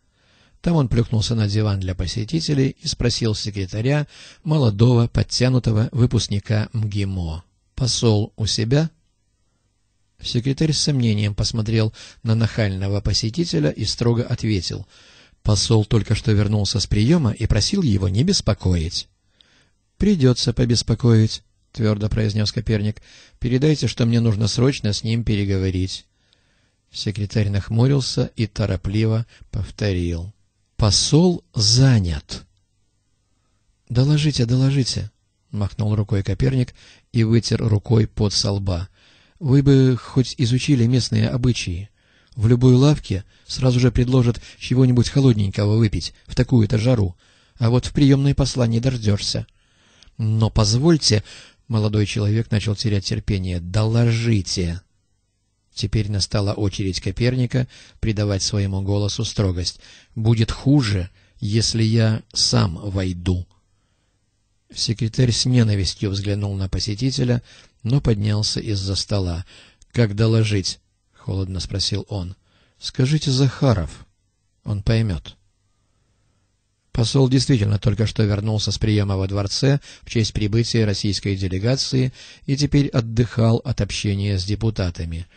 S1: Там он плюхнулся на диван для посетителей и спросил секретаря молодого подтянутого выпускника МГИМО посол у себя?» Секретарь с сомнением посмотрел на нахального посетителя и строго ответил. «Посол только что вернулся с приема и просил его не беспокоить». «Придется побеспокоить», — твердо произнес Коперник. «Передайте, что мне нужно срочно с ним переговорить». Секретарь нахмурился и торопливо повторил. «Посол занят». «Доложите, доложите», — махнул рукой Коперник и вытер рукой под солба. «Вы бы хоть изучили местные обычаи. В любой лавке сразу же предложат чего-нибудь холодненького выпить в такую-то жару, а вот в приемной посла не дождешься». «Но позвольте...» — молодой человек начал терять терпение. «Доложите!» Теперь настала очередь Коперника придавать своему голосу строгость. «Будет хуже, если я сам войду». Секретарь с ненавистью взглянул на посетителя, но поднялся из-за стола. — Как доложить? — холодно спросил он. — Скажите Захаров. Он поймет. Посол действительно только что вернулся с приема во дворце в честь прибытия российской делегации и теперь отдыхал от общения с депутатами.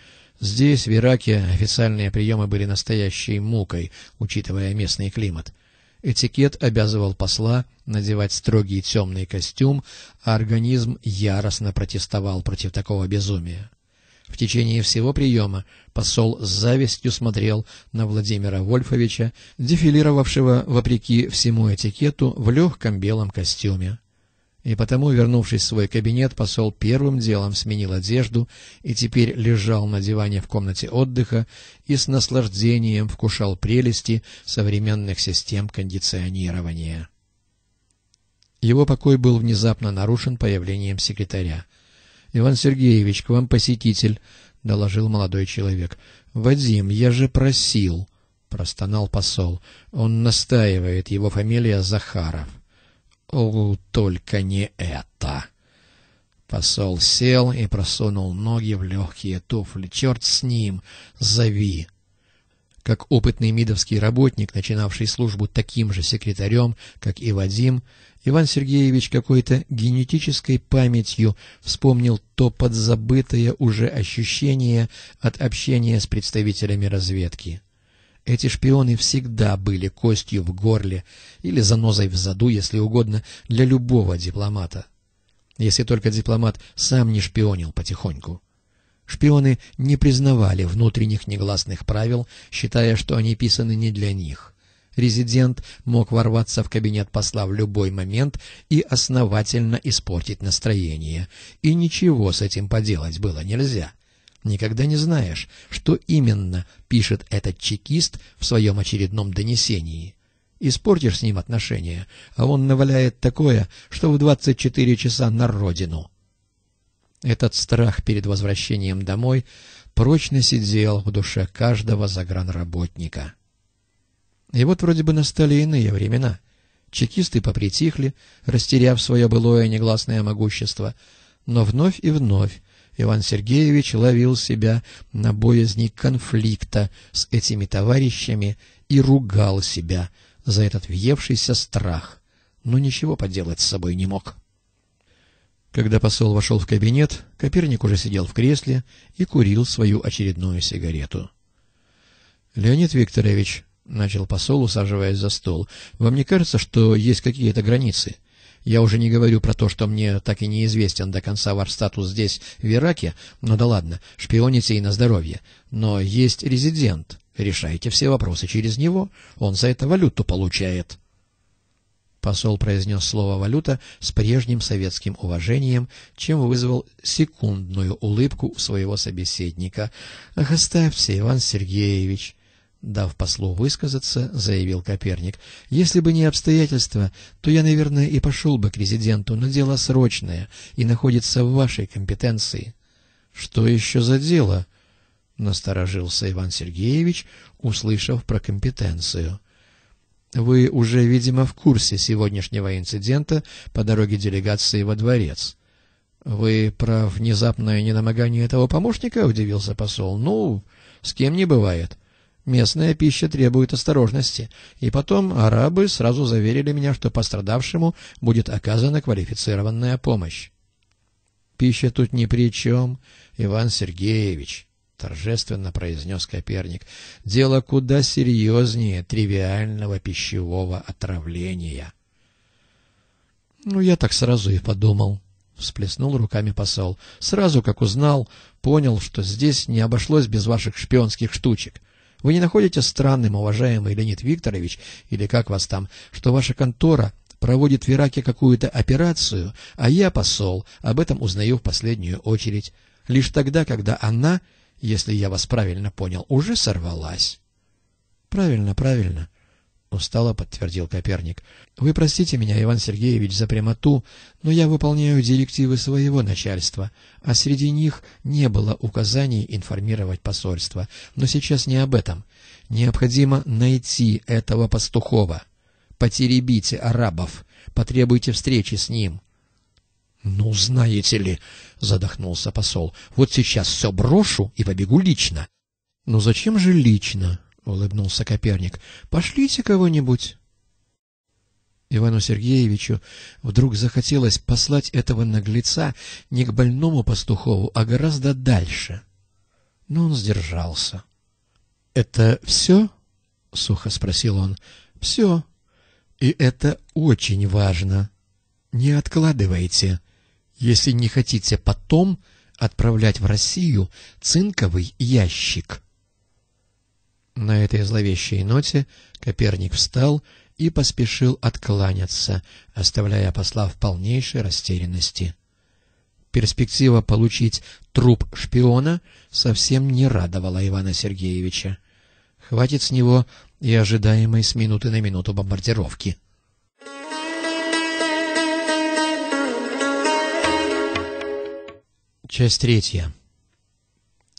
S1: Здесь, в Ираке, официальные приемы были настоящей мукой, учитывая местный климат. Этикет обязывал посла надевать строгий темный костюм, а организм яростно протестовал против такого безумия. В течение всего приема посол с завистью смотрел на Владимира Вольфовича, дефилировавшего, вопреки всему этикету, в легком белом костюме. И потому, вернувшись в свой кабинет, посол первым делом сменил одежду и теперь лежал на диване в комнате отдыха и с наслаждением вкушал прелести современных систем кондиционирования. Его покой был внезапно нарушен появлением секретаря. — Иван Сергеевич, к вам посетитель, — доложил молодой человек. — Вадим, я же просил, — простонал посол. Он настаивает, его фамилия Захаров. — о, только не это! Посол сел и просунул ноги в легкие туфли. Черт с ним! Зови! Как опытный мидовский работник, начинавший службу таким же секретарем, как и Вадим, Иван Сергеевич какой-то генетической памятью вспомнил то подзабытое уже ощущение от общения с представителями разведки. Эти шпионы всегда были костью в горле или занозой в заду, если угодно, для любого дипломата. Если только дипломат сам не шпионил потихоньку. Шпионы не признавали внутренних негласных правил, считая, что они писаны не для них. Резидент мог ворваться в кабинет посла в любой момент и основательно испортить настроение, и ничего с этим поделать было нельзя. Никогда не знаешь, что именно пишет этот чекист в своем очередном донесении. Испортишь с ним отношения, а он наваляет такое, что в 24 часа на родину. Этот страх перед возвращением домой прочно сидел в душе каждого загранработника. И вот вроде бы настали иные времена. Чекисты попритихли, растеряв свое былое негласное могущество, но вновь и вновь Иван Сергеевич ловил себя на боязни конфликта с этими товарищами и ругал себя за этот въевшийся страх, но ничего поделать с собой не мог. Когда посол вошел в кабинет, Коперник уже сидел в кресле и курил свою очередную сигарету. — Леонид Викторович, — начал посол, усаживаясь за стол, — вам не кажется, что есть какие-то границы? — я уже не говорю про то, что мне так и неизвестен до конца ваш статус здесь, в Ираке, но да ладно, шпионите и на здоровье. Но есть резидент, решайте все вопросы через него, он за это валюту получает». Посол произнес слово «валюта» с прежним советским уважением, чем вызвал секундную улыбку своего собеседника. «Ах, оставьте, Иван Сергеевич!» Дав послу высказаться, заявил Коперник, «Если бы не обстоятельства, то я, наверное, и пошел бы к резиденту, но дело срочное и находится в вашей компетенции». «Что еще за дело?» — насторожился Иван Сергеевич, услышав про компетенцию. «Вы уже, видимо, в курсе сегодняшнего инцидента по дороге делегации во дворец». «Вы про внезапное недомогание этого помощника?» — удивился посол. «Ну, с кем не бывает». Местная пища требует осторожности. И потом арабы сразу заверили меня, что пострадавшему будет оказана квалифицированная помощь. «Пища тут ни при чем, Иван Сергеевич», — торжественно произнес Коперник. «Дело куда серьезнее тривиального пищевого отравления». «Ну, я так сразу и подумал», — всплеснул руками посол. «Сразу, как узнал, понял, что здесь не обошлось без ваших шпионских штучек». Вы не находите странным, уважаемый Леонид Викторович, или как вас там, что ваша контора проводит в Ираке какую-то операцию, а я, посол, об этом узнаю в последнюю очередь, лишь тогда, когда она, если я вас правильно понял, уже сорвалась? — Правильно, правильно устало подтвердил Коперник. «Вы простите меня, Иван Сергеевич, за прямоту, но я выполняю директивы своего начальства, а среди них не было указаний информировать посольство. Но сейчас не об этом. Необходимо найти этого пастухова. Потеребите арабов, потребуйте встречи с ним». «Ну, знаете ли», — задохнулся посол, — «вот сейчас все брошу и побегу лично». «Ну зачем же лично?» — улыбнулся Коперник. — Пошлите кого-нибудь. Ивану Сергеевичу вдруг захотелось послать этого наглеца не к больному пастухову, а гораздо дальше. Но он сдержался. — Это все? — сухо спросил он. — Все. И это очень важно. Не откладывайте, если не хотите потом отправлять в Россию цинковый ящик. — на этой зловещей ноте Коперник встал и поспешил откланяться, оставляя посла в полнейшей растерянности. Перспектива получить труп шпиона совсем не радовала Ивана Сергеевича. Хватит с него и ожидаемой с минуты на минуту бомбардировки. Часть третья.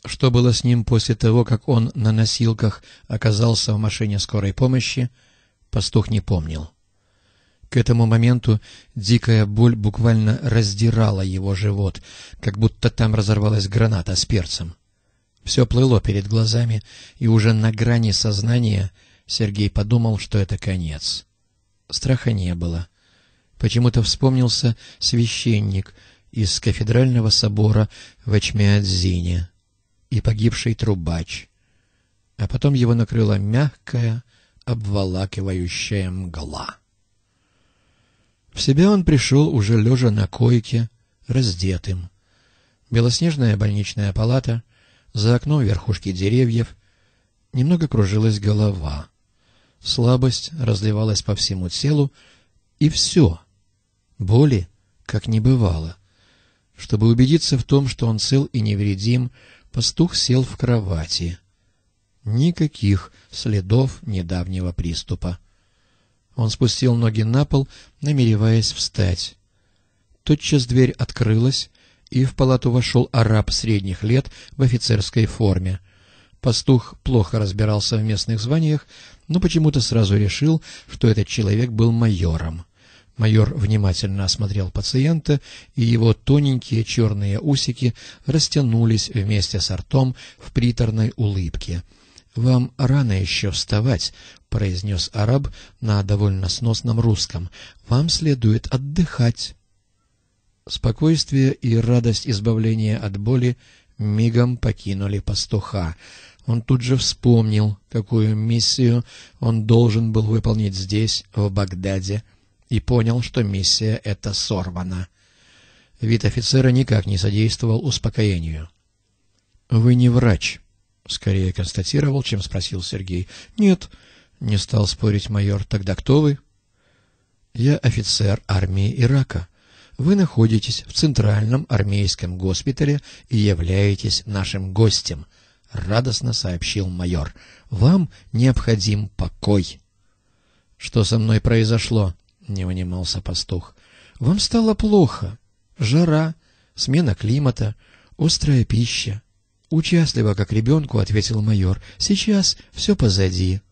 S1: Что было с ним после того, как он на носилках оказался в машине скорой помощи, пастух не помнил. К этому моменту дикая боль буквально раздирала его живот, как будто там разорвалась граната с перцем. Все плыло перед глазами, и уже на грани сознания Сергей подумал, что это конец. Страха не было. Почему-то вспомнился священник из кафедрального собора в Эчмиадзине и погибший трубач. А потом его накрыла мягкая, обволакивающая мгла. В себя он пришел уже лежа на койке, раздетым. Белоснежная больничная палата, за окном верхушки деревьев, немного кружилась голова. Слабость разливалась по всему телу, и все. Боли, как не бывало. Чтобы убедиться в том, что он цел и невредим, — Пастух сел в кровати. Никаких следов недавнего приступа. Он спустил ноги на пол, намереваясь встать. Тотчас дверь открылась, и в палату вошел араб средних лет в офицерской форме. Пастух плохо разбирался в местных званиях, но почему-то сразу решил, что этот человек был майором. Майор внимательно осмотрел пациента, и его тоненькие черные усики растянулись вместе с ртом в приторной улыбке. «Вам рано еще вставать», — произнес араб на довольно сносном русском. «Вам следует отдыхать». Спокойствие и радость избавления от боли мигом покинули пастуха. Он тут же вспомнил, какую миссию он должен был выполнить здесь, в Багдаде и понял, что миссия эта сорвана. Вид офицера никак не содействовал успокоению. — Вы не врач, — скорее констатировал, чем спросил Сергей. — Нет, — не стал спорить майор. — Тогда кто вы? — Я офицер армии Ирака. Вы находитесь в Центральном армейском госпитале и являетесь нашим гостем, — радостно сообщил майор. — Вам необходим покой. — Что со мной произошло? —— не унимался пастух. — Вам стало плохо. Жара, смена климата, острая пища. — Участливо, как ребенку, — ответил майор. — Сейчас все позади.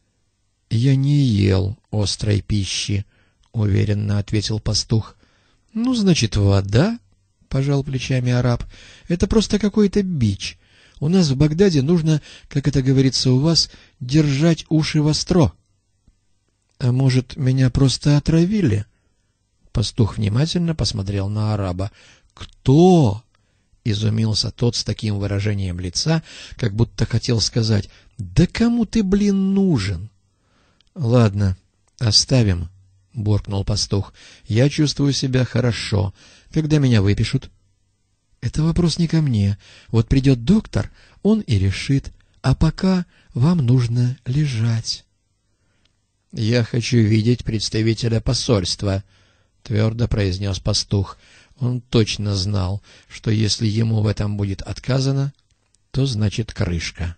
S1: — Я не ел острой пищи, — уверенно ответил пастух. — Ну, значит, вода, — пожал плечами араб. — Это просто какой-то бич. У нас в Багдаде нужно, как это говорится у вас, держать уши востро. — «А может, меня просто отравили?» Пастух внимательно посмотрел на араба. «Кто?» — изумился тот с таким выражением лица, как будто хотел сказать. «Да кому ты, блин, нужен?» «Ладно, оставим», — буркнул пастух. «Я чувствую себя хорошо. Когда меня выпишут?» «Это вопрос не ко мне. Вот придет доктор, он и решит. А пока вам нужно лежать». — Я хочу видеть представителя посольства, — твердо произнес пастух. Он точно знал, что если ему в этом будет отказано, то значит крышка.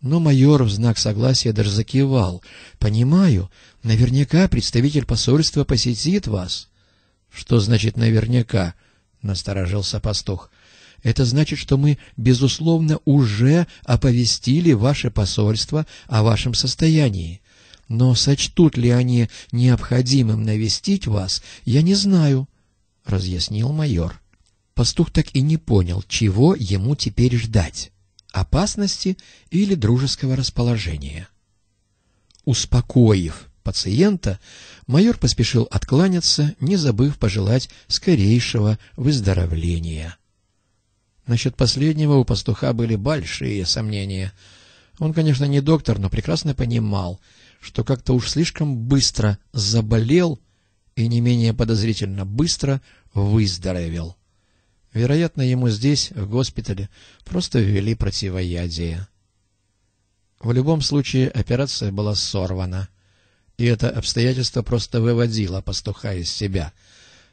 S1: Но майор в знак согласия даже закивал. — Понимаю, наверняка представитель посольства посетит вас. — Что значит «наверняка»? — насторожился пастух. — Это значит, что мы, безусловно, уже оповестили ваше посольство о вашем состоянии но сочтут ли они необходимым навестить вас, я не знаю, — разъяснил майор. Пастух так и не понял, чего ему теперь ждать — опасности или дружеского расположения. Успокоив пациента, майор поспешил откланяться, не забыв пожелать скорейшего выздоровления. Насчет последнего у пастуха были большие сомнения. Он, конечно, не доктор, но прекрасно понимал — что как-то уж слишком быстро заболел и не менее подозрительно быстро выздоровел. Вероятно, ему здесь, в госпитале, просто ввели противоядие. В любом случае, операция была сорвана. И это обстоятельство просто выводило пастуха из себя.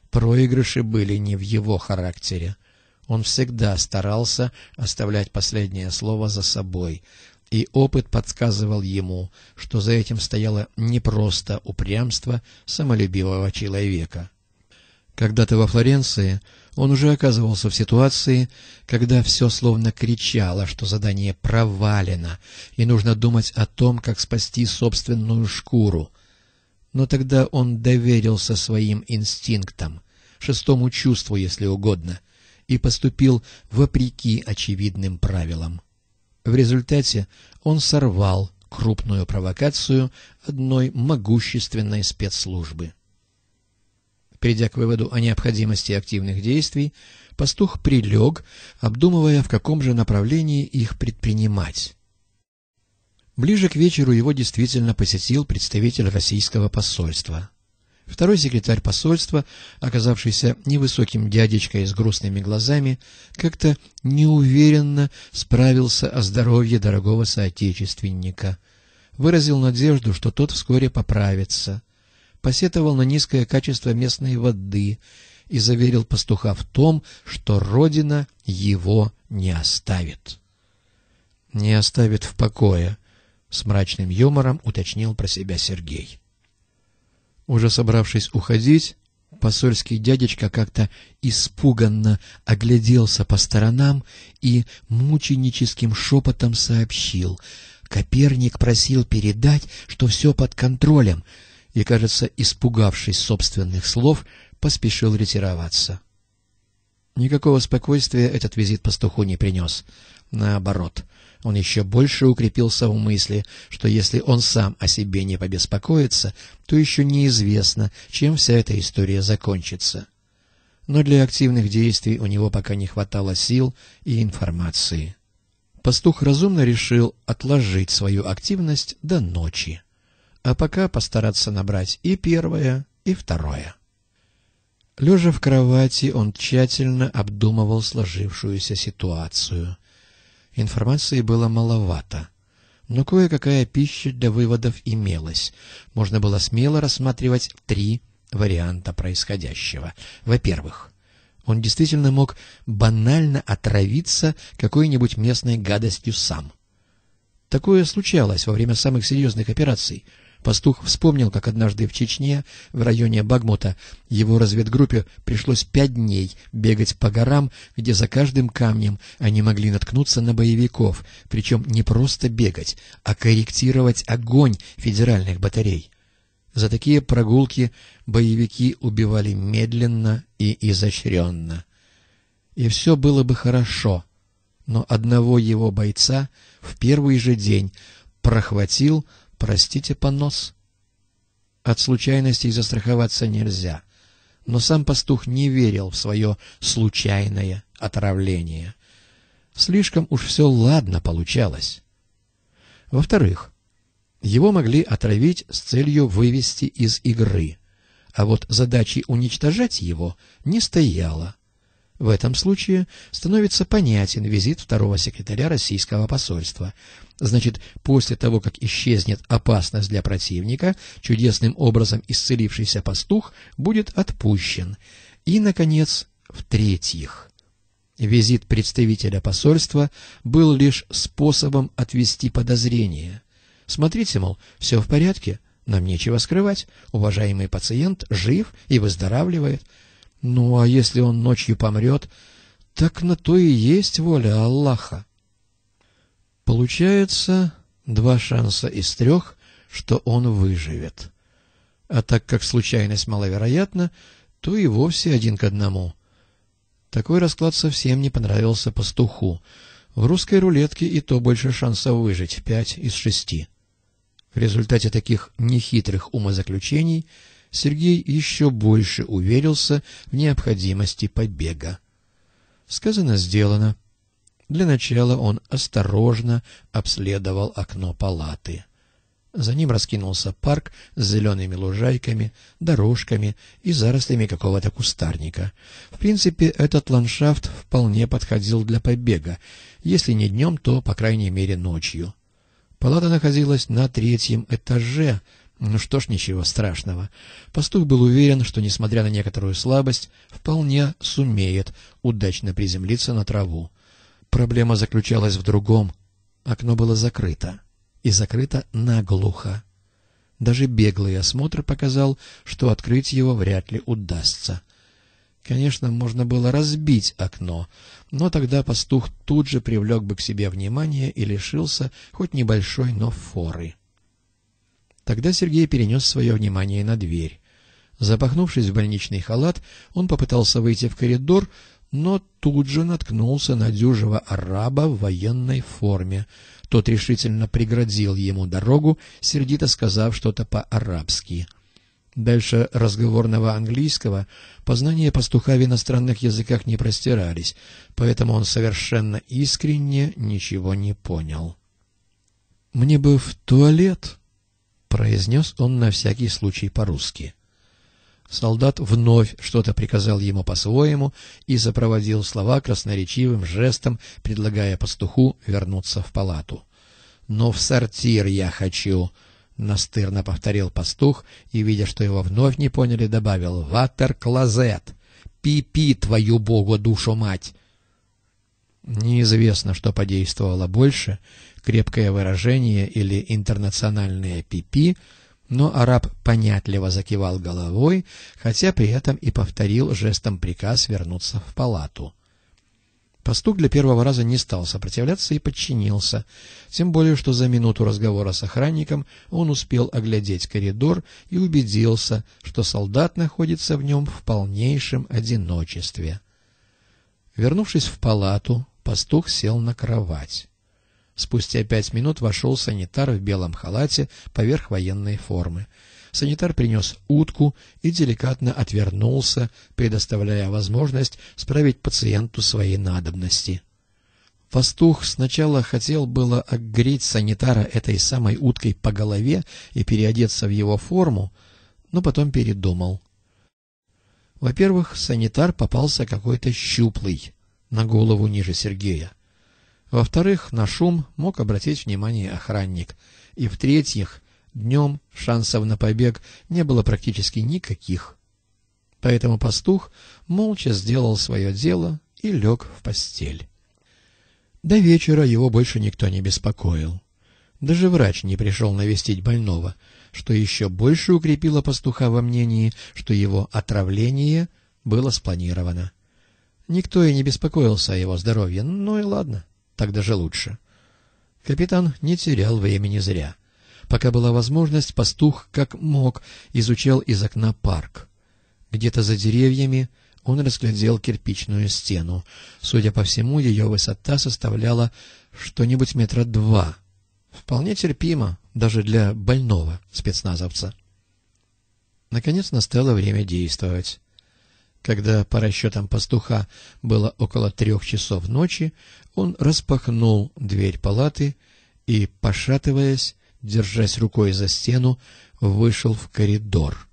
S1: Проигрыши были не в его характере. Он всегда старался оставлять последнее слово за собой, и опыт подсказывал ему, что за этим стояло не просто упрямство самолюбивого человека. Когда-то во Флоренции он уже оказывался в ситуации, когда все словно кричало, что задание провалено, и нужно думать о том, как спасти собственную шкуру. Но тогда он доверился своим инстинктам, шестому чувству, если угодно, и поступил вопреки очевидным правилам. В результате он сорвал крупную провокацию одной могущественной спецслужбы. Придя к выводу о необходимости активных действий, пастух прилег, обдумывая, в каком же направлении их предпринимать. Ближе к вечеру его действительно посетил представитель российского посольства. Второй секретарь посольства, оказавшийся невысоким дядечкой с грустными глазами, как-то неуверенно справился о здоровье дорогого соотечественника. Выразил надежду, что тот вскоре поправится. Посетовал на низкое качество местной воды и заверил пастуха в том, что родина его не оставит. «Не оставит в покое», — с мрачным юмором уточнил про себя Сергей. Уже собравшись уходить, посольский дядечка как-то испуганно огляделся по сторонам и мученическим шепотом сообщил. Коперник просил передать, что все под контролем, и, кажется, испугавшись собственных слов, поспешил ретироваться. Никакого спокойствия этот визит пастуху не принес. Наоборот, он еще больше укрепился в мысли, что если он сам о себе не побеспокоится, то еще неизвестно, чем вся эта история закончится. Но для активных действий у него пока не хватало сил и информации. Пастух разумно решил отложить свою активность до ночи, а пока постараться набрать и первое, и второе. Лежа в кровати, он тщательно обдумывал сложившуюся ситуацию. Информации было маловато. Но кое-какая пища для выводов имелась. Можно было смело рассматривать три варианта происходящего. Во-первых, он действительно мог банально отравиться какой-нибудь местной гадостью сам. Такое случалось во время самых серьезных операций — Пастух вспомнил, как однажды в Чечне, в районе Багмута, его разведгруппе пришлось пять дней бегать по горам, где за каждым камнем они могли наткнуться на боевиков, причем не просто бегать, а корректировать огонь федеральных батарей. За такие прогулки боевики убивали медленно и изощренно. И все было бы хорошо, но одного его бойца в первый же день прохватил Простите, понос. От случайностей застраховаться нельзя. Но сам пастух не верил в свое случайное отравление. Слишком уж все ладно получалось. Во-вторых, его могли отравить с целью вывести из игры, а вот задачи уничтожать его не стояло. В этом случае становится понятен визит второго секретаря российского посольства. Значит, после того, как исчезнет опасность для противника, чудесным образом исцелившийся пастух будет отпущен. И, наконец, в-третьих, визит представителя посольства был лишь способом отвести подозрения. Смотрите, мол, все в порядке, нам нечего скрывать, уважаемый пациент жив и выздоравливает, ну, а если он ночью помрет, так на то и есть воля Аллаха. Получается, два шанса из трех, что он выживет. А так как случайность маловероятна, то и вовсе один к одному. Такой расклад совсем не понравился пастуху. В русской рулетке и то больше шансов выжить — пять из шести. В результате таких нехитрых умозаключений — Сергей еще больше уверился в необходимости побега. Сказано, сделано. Для начала он осторожно обследовал окно палаты. За ним раскинулся парк с зелеными лужайками, дорожками и зарослями какого-то кустарника. В принципе, этот ландшафт вполне подходил для побега, если не днем, то, по крайней мере, ночью. Палата находилась на третьем этаже — ну что ж, ничего страшного. Пастух был уверен, что, несмотря на некоторую слабость, вполне сумеет удачно приземлиться на траву. Проблема заключалась в другом. Окно было закрыто. И закрыто наглухо. Даже беглый осмотр показал, что открыть его вряд ли удастся. Конечно, можно было разбить окно, но тогда пастух тут же привлек бы к себе внимание и лишился хоть небольшой, но форы. Тогда Сергей перенес свое внимание на дверь. Запахнувшись в больничный халат, он попытался выйти в коридор, но тут же наткнулся на дюжего араба в военной форме. Тот решительно преградил ему дорогу, сердито сказав что-то по-арабски. Дальше разговорного английского познания пастуха в иностранных языках не простирались, поэтому он совершенно искренне ничего не понял. «Мне бы в туалет!» произнес он на всякий случай по-русски. Солдат вновь что-то приказал ему по-своему и сопроводил слова красноречивым жестом, предлагая пастуху вернуться в палату. «Но в сортир я хочу!» — настырно повторил пастух и, видя, что его вновь не поняли, добавил «Ватер-клозет! Пипи, твою богу, душу мать!» Неизвестно, что подействовало больше крепкое выражение или интернациональное пипи, но араб понятливо закивал головой, хотя при этом и повторил жестом приказ вернуться в палату. Пастух для первого раза не стал сопротивляться и подчинился, тем более что за минуту разговора с охранником он успел оглядеть коридор и убедился, что солдат находится в нем в полнейшем одиночестве. Вернувшись в палату, пастух сел на кровать. Спустя пять минут вошел санитар в белом халате поверх военной формы. Санитар принес утку и деликатно отвернулся, предоставляя возможность справить пациенту свои надобности. Пастух сначала хотел было огреть санитара этой самой уткой по голове и переодеться в его форму, но потом передумал. Во-первых, санитар попался какой-то щуплый, на голову ниже Сергея. Во-вторых, на шум мог обратить внимание охранник. И в-третьих, днем шансов на побег не было практически никаких. Поэтому пастух молча сделал свое дело и лег в постель. До вечера его больше никто не беспокоил. Даже врач не пришел навестить больного, что еще больше укрепило пастуха во мнении, что его отравление было спланировано. Никто и не беспокоился о его здоровье, ну и ладно. Так даже лучше. Капитан не терял времени зря. Пока была возможность, пастух как мог изучал из окна парк. Где-то за деревьями он разглядел кирпичную стену. Судя по всему, ее высота составляла что-нибудь метра два. Вполне терпимо даже для больного спецназовца. Наконец настало время действовать. Когда по расчетам пастуха было около трех часов ночи, он распахнул дверь палаты и, пошатываясь, держась рукой за стену, вышел в коридор.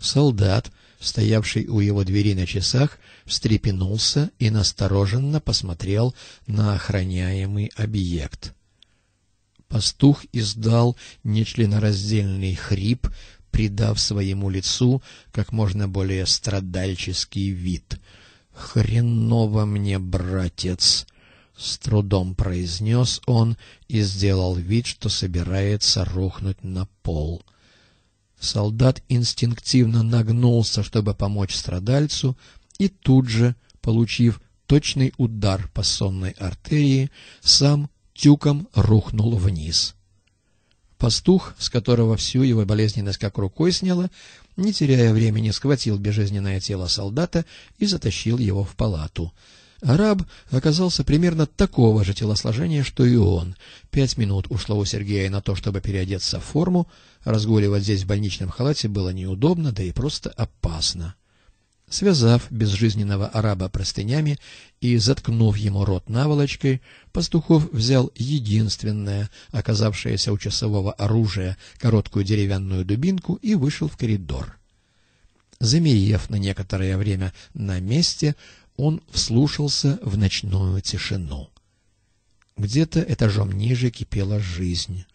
S1: Солдат, стоявший у его двери на часах, встрепенулся и настороженно посмотрел на охраняемый объект. Пастух издал нечленораздельный хрип, придав своему лицу как можно более страдальческий вид — «Хреново мне, братец!» — с трудом произнес он и сделал вид, что собирается рухнуть на пол. Солдат инстинктивно нагнулся, чтобы помочь страдальцу, и тут же, получив точный удар по сонной артерии, сам тюком рухнул вниз. Пастух, с которого всю его болезненность как рукой сняло, не теряя времени, схватил безжизненное тело солдата и затащил его в палату. Араб оказался примерно такого же телосложения, что и он. Пять минут ушло у Сергея на то, чтобы переодеться в форму. Разгуливать здесь в больничном халате было неудобно, да и просто опасно. Связав безжизненного араба простынями и заткнув ему рот наволочкой, пастухов взял единственное, оказавшееся у часового оружия, короткую деревянную дубинку и вышел в коридор. Замерев на некоторое время на месте, он вслушался в ночную тишину. Где-то этажом ниже кипела жизнь.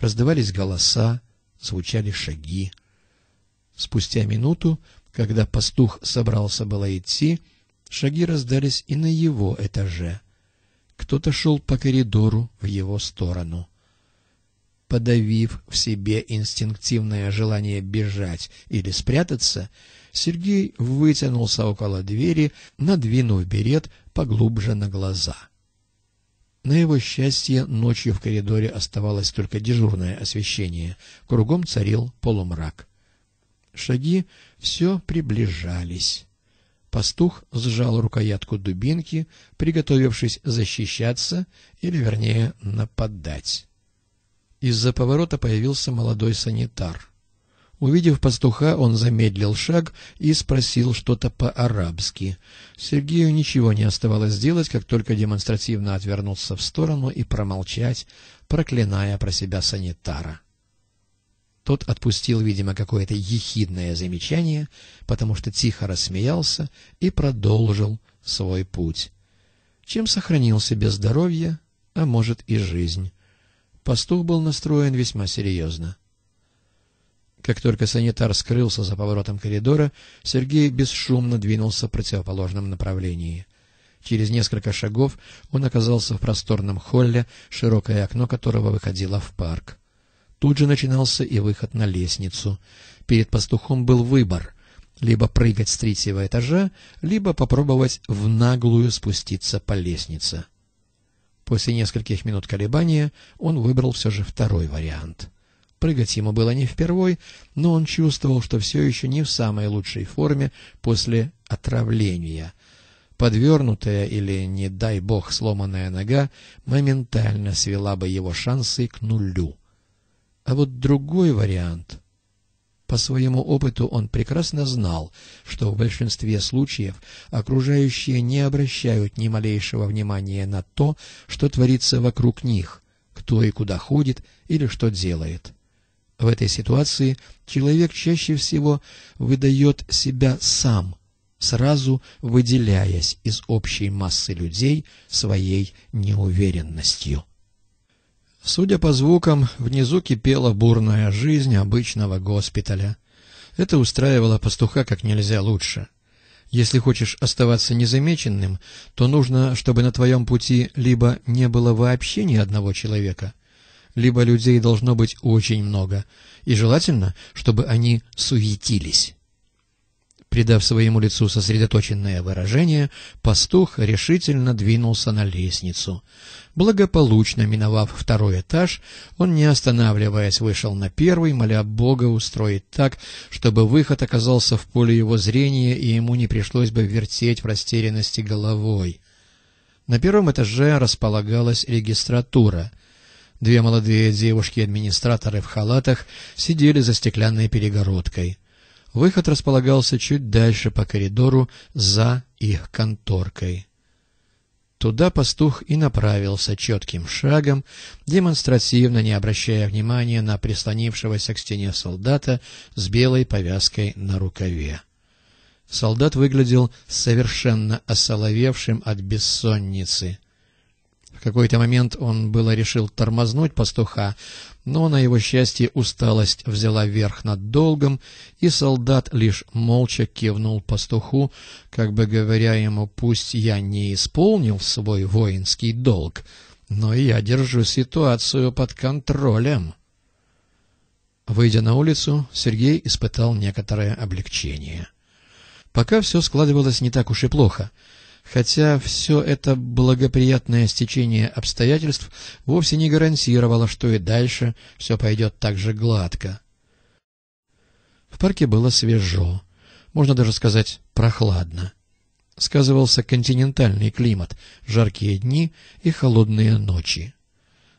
S1: Раздавались голоса, звучали шаги. Спустя минуту когда пастух собрался было идти, шаги раздались и на его этаже. Кто-то шел по коридору в его сторону. Подавив в себе инстинктивное желание бежать или спрятаться, Сергей вытянулся около двери, надвинув берет поглубже на глаза. На его счастье ночью в коридоре оставалось только дежурное освещение, кругом царил полумрак. Шаги все приближались. Пастух сжал рукоятку дубинки, приготовившись защищаться или, вернее, нападать. Из-за поворота появился молодой санитар. Увидев пастуха, он замедлил шаг и спросил что-то по-арабски. Сергею ничего не оставалось делать, как только демонстративно отвернуться в сторону и промолчать, проклиная про себя санитара. Тот отпустил, видимо, какое-то ехидное замечание, потому что тихо рассмеялся и продолжил свой путь. Чем сохранил себе здоровье, а может и жизнь. Пастух был настроен весьма серьезно. Как только санитар скрылся за поворотом коридора, Сергей бесшумно двинулся в противоположном направлении. Через несколько шагов он оказался в просторном холле, широкое окно которого выходило в парк. Тут же начинался и выход на лестницу. Перед пастухом был выбор — либо прыгать с третьего этажа, либо попробовать в наглую спуститься по лестнице. После нескольких минут колебания он выбрал все же второй вариант. Прыгать ему было не впервой, но он чувствовал, что все еще не в самой лучшей форме после отравления. Подвернутая или, не дай бог, сломанная нога моментально свела бы его шансы к нулю. А вот другой вариант. По своему опыту он прекрасно знал, что в большинстве случаев окружающие не обращают ни малейшего внимания на то, что творится вокруг них, кто и куда ходит или что делает. В этой ситуации человек чаще всего выдает себя сам, сразу выделяясь из общей массы людей своей неуверенностью. Судя по звукам, внизу кипела бурная жизнь обычного госпиталя. Это устраивало пастуха как нельзя лучше. Если хочешь оставаться незамеченным, то нужно, чтобы на твоем пути либо не было вообще ни одного человека, либо людей должно быть очень много, и желательно, чтобы они суетились». Придав своему лицу сосредоточенное выражение, пастух решительно двинулся на лестницу. Благополучно миновав второй этаж, он, не останавливаясь, вышел на первый, моля Бога устроить так, чтобы выход оказался в поле его зрения, и ему не пришлось бы вертеть в растерянности головой. На первом этаже располагалась регистратура — Две молодые девушки-администраторы в халатах сидели за стеклянной перегородкой. Выход располагался чуть дальше по коридору за их конторкой. Туда пастух и направился четким шагом, демонстративно не обращая внимания на прислонившегося к стене солдата с белой повязкой на рукаве. Солдат выглядел совершенно осоловевшим от бессонницы. В какой-то момент он было решил тормознуть пастуха, но, на его счастье, усталость взяла верх над долгом, и солдат лишь молча кивнул пастуху, как бы говоря ему, пусть я не исполнил свой воинский долг, но я держу ситуацию под контролем. Выйдя на улицу, Сергей испытал некоторое облегчение. Пока все складывалось не так уж и плохо — хотя все это благоприятное стечение обстоятельств вовсе не гарантировало, что и дальше все пойдет так же гладко. В парке было свежо, можно даже сказать прохладно. Сказывался континентальный климат, жаркие дни и холодные ночи.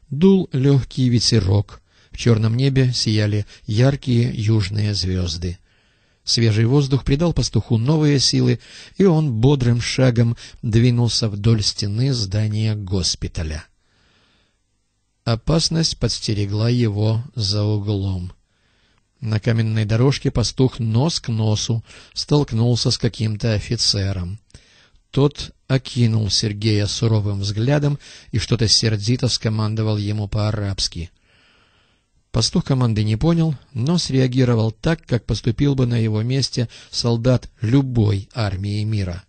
S1: Дул легкий ветерок, в черном небе сияли яркие южные звезды. Свежий воздух придал пастуху новые силы, и он бодрым шагом двинулся вдоль стены здания госпиталя. Опасность подстерегла его за углом. На каменной дорожке пастух нос к носу столкнулся с каким-то офицером. Тот окинул Сергея суровым взглядом и что-то сердито скомандовал ему по-арабски — Пастух команды не понял, но среагировал так, как поступил бы на его месте солдат любой армии мира.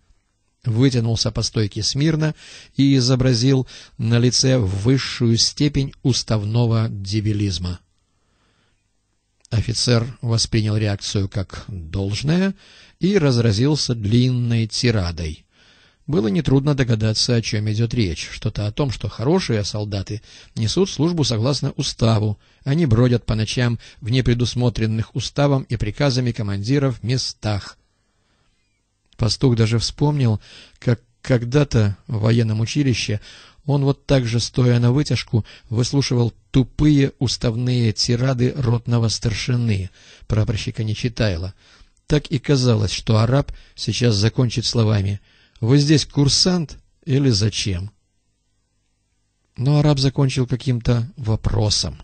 S1: Вытянулся по стойке смирно и изобразил на лице высшую степень уставного дебилизма. Офицер воспринял реакцию как должное и разразился длинной тирадой. Было нетрудно догадаться, о чем идет речь. Что-то о том, что хорошие солдаты несут службу согласно уставу. Они бродят по ночам в непредусмотренных уставом и приказами командиров местах. Пастух даже вспомнил, как когда-то в военном училище он вот так же, стоя на вытяжку, выслушивал тупые уставные тирады ротного старшины, прапорщика Нечитайла. Так и казалось, что араб сейчас закончит словами — вы здесь курсант или зачем? Но араб закончил каким-то вопросом.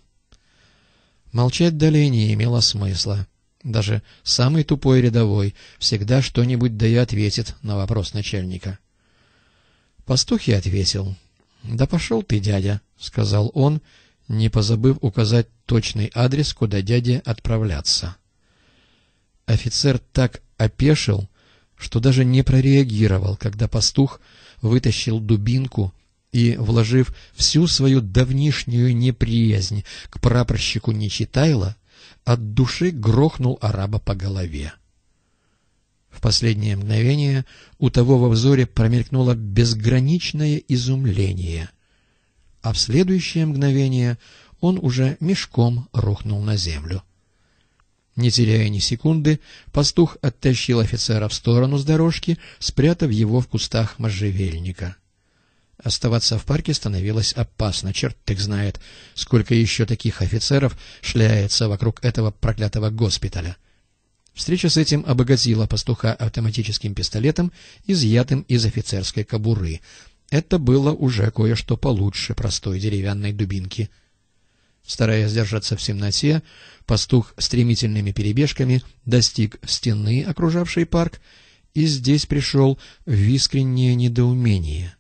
S1: Молчать далее не имело смысла. Даже самый тупой рядовой всегда что-нибудь да и ответит на вопрос начальника. Пастух и ответил. «Да пошел ты, дядя», — сказал он, не позабыв указать точный адрес, куда дяде отправляться. Офицер так опешил, что даже не прореагировал, когда пастух вытащил дубинку и, вложив всю свою давнишнюю неприязнь к прапорщику Нечитайла, от души грохнул араба по голове. В последнее мгновение у того во взоре промелькнуло безграничное изумление, а в следующее мгновение он уже мешком рухнул на землю. Не теряя ни секунды, пастух оттащил офицера в сторону с дорожки, спрятав его в кустах можжевельника. Оставаться в парке становилось опасно, черт так знает, сколько еще таких офицеров шляется вокруг этого проклятого госпиталя. Встреча с этим обогатила пастуха автоматическим пистолетом, изъятым из офицерской кобуры. Это было уже кое-что получше простой деревянной дубинки. Стараясь держаться в темноте, Пастух стремительными перебежками достиг стены, окружавшей парк, и здесь пришел в искреннее недоумение.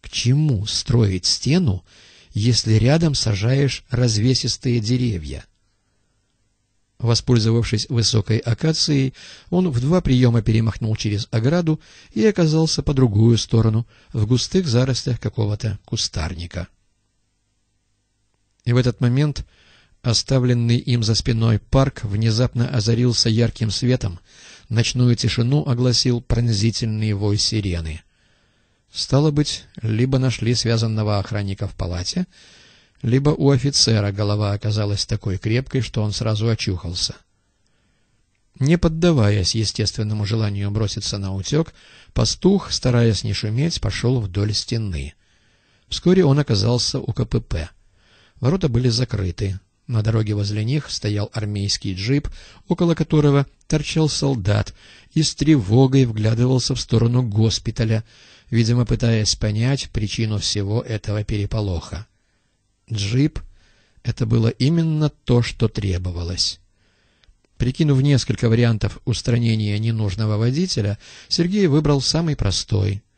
S1: К чему строить стену, если рядом сажаешь развесистые деревья? Воспользовавшись высокой акацией, он в два приема перемахнул через ограду и оказался по другую сторону, в густых заростях какого-то кустарника. И в этот момент Оставленный им за спиной парк внезапно озарился ярким светом, ночную тишину огласил пронзительный вой сирены. Стало быть, либо нашли связанного охранника в палате, либо у офицера голова оказалась такой крепкой, что он сразу очухался. Не поддаваясь естественному желанию броситься на утек, пастух, стараясь не шуметь, пошел вдоль стены. Вскоре он оказался у КПП. Ворота были закрыты, на дороге возле них стоял армейский джип, около которого торчал солдат и с тревогой вглядывался в сторону госпиталя, видимо, пытаясь понять причину всего этого переполоха. Джип — это было именно то, что требовалось. Прикинув несколько вариантов устранения ненужного водителя, Сергей выбрал самый простой —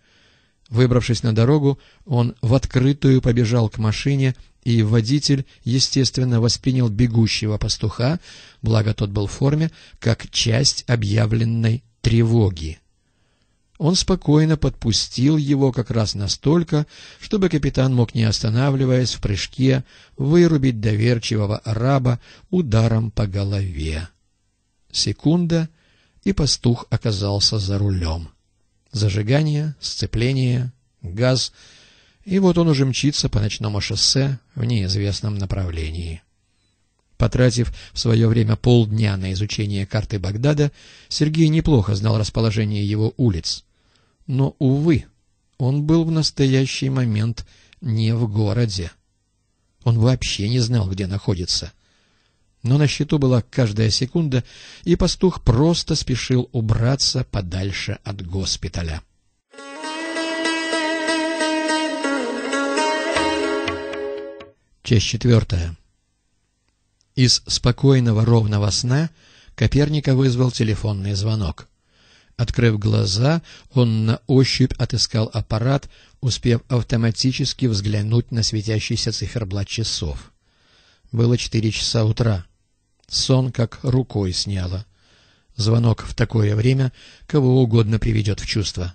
S1: Выбравшись на дорогу, он в открытую побежал к машине и водитель, естественно, воспринял бегущего пастуха, благо тот был в форме, как часть объявленной тревоги. Он спокойно подпустил его как раз настолько, чтобы капитан мог, не останавливаясь в прыжке, вырубить доверчивого араба ударом по голове. Секунда, и пастух оказался за рулем. Зажигание, сцепление, газ — и вот он уже мчится по ночному шоссе в неизвестном направлении. Потратив в свое время полдня на изучение карты Багдада, Сергей неплохо знал расположение его улиц. Но, увы, он был в настоящий момент не в городе. Он вообще не знал, где находится. Но на счету была каждая секунда, и пастух просто спешил убраться подальше от госпиталя. Часть четвертая. Из спокойного ровного сна Коперника вызвал телефонный звонок. Открыв глаза, он на ощупь отыскал аппарат, успев автоматически взглянуть на светящийся циферблат часов. Было четыре часа утра. Сон как рукой сняло. Звонок в такое время кого угодно приведет в чувство.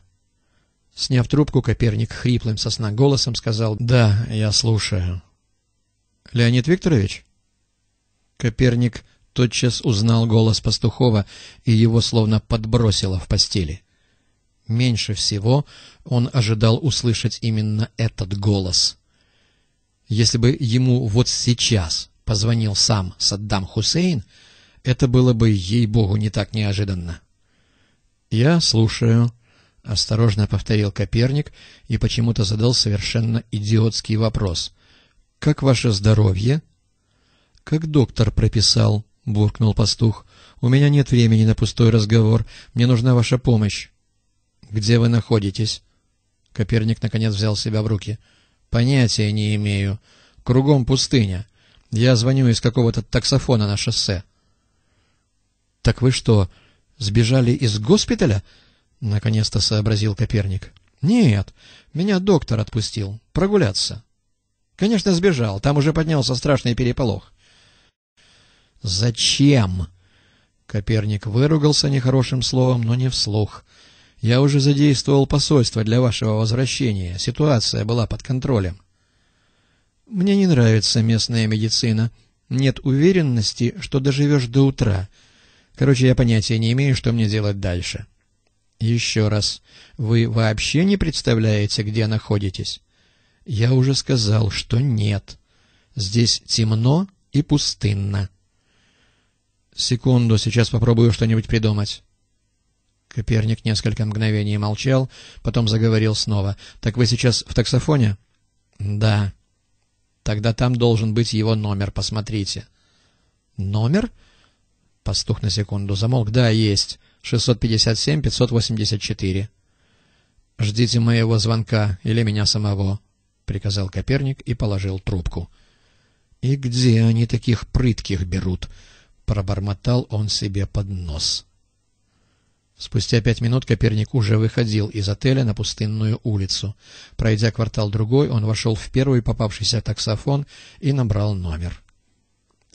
S1: Сняв трубку, Коперник хриплым сосна голосом сказал «Да, я слушаю». Леонид Викторович? Коперник тотчас узнал голос пастухова, и его словно подбросило в постели. Меньше всего он ожидал услышать именно этот голос. Если бы ему вот сейчас позвонил сам Саддам Хусейн, это было бы, ей-богу, не так неожиданно. «Я слушаю», — осторожно повторил Коперник и почему-то задал совершенно идиотский вопрос. Как ваше здоровье? Как доктор прописал, буркнул пастух. У меня нет времени на пустой разговор. Мне нужна ваша помощь. Где вы находитесь? Коперник наконец взял себя в руки. Понятия не имею. Кругом пустыня. Я звоню из какого-то таксофона на шоссе. Так вы что, сбежали из госпиталя? Наконец-то сообразил Коперник. Нет, меня доктор отпустил прогуляться. Конечно, сбежал. Там уже поднялся страшный переполох. «Зачем?» Коперник выругался нехорошим словом, но не вслух. «Я уже задействовал посольство для вашего возвращения. Ситуация была под контролем». «Мне не нравится местная медицина. Нет уверенности, что доживешь до утра. Короче, я понятия не имею, что мне делать дальше». «Еще раз. Вы вообще не представляете, где находитесь?» Я уже сказал, что нет. Здесь темно и пустынно. Секунду, сейчас попробую что-нибудь придумать. Коперник несколько мгновений молчал, потом заговорил снова. «Так вы сейчас в таксофоне?» «Да». «Тогда там должен быть его номер, посмотрите». «Номер?» Пастух на секунду замолк. «Да, есть. 657-584». «Ждите моего звонка или меня самого» приказал Коперник и положил трубку. «И где они таких прытких берут?» — пробормотал он себе под нос. Спустя пять минут Коперник уже выходил из отеля на пустынную улицу. Пройдя квартал-другой, он вошел в первый попавшийся таксофон и набрал номер.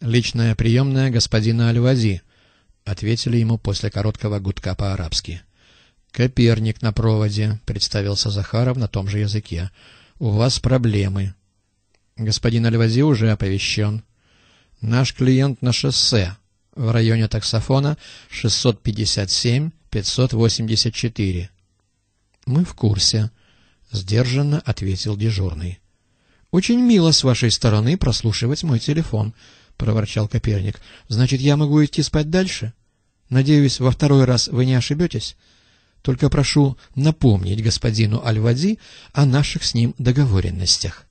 S1: «Личная приемная господина Альвази», — ответили ему после короткого гудка по-арабски. «Коперник на проводе», — представился Захаров на том же языке у вас проблемы. Господин Альвази уже оповещен. Наш клиент на шоссе, в районе таксофона 657-584. Мы в курсе, — сдержанно ответил дежурный. «Очень мило с вашей стороны прослушивать мой телефон», — проворчал Коперник. «Значит, я могу идти спать дальше? Надеюсь, во второй раз вы не ошибетесь?» Только прошу напомнить господину Альвади о наших с ним договоренностях.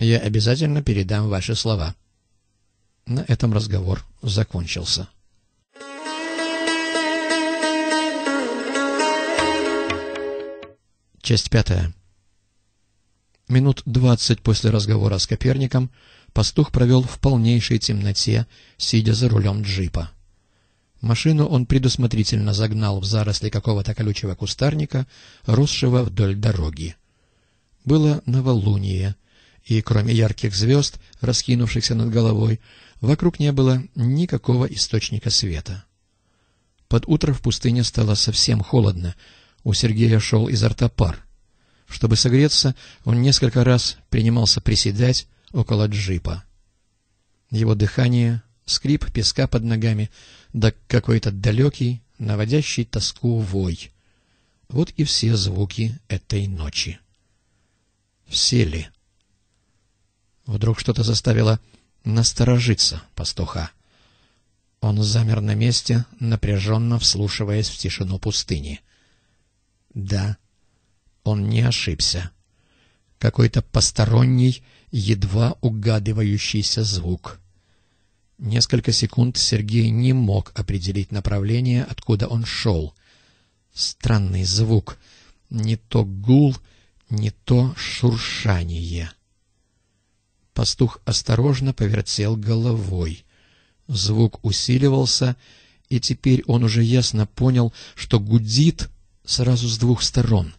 S1: Я обязательно передам ваши слова. На этом разговор закончился. Часть пятая. Минут двадцать после разговора с Коперником пастух провел в полнейшей темноте, сидя за рулем джипа. Машину он предусмотрительно загнал в заросли какого-то колючего кустарника, росшего вдоль дороги. Было новолуние, и кроме ярких звезд, раскинувшихся над головой, вокруг не было никакого источника света. Под утро в пустыне стало совсем холодно, у Сергея шел изо рта пар. Чтобы согреться, он несколько раз принимался приседать около джипа. Его дыхание, скрип песка под ногами да какой-то далекий, наводящий тоску вой. Вот и все звуки этой ночи. Все ли? Вдруг что-то заставило насторожиться пастуха. Он замер на месте, напряженно вслушиваясь в тишину пустыни. Да, он не ошибся. Какой-то посторонний, едва угадывающийся звук — Несколько секунд Сергей не мог определить направление, откуда он шел. Странный звук. Не то гул, не то шуршание. Пастух осторожно повертел головой. Звук усиливался, и теперь он уже ясно понял, что гудит сразу с двух сторон,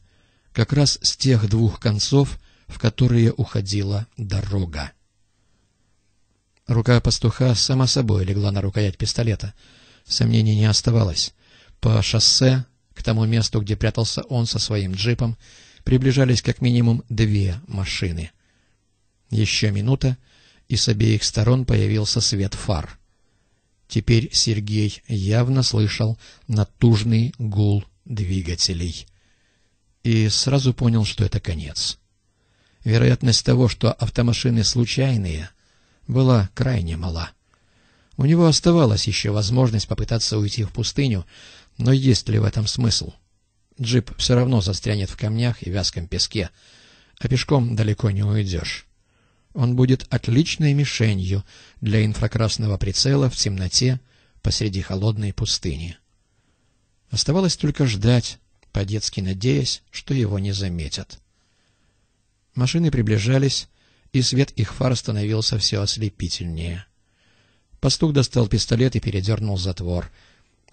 S1: как раз с тех двух концов, в которые уходила дорога. Рука пастуха сама собой легла на рукоять пистолета. Сомнений не оставалось. По шоссе, к тому месту, где прятался он со своим джипом, приближались как минимум две машины. Еще минута, и с обеих сторон появился свет фар. Теперь Сергей явно слышал натужный гул двигателей. И сразу понял, что это конец. Вероятность того, что автомашины случайные — была крайне мала. У него оставалась еще возможность попытаться уйти в пустыню, но есть ли в этом смысл? Джип все равно застрянет в камнях и вязком песке, а пешком далеко не уйдешь. Он будет отличной мишенью для инфракрасного прицела в темноте посреди холодной пустыни. Оставалось только ждать, по-детски надеясь, что его не заметят. Машины приближались, и свет их фар становился все ослепительнее. Пастух достал пистолет и передернул затвор.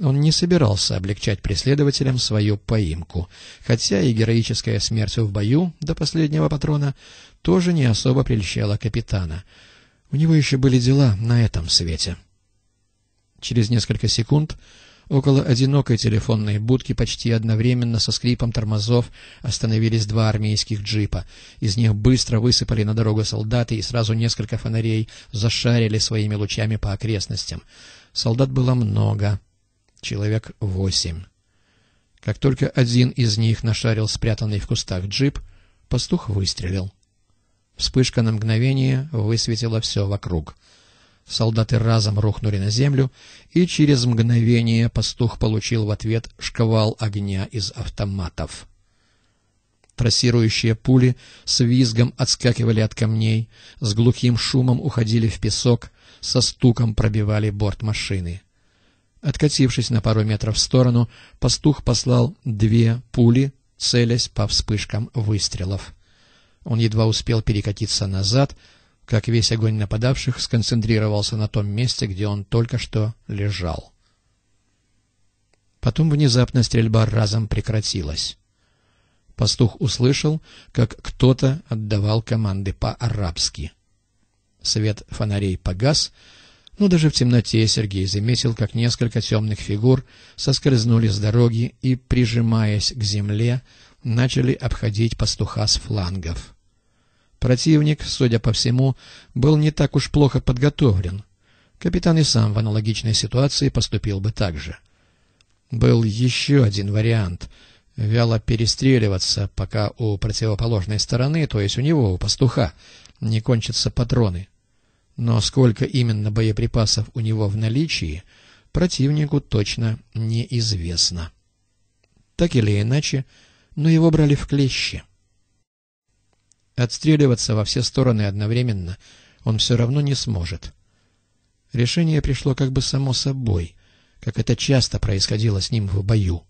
S1: Он не собирался облегчать преследователям свою поимку, хотя и героическая смерть в бою до последнего патрона тоже не особо прельщала капитана. У него еще были дела на этом свете. Через несколько секунд Около одинокой телефонной будки почти одновременно со скрипом тормозов остановились два армейских джипа. Из них быстро высыпали на дорогу солдаты, и сразу несколько фонарей зашарили своими лучами по окрестностям. Солдат было много. Человек восемь. Как только один из них нашарил спрятанный в кустах джип, пастух выстрелил. Вспышка на мгновение высветила все вокруг. Солдаты разом рухнули на землю, и через мгновение пастух получил в ответ шквал огня из автоматов. Трассирующие пули с визгом отскакивали от камней, с глухим шумом уходили в песок, со стуком пробивали борт машины. Откатившись на пару метров в сторону, пастух послал две пули, целясь по вспышкам выстрелов. Он едва успел перекатиться назад — как весь огонь нападавших сконцентрировался на том месте, где он только что лежал. Потом внезапно стрельба разом прекратилась. Пастух услышал, как кто-то отдавал команды по-арабски. Свет фонарей погас, но даже в темноте Сергей заметил, как несколько темных фигур соскользнули с дороги и, прижимаясь к земле, начали обходить пастуха с флангов. Противник, судя по всему, был не так уж плохо подготовлен. Капитан и сам в аналогичной ситуации поступил бы так же. Был еще один вариант — вяло перестреливаться, пока у противоположной стороны, то есть у него, у пастуха, не кончатся патроны. Но сколько именно боеприпасов у него в наличии, противнику точно неизвестно. Так или иначе, но его брали в клещи. Отстреливаться во все стороны одновременно он все равно не сможет. Решение пришло как бы само собой, как это часто происходило с ним в бою.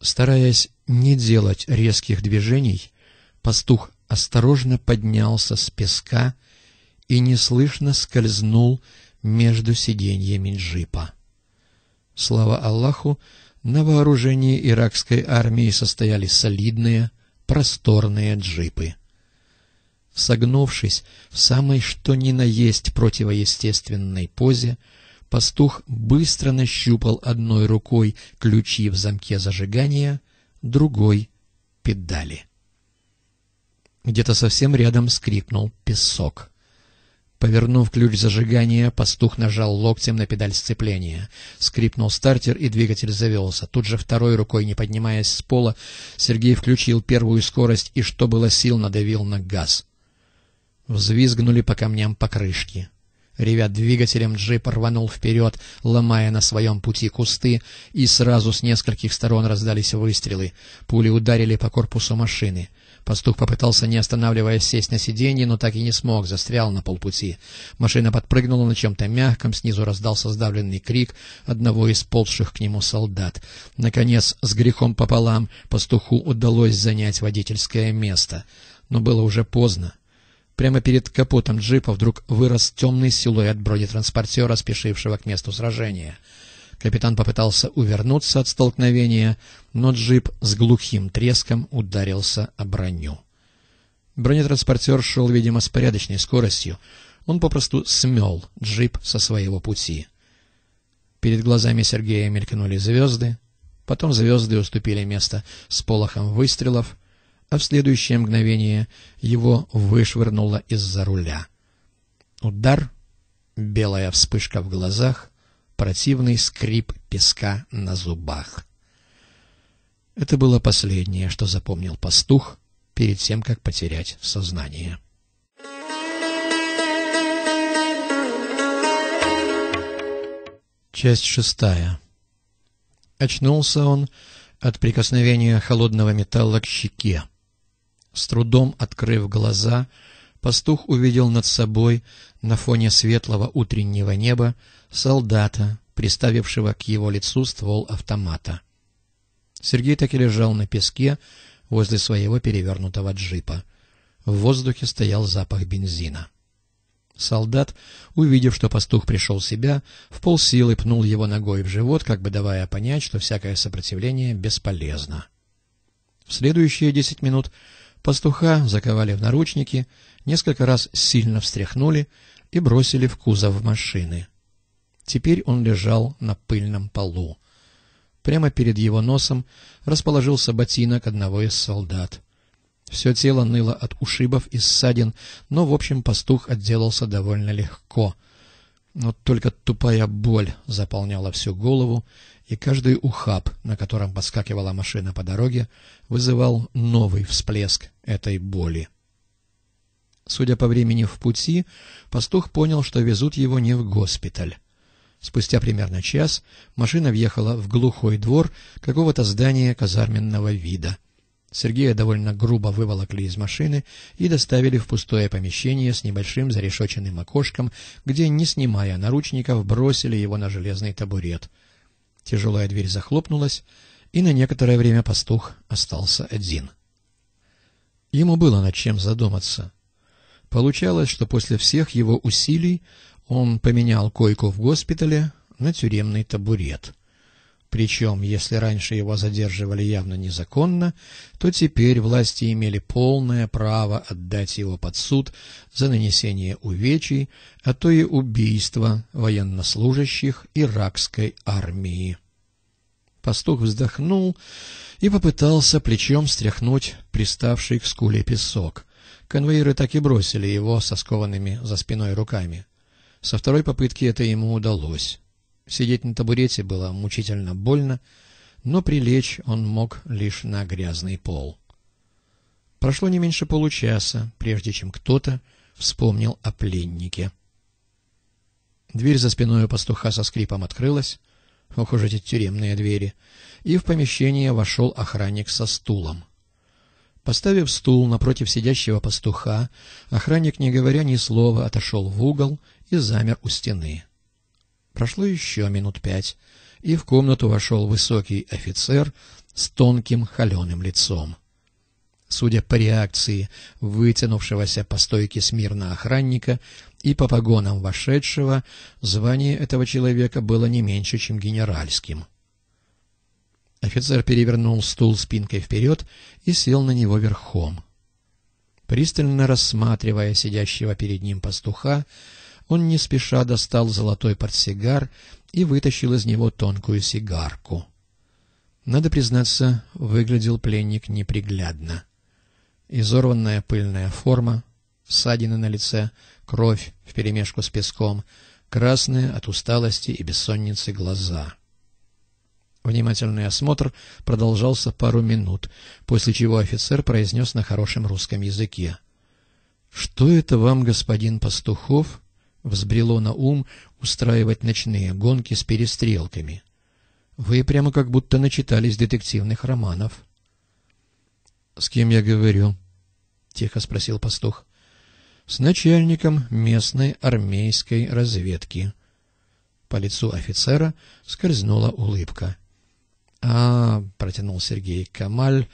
S1: Стараясь не делать резких движений, пастух осторожно поднялся с песка и неслышно скользнул между сиденьями джипа. Слава Аллаху, на вооружении иракской армии состояли солидные, просторные джипы. Согнувшись в самой что ни на есть противоестественной позе, пастух быстро нащупал одной рукой ключи в замке зажигания, другой — педали. Где-то совсем рядом скрипнул песок. Повернув ключ зажигания, пастух нажал локтем на педаль сцепления. Скрипнул стартер, и двигатель завелся. Тут же второй рукой, не поднимаясь с пола, Сергей включил первую скорость и, что было сил, надавил на газ — Взвизгнули по камням покрышки. Ревя двигателем, джип рванул вперед, ломая на своем пути кусты, и сразу с нескольких сторон раздались выстрелы. Пули ударили по корпусу машины. Пастух попытался, не останавливаясь, сесть на сиденье, но так и не смог, застрял на полпути. Машина подпрыгнула на чем-то мягком, снизу раздался сдавленный крик одного из ползших к нему солдат. Наконец, с грехом пополам, пастуху удалось занять водительское место. Но было уже поздно. Прямо перед капотом джипа вдруг вырос темный силуэт бронетранспортера, спешившего к месту сражения. Капитан попытался увернуться от столкновения, но джип с глухим треском ударился о броню. Бронетранспортер шел, видимо, с порядочной скоростью. Он попросту смел джип со своего пути. Перед глазами Сергея мелькнули звезды, потом звезды уступили место с полохом выстрелов, а в следующее мгновение его вышвырнуло из-за руля. Удар, белая вспышка в глазах, противный скрип песка на зубах. Это было последнее, что запомнил пастух перед тем, как потерять сознание. Часть шестая. Очнулся он от прикосновения холодного металла к щеке. С трудом открыв глаза, пастух увидел над собой, на фоне светлого утреннего неба, солдата, приставившего к его лицу ствол автомата. Сергей так и лежал на песке возле своего перевернутого джипа. В воздухе стоял запах бензина. Солдат, увидев, что пастух пришел в себя, в полсилы пнул его ногой в живот, как бы давая понять, что всякое сопротивление бесполезно. В следующие десять минут Пастуха заковали в наручники, несколько раз сильно встряхнули и бросили в кузов машины. Теперь он лежал на пыльном полу. Прямо перед его носом расположился ботинок одного из солдат. Все тело ныло от ушибов и ссадин, но, в общем, пастух отделался довольно легко. Но только тупая боль заполняла всю голову, и каждый ухаб, на котором подскакивала машина по дороге, вызывал новый всплеск этой боли. Судя по времени в пути, пастух понял, что везут его не в госпиталь. Спустя примерно час машина въехала в глухой двор какого-то здания казарменного вида. Сергея довольно грубо выволокли из машины и доставили в пустое помещение с небольшим зарешоченным окошком, где, не снимая наручников, бросили его на железный табурет — Тяжелая дверь захлопнулась, и на некоторое время пастух остался один. Ему было над чем задуматься. Получалось, что после всех его усилий он поменял койку в госпитале на тюремный табурет. Причем, если раньше его задерживали явно незаконно, то теперь власти имели полное право отдать его под суд за нанесение увечий, а то и убийство военнослужащих иракской армии. Пастух вздохнул и попытался плечом стряхнуть приставший к скуле песок. Конвоиры так и бросили его со скованными за спиной руками. Со второй попытки это ему удалось. Сидеть на табурете было мучительно больно, но прилечь он мог лишь на грязный пол. Прошло не меньше получаса, прежде чем кто-то вспомнил о пленнике. Дверь за спиной у пастуха со скрипом открылась, ох уж эти тюремные двери, и в помещение вошел охранник со стулом. Поставив стул напротив сидящего пастуха, охранник, не говоря ни слова, отошел в угол и замер у стены. Прошло еще минут пять, и в комнату вошел высокий офицер с тонким холеным лицом. Судя по реакции вытянувшегося по стойке смирно охранника и по погонам вошедшего, звание этого человека было не меньше, чем генеральским. Офицер перевернул стул спинкой вперед и сел на него верхом. Пристально рассматривая сидящего перед ним пастуха, он не спеша достал золотой портсигар и вытащил из него тонкую сигарку. Надо признаться, выглядел пленник неприглядно. Изорванная пыльная форма, ссадины на лице, кровь вперемешку с песком, красные от усталости и бессонницы глаза. Внимательный осмотр продолжался пару минут, после чего офицер произнес на хорошем русском языке. — Что это вам, господин Пастухов? — взбрело на ум устраивать ночные гонки с перестрелками. Вы прямо как будто начитались детективных романов. — С кем я говорю? — тихо спросил пастух. — С начальником местной армейской разведки. По лицу офицера скользнула улыбка. — А, — протянул Сергей, — Камаль,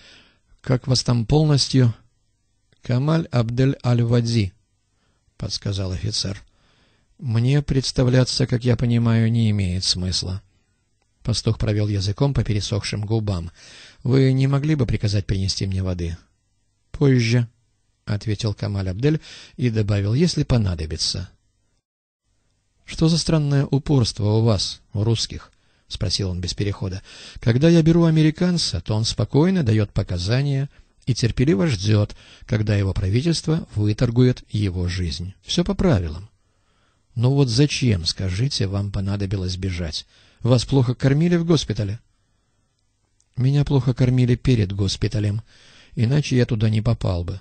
S1: как вас там полностью? — Камаль Абдель Аль-Вадзи, — подсказал офицер. — мне представляться, как я понимаю, не имеет смысла. Пастух провел языком по пересохшим губам. «Вы не могли бы приказать принести мне воды?» «Позже», — ответил Камаль Абдель и добавил, «если понадобится». «Что за странное упорство у вас, у русских?» — спросил он без перехода. «Когда я беру американца, то он спокойно дает показания и терпеливо ждет, когда его правительство выторгует его жизнь. Все по правилам. «Ну вот зачем, скажите, вам понадобилось бежать? Вас плохо кормили в госпитале?» «Меня плохо кормили перед госпиталем, иначе я туда не попал бы».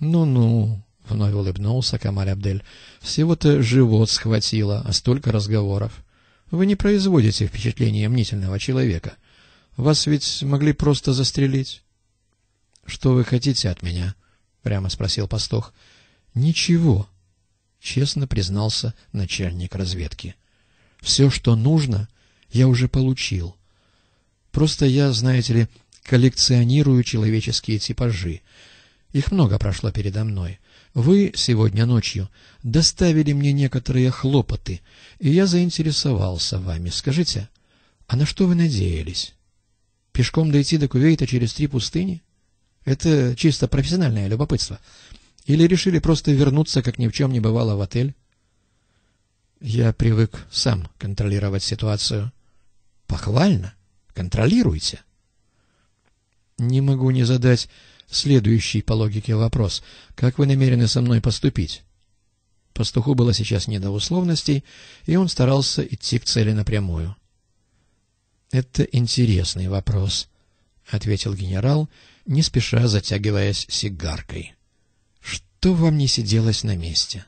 S1: «Ну-ну», — вновь улыбнулся Камаль Абдель, — «всего-то живот схватило, а столько разговоров. Вы не производите впечатление мнительного человека. Вас ведь могли просто застрелить». «Что вы хотите от меня?» — прямо спросил пастух. «Ничего» честно признался начальник разведки. «Все, что нужно, я уже получил. Просто я, знаете ли, коллекционирую человеческие типажи. Их много прошло передо мной. Вы сегодня ночью доставили мне некоторые хлопоты, и я заинтересовался вами. Скажите, а на что вы надеялись? Пешком дойти до Кувейта через три пустыни? Это чисто профессиональное любопытство». Или решили просто вернуться, как ни в чем не бывало, в отель? Я привык сам контролировать ситуацию. Похвально. Контролируйте. Не могу не задать следующий по логике вопрос. Как вы намерены со мной поступить? Пастуху было сейчас не до условностей, и он старался идти к цели напрямую. — Это интересный вопрос, — ответил генерал, не спеша затягиваясь сигаркой что вам не сиделось на месте.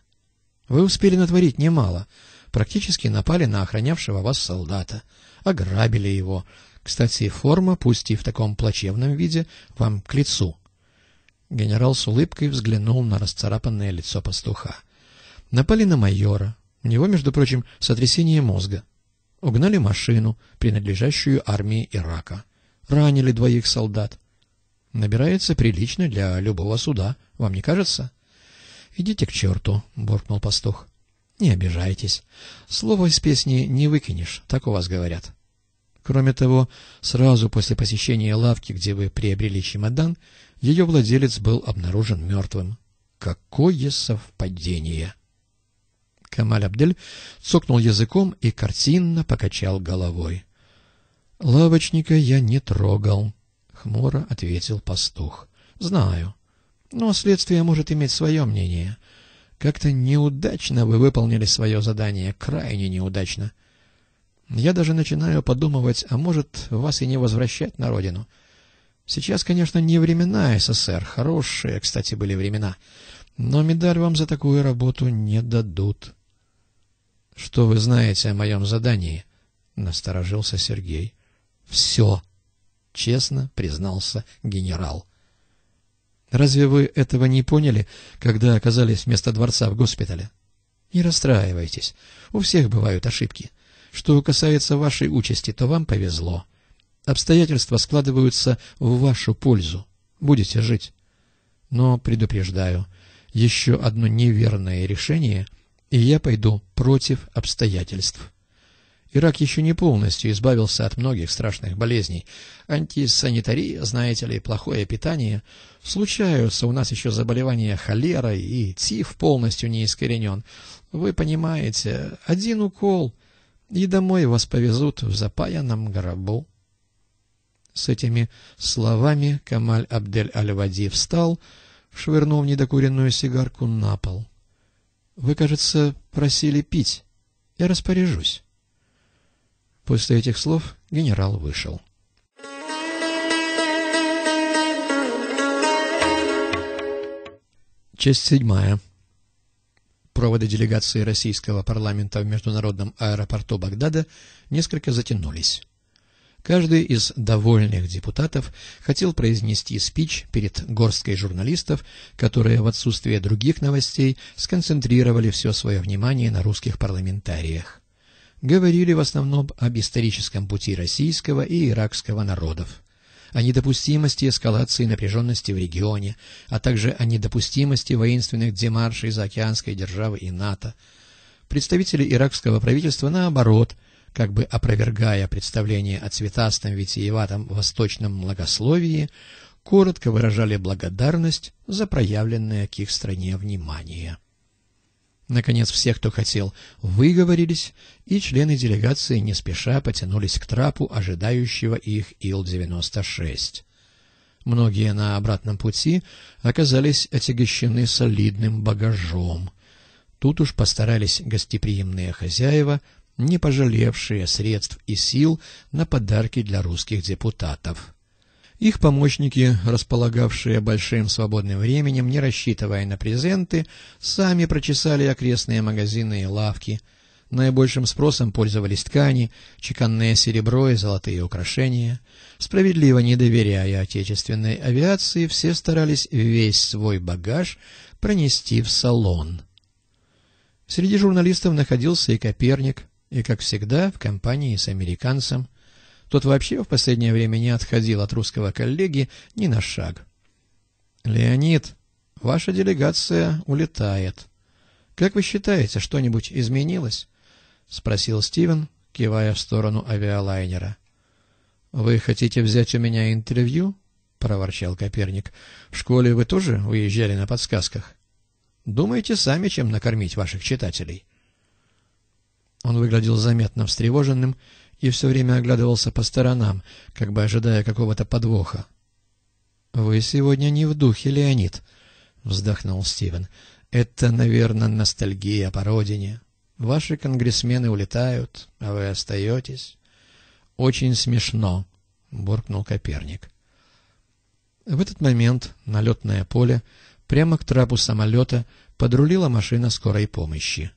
S1: Вы успели натворить немало. Практически напали на охранявшего вас солдата, ограбили его. Кстати, форма, пусть и в таком плачевном виде, вам к лицу. Генерал с улыбкой взглянул на расцарапанное лицо пастуха. Напали на майора. У него, между прочим, сотрясение мозга. Угнали машину, принадлежащую армии Ирака. Ранили двоих солдат. Набирается прилично для любого суда, вам не кажется? —— Идите к черту, — буркнул пастух. — Не обижайтесь. Слово из песни не выкинешь, так у вас говорят. Кроме того, сразу после посещения лавки, где вы приобрели чемодан, ее владелец был обнаружен мертвым. Какое совпадение! Камаль Абдель цокнул языком и картинно покачал головой. — Лавочника я не трогал, — хмуро ответил пастух. — Знаю. — но следствие может иметь свое мнение. Как-то неудачно вы выполнили свое задание, крайне неудачно. Я даже начинаю подумывать, а может, вас и не возвращать на родину. Сейчас, конечно, не времена СССР, хорошие, кстати, были времена, но медаль вам за такую работу не дадут. — Что вы знаете о моем задании? — насторожился Сергей. — Все, — честно признался генерал. — Разве вы этого не поняли, когда оказались вместо дворца в госпитале? Не расстраивайтесь, у всех бывают ошибки. Что касается вашей участи, то вам повезло. Обстоятельства складываются в вашу пользу. Будете жить. Но предупреждаю, еще одно неверное решение, и я пойду против обстоятельств. Ирак еще не полностью избавился от многих страшных болезней. Антисанитария, знаете ли, плохое питание — Случаются у нас еще заболевания холерой, и ТИФ полностью не искоренен. Вы понимаете, один укол, и домой вас повезут в запаянном гробу. С этими словами Камаль Абдель Аль-Вади встал, швырнув недокуренную сигарку на пол. — Вы, кажется, просили пить. Я распоряжусь. После этих слов генерал вышел. Часть седьмая. Проводы делегации российского парламента в международном аэропорту Багдада несколько затянулись. Каждый из довольных депутатов хотел произнести спич перед горсткой журналистов, которые в отсутствие других новостей сконцентрировали все свое внимание на русских парламентариях. Говорили в основном об историческом пути российского и иракского народов о недопустимости эскалации напряженности в регионе, а также о недопустимости воинственных демаршей заокеанской державы и НАТО. Представители иракского правительства, наоборот, как бы опровергая представление о цветастом витиеватом восточном благословии, коротко выражали благодарность за проявленное к их стране внимание. Наконец все, кто хотел, выговорились, и члены делегации не спеша потянулись к трапу, ожидающего их Ил-96. Многие на обратном пути оказались отягощены солидным багажом. Тут уж постарались гостеприимные хозяева, не пожалевшие средств и сил на подарки для русских депутатов. Их помощники, располагавшие большим свободным временем, не рассчитывая на презенты, сами прочесали окрестные магазины и лавки. Наибольшим спросом пользовались ткани, чеканное серебро и золотые украшения. Справедливо не доверяя отечественной авиации, все старались весь свой багаж пронести в салон. Среди журналистов находился и Коперник, и, как всегда, в компании с американцем тот вообще в последнее время не отходил от русского коллеги ни на шаг. «Леонид, ваша делегация улетает. Как вы считаете, что-нибудь изменилось?» — спросил Стивен, кивая в сторону авиалайнера. «Вы хотите взять у меня интервью?» — проворчал Коперник. «В школе вы тоже уезжали на подсказках? Думаете сами, чем накормить ваших читателей?» Он выглядел заметно встревоженным и все время оглядывался по сторонам, как бы ожидая какого-то подвоха. — Вы сегодня не в духе, Леонид, — вздохнул Стивен. — Это, наверное, ностальгия по родине. Ваши конгрессмены улетают, а вы остаетесь. — Очень смешно, — буркнул Коперник. В этот момент на летное поле прямо к трапу самолета подрулила машина скорой помощи.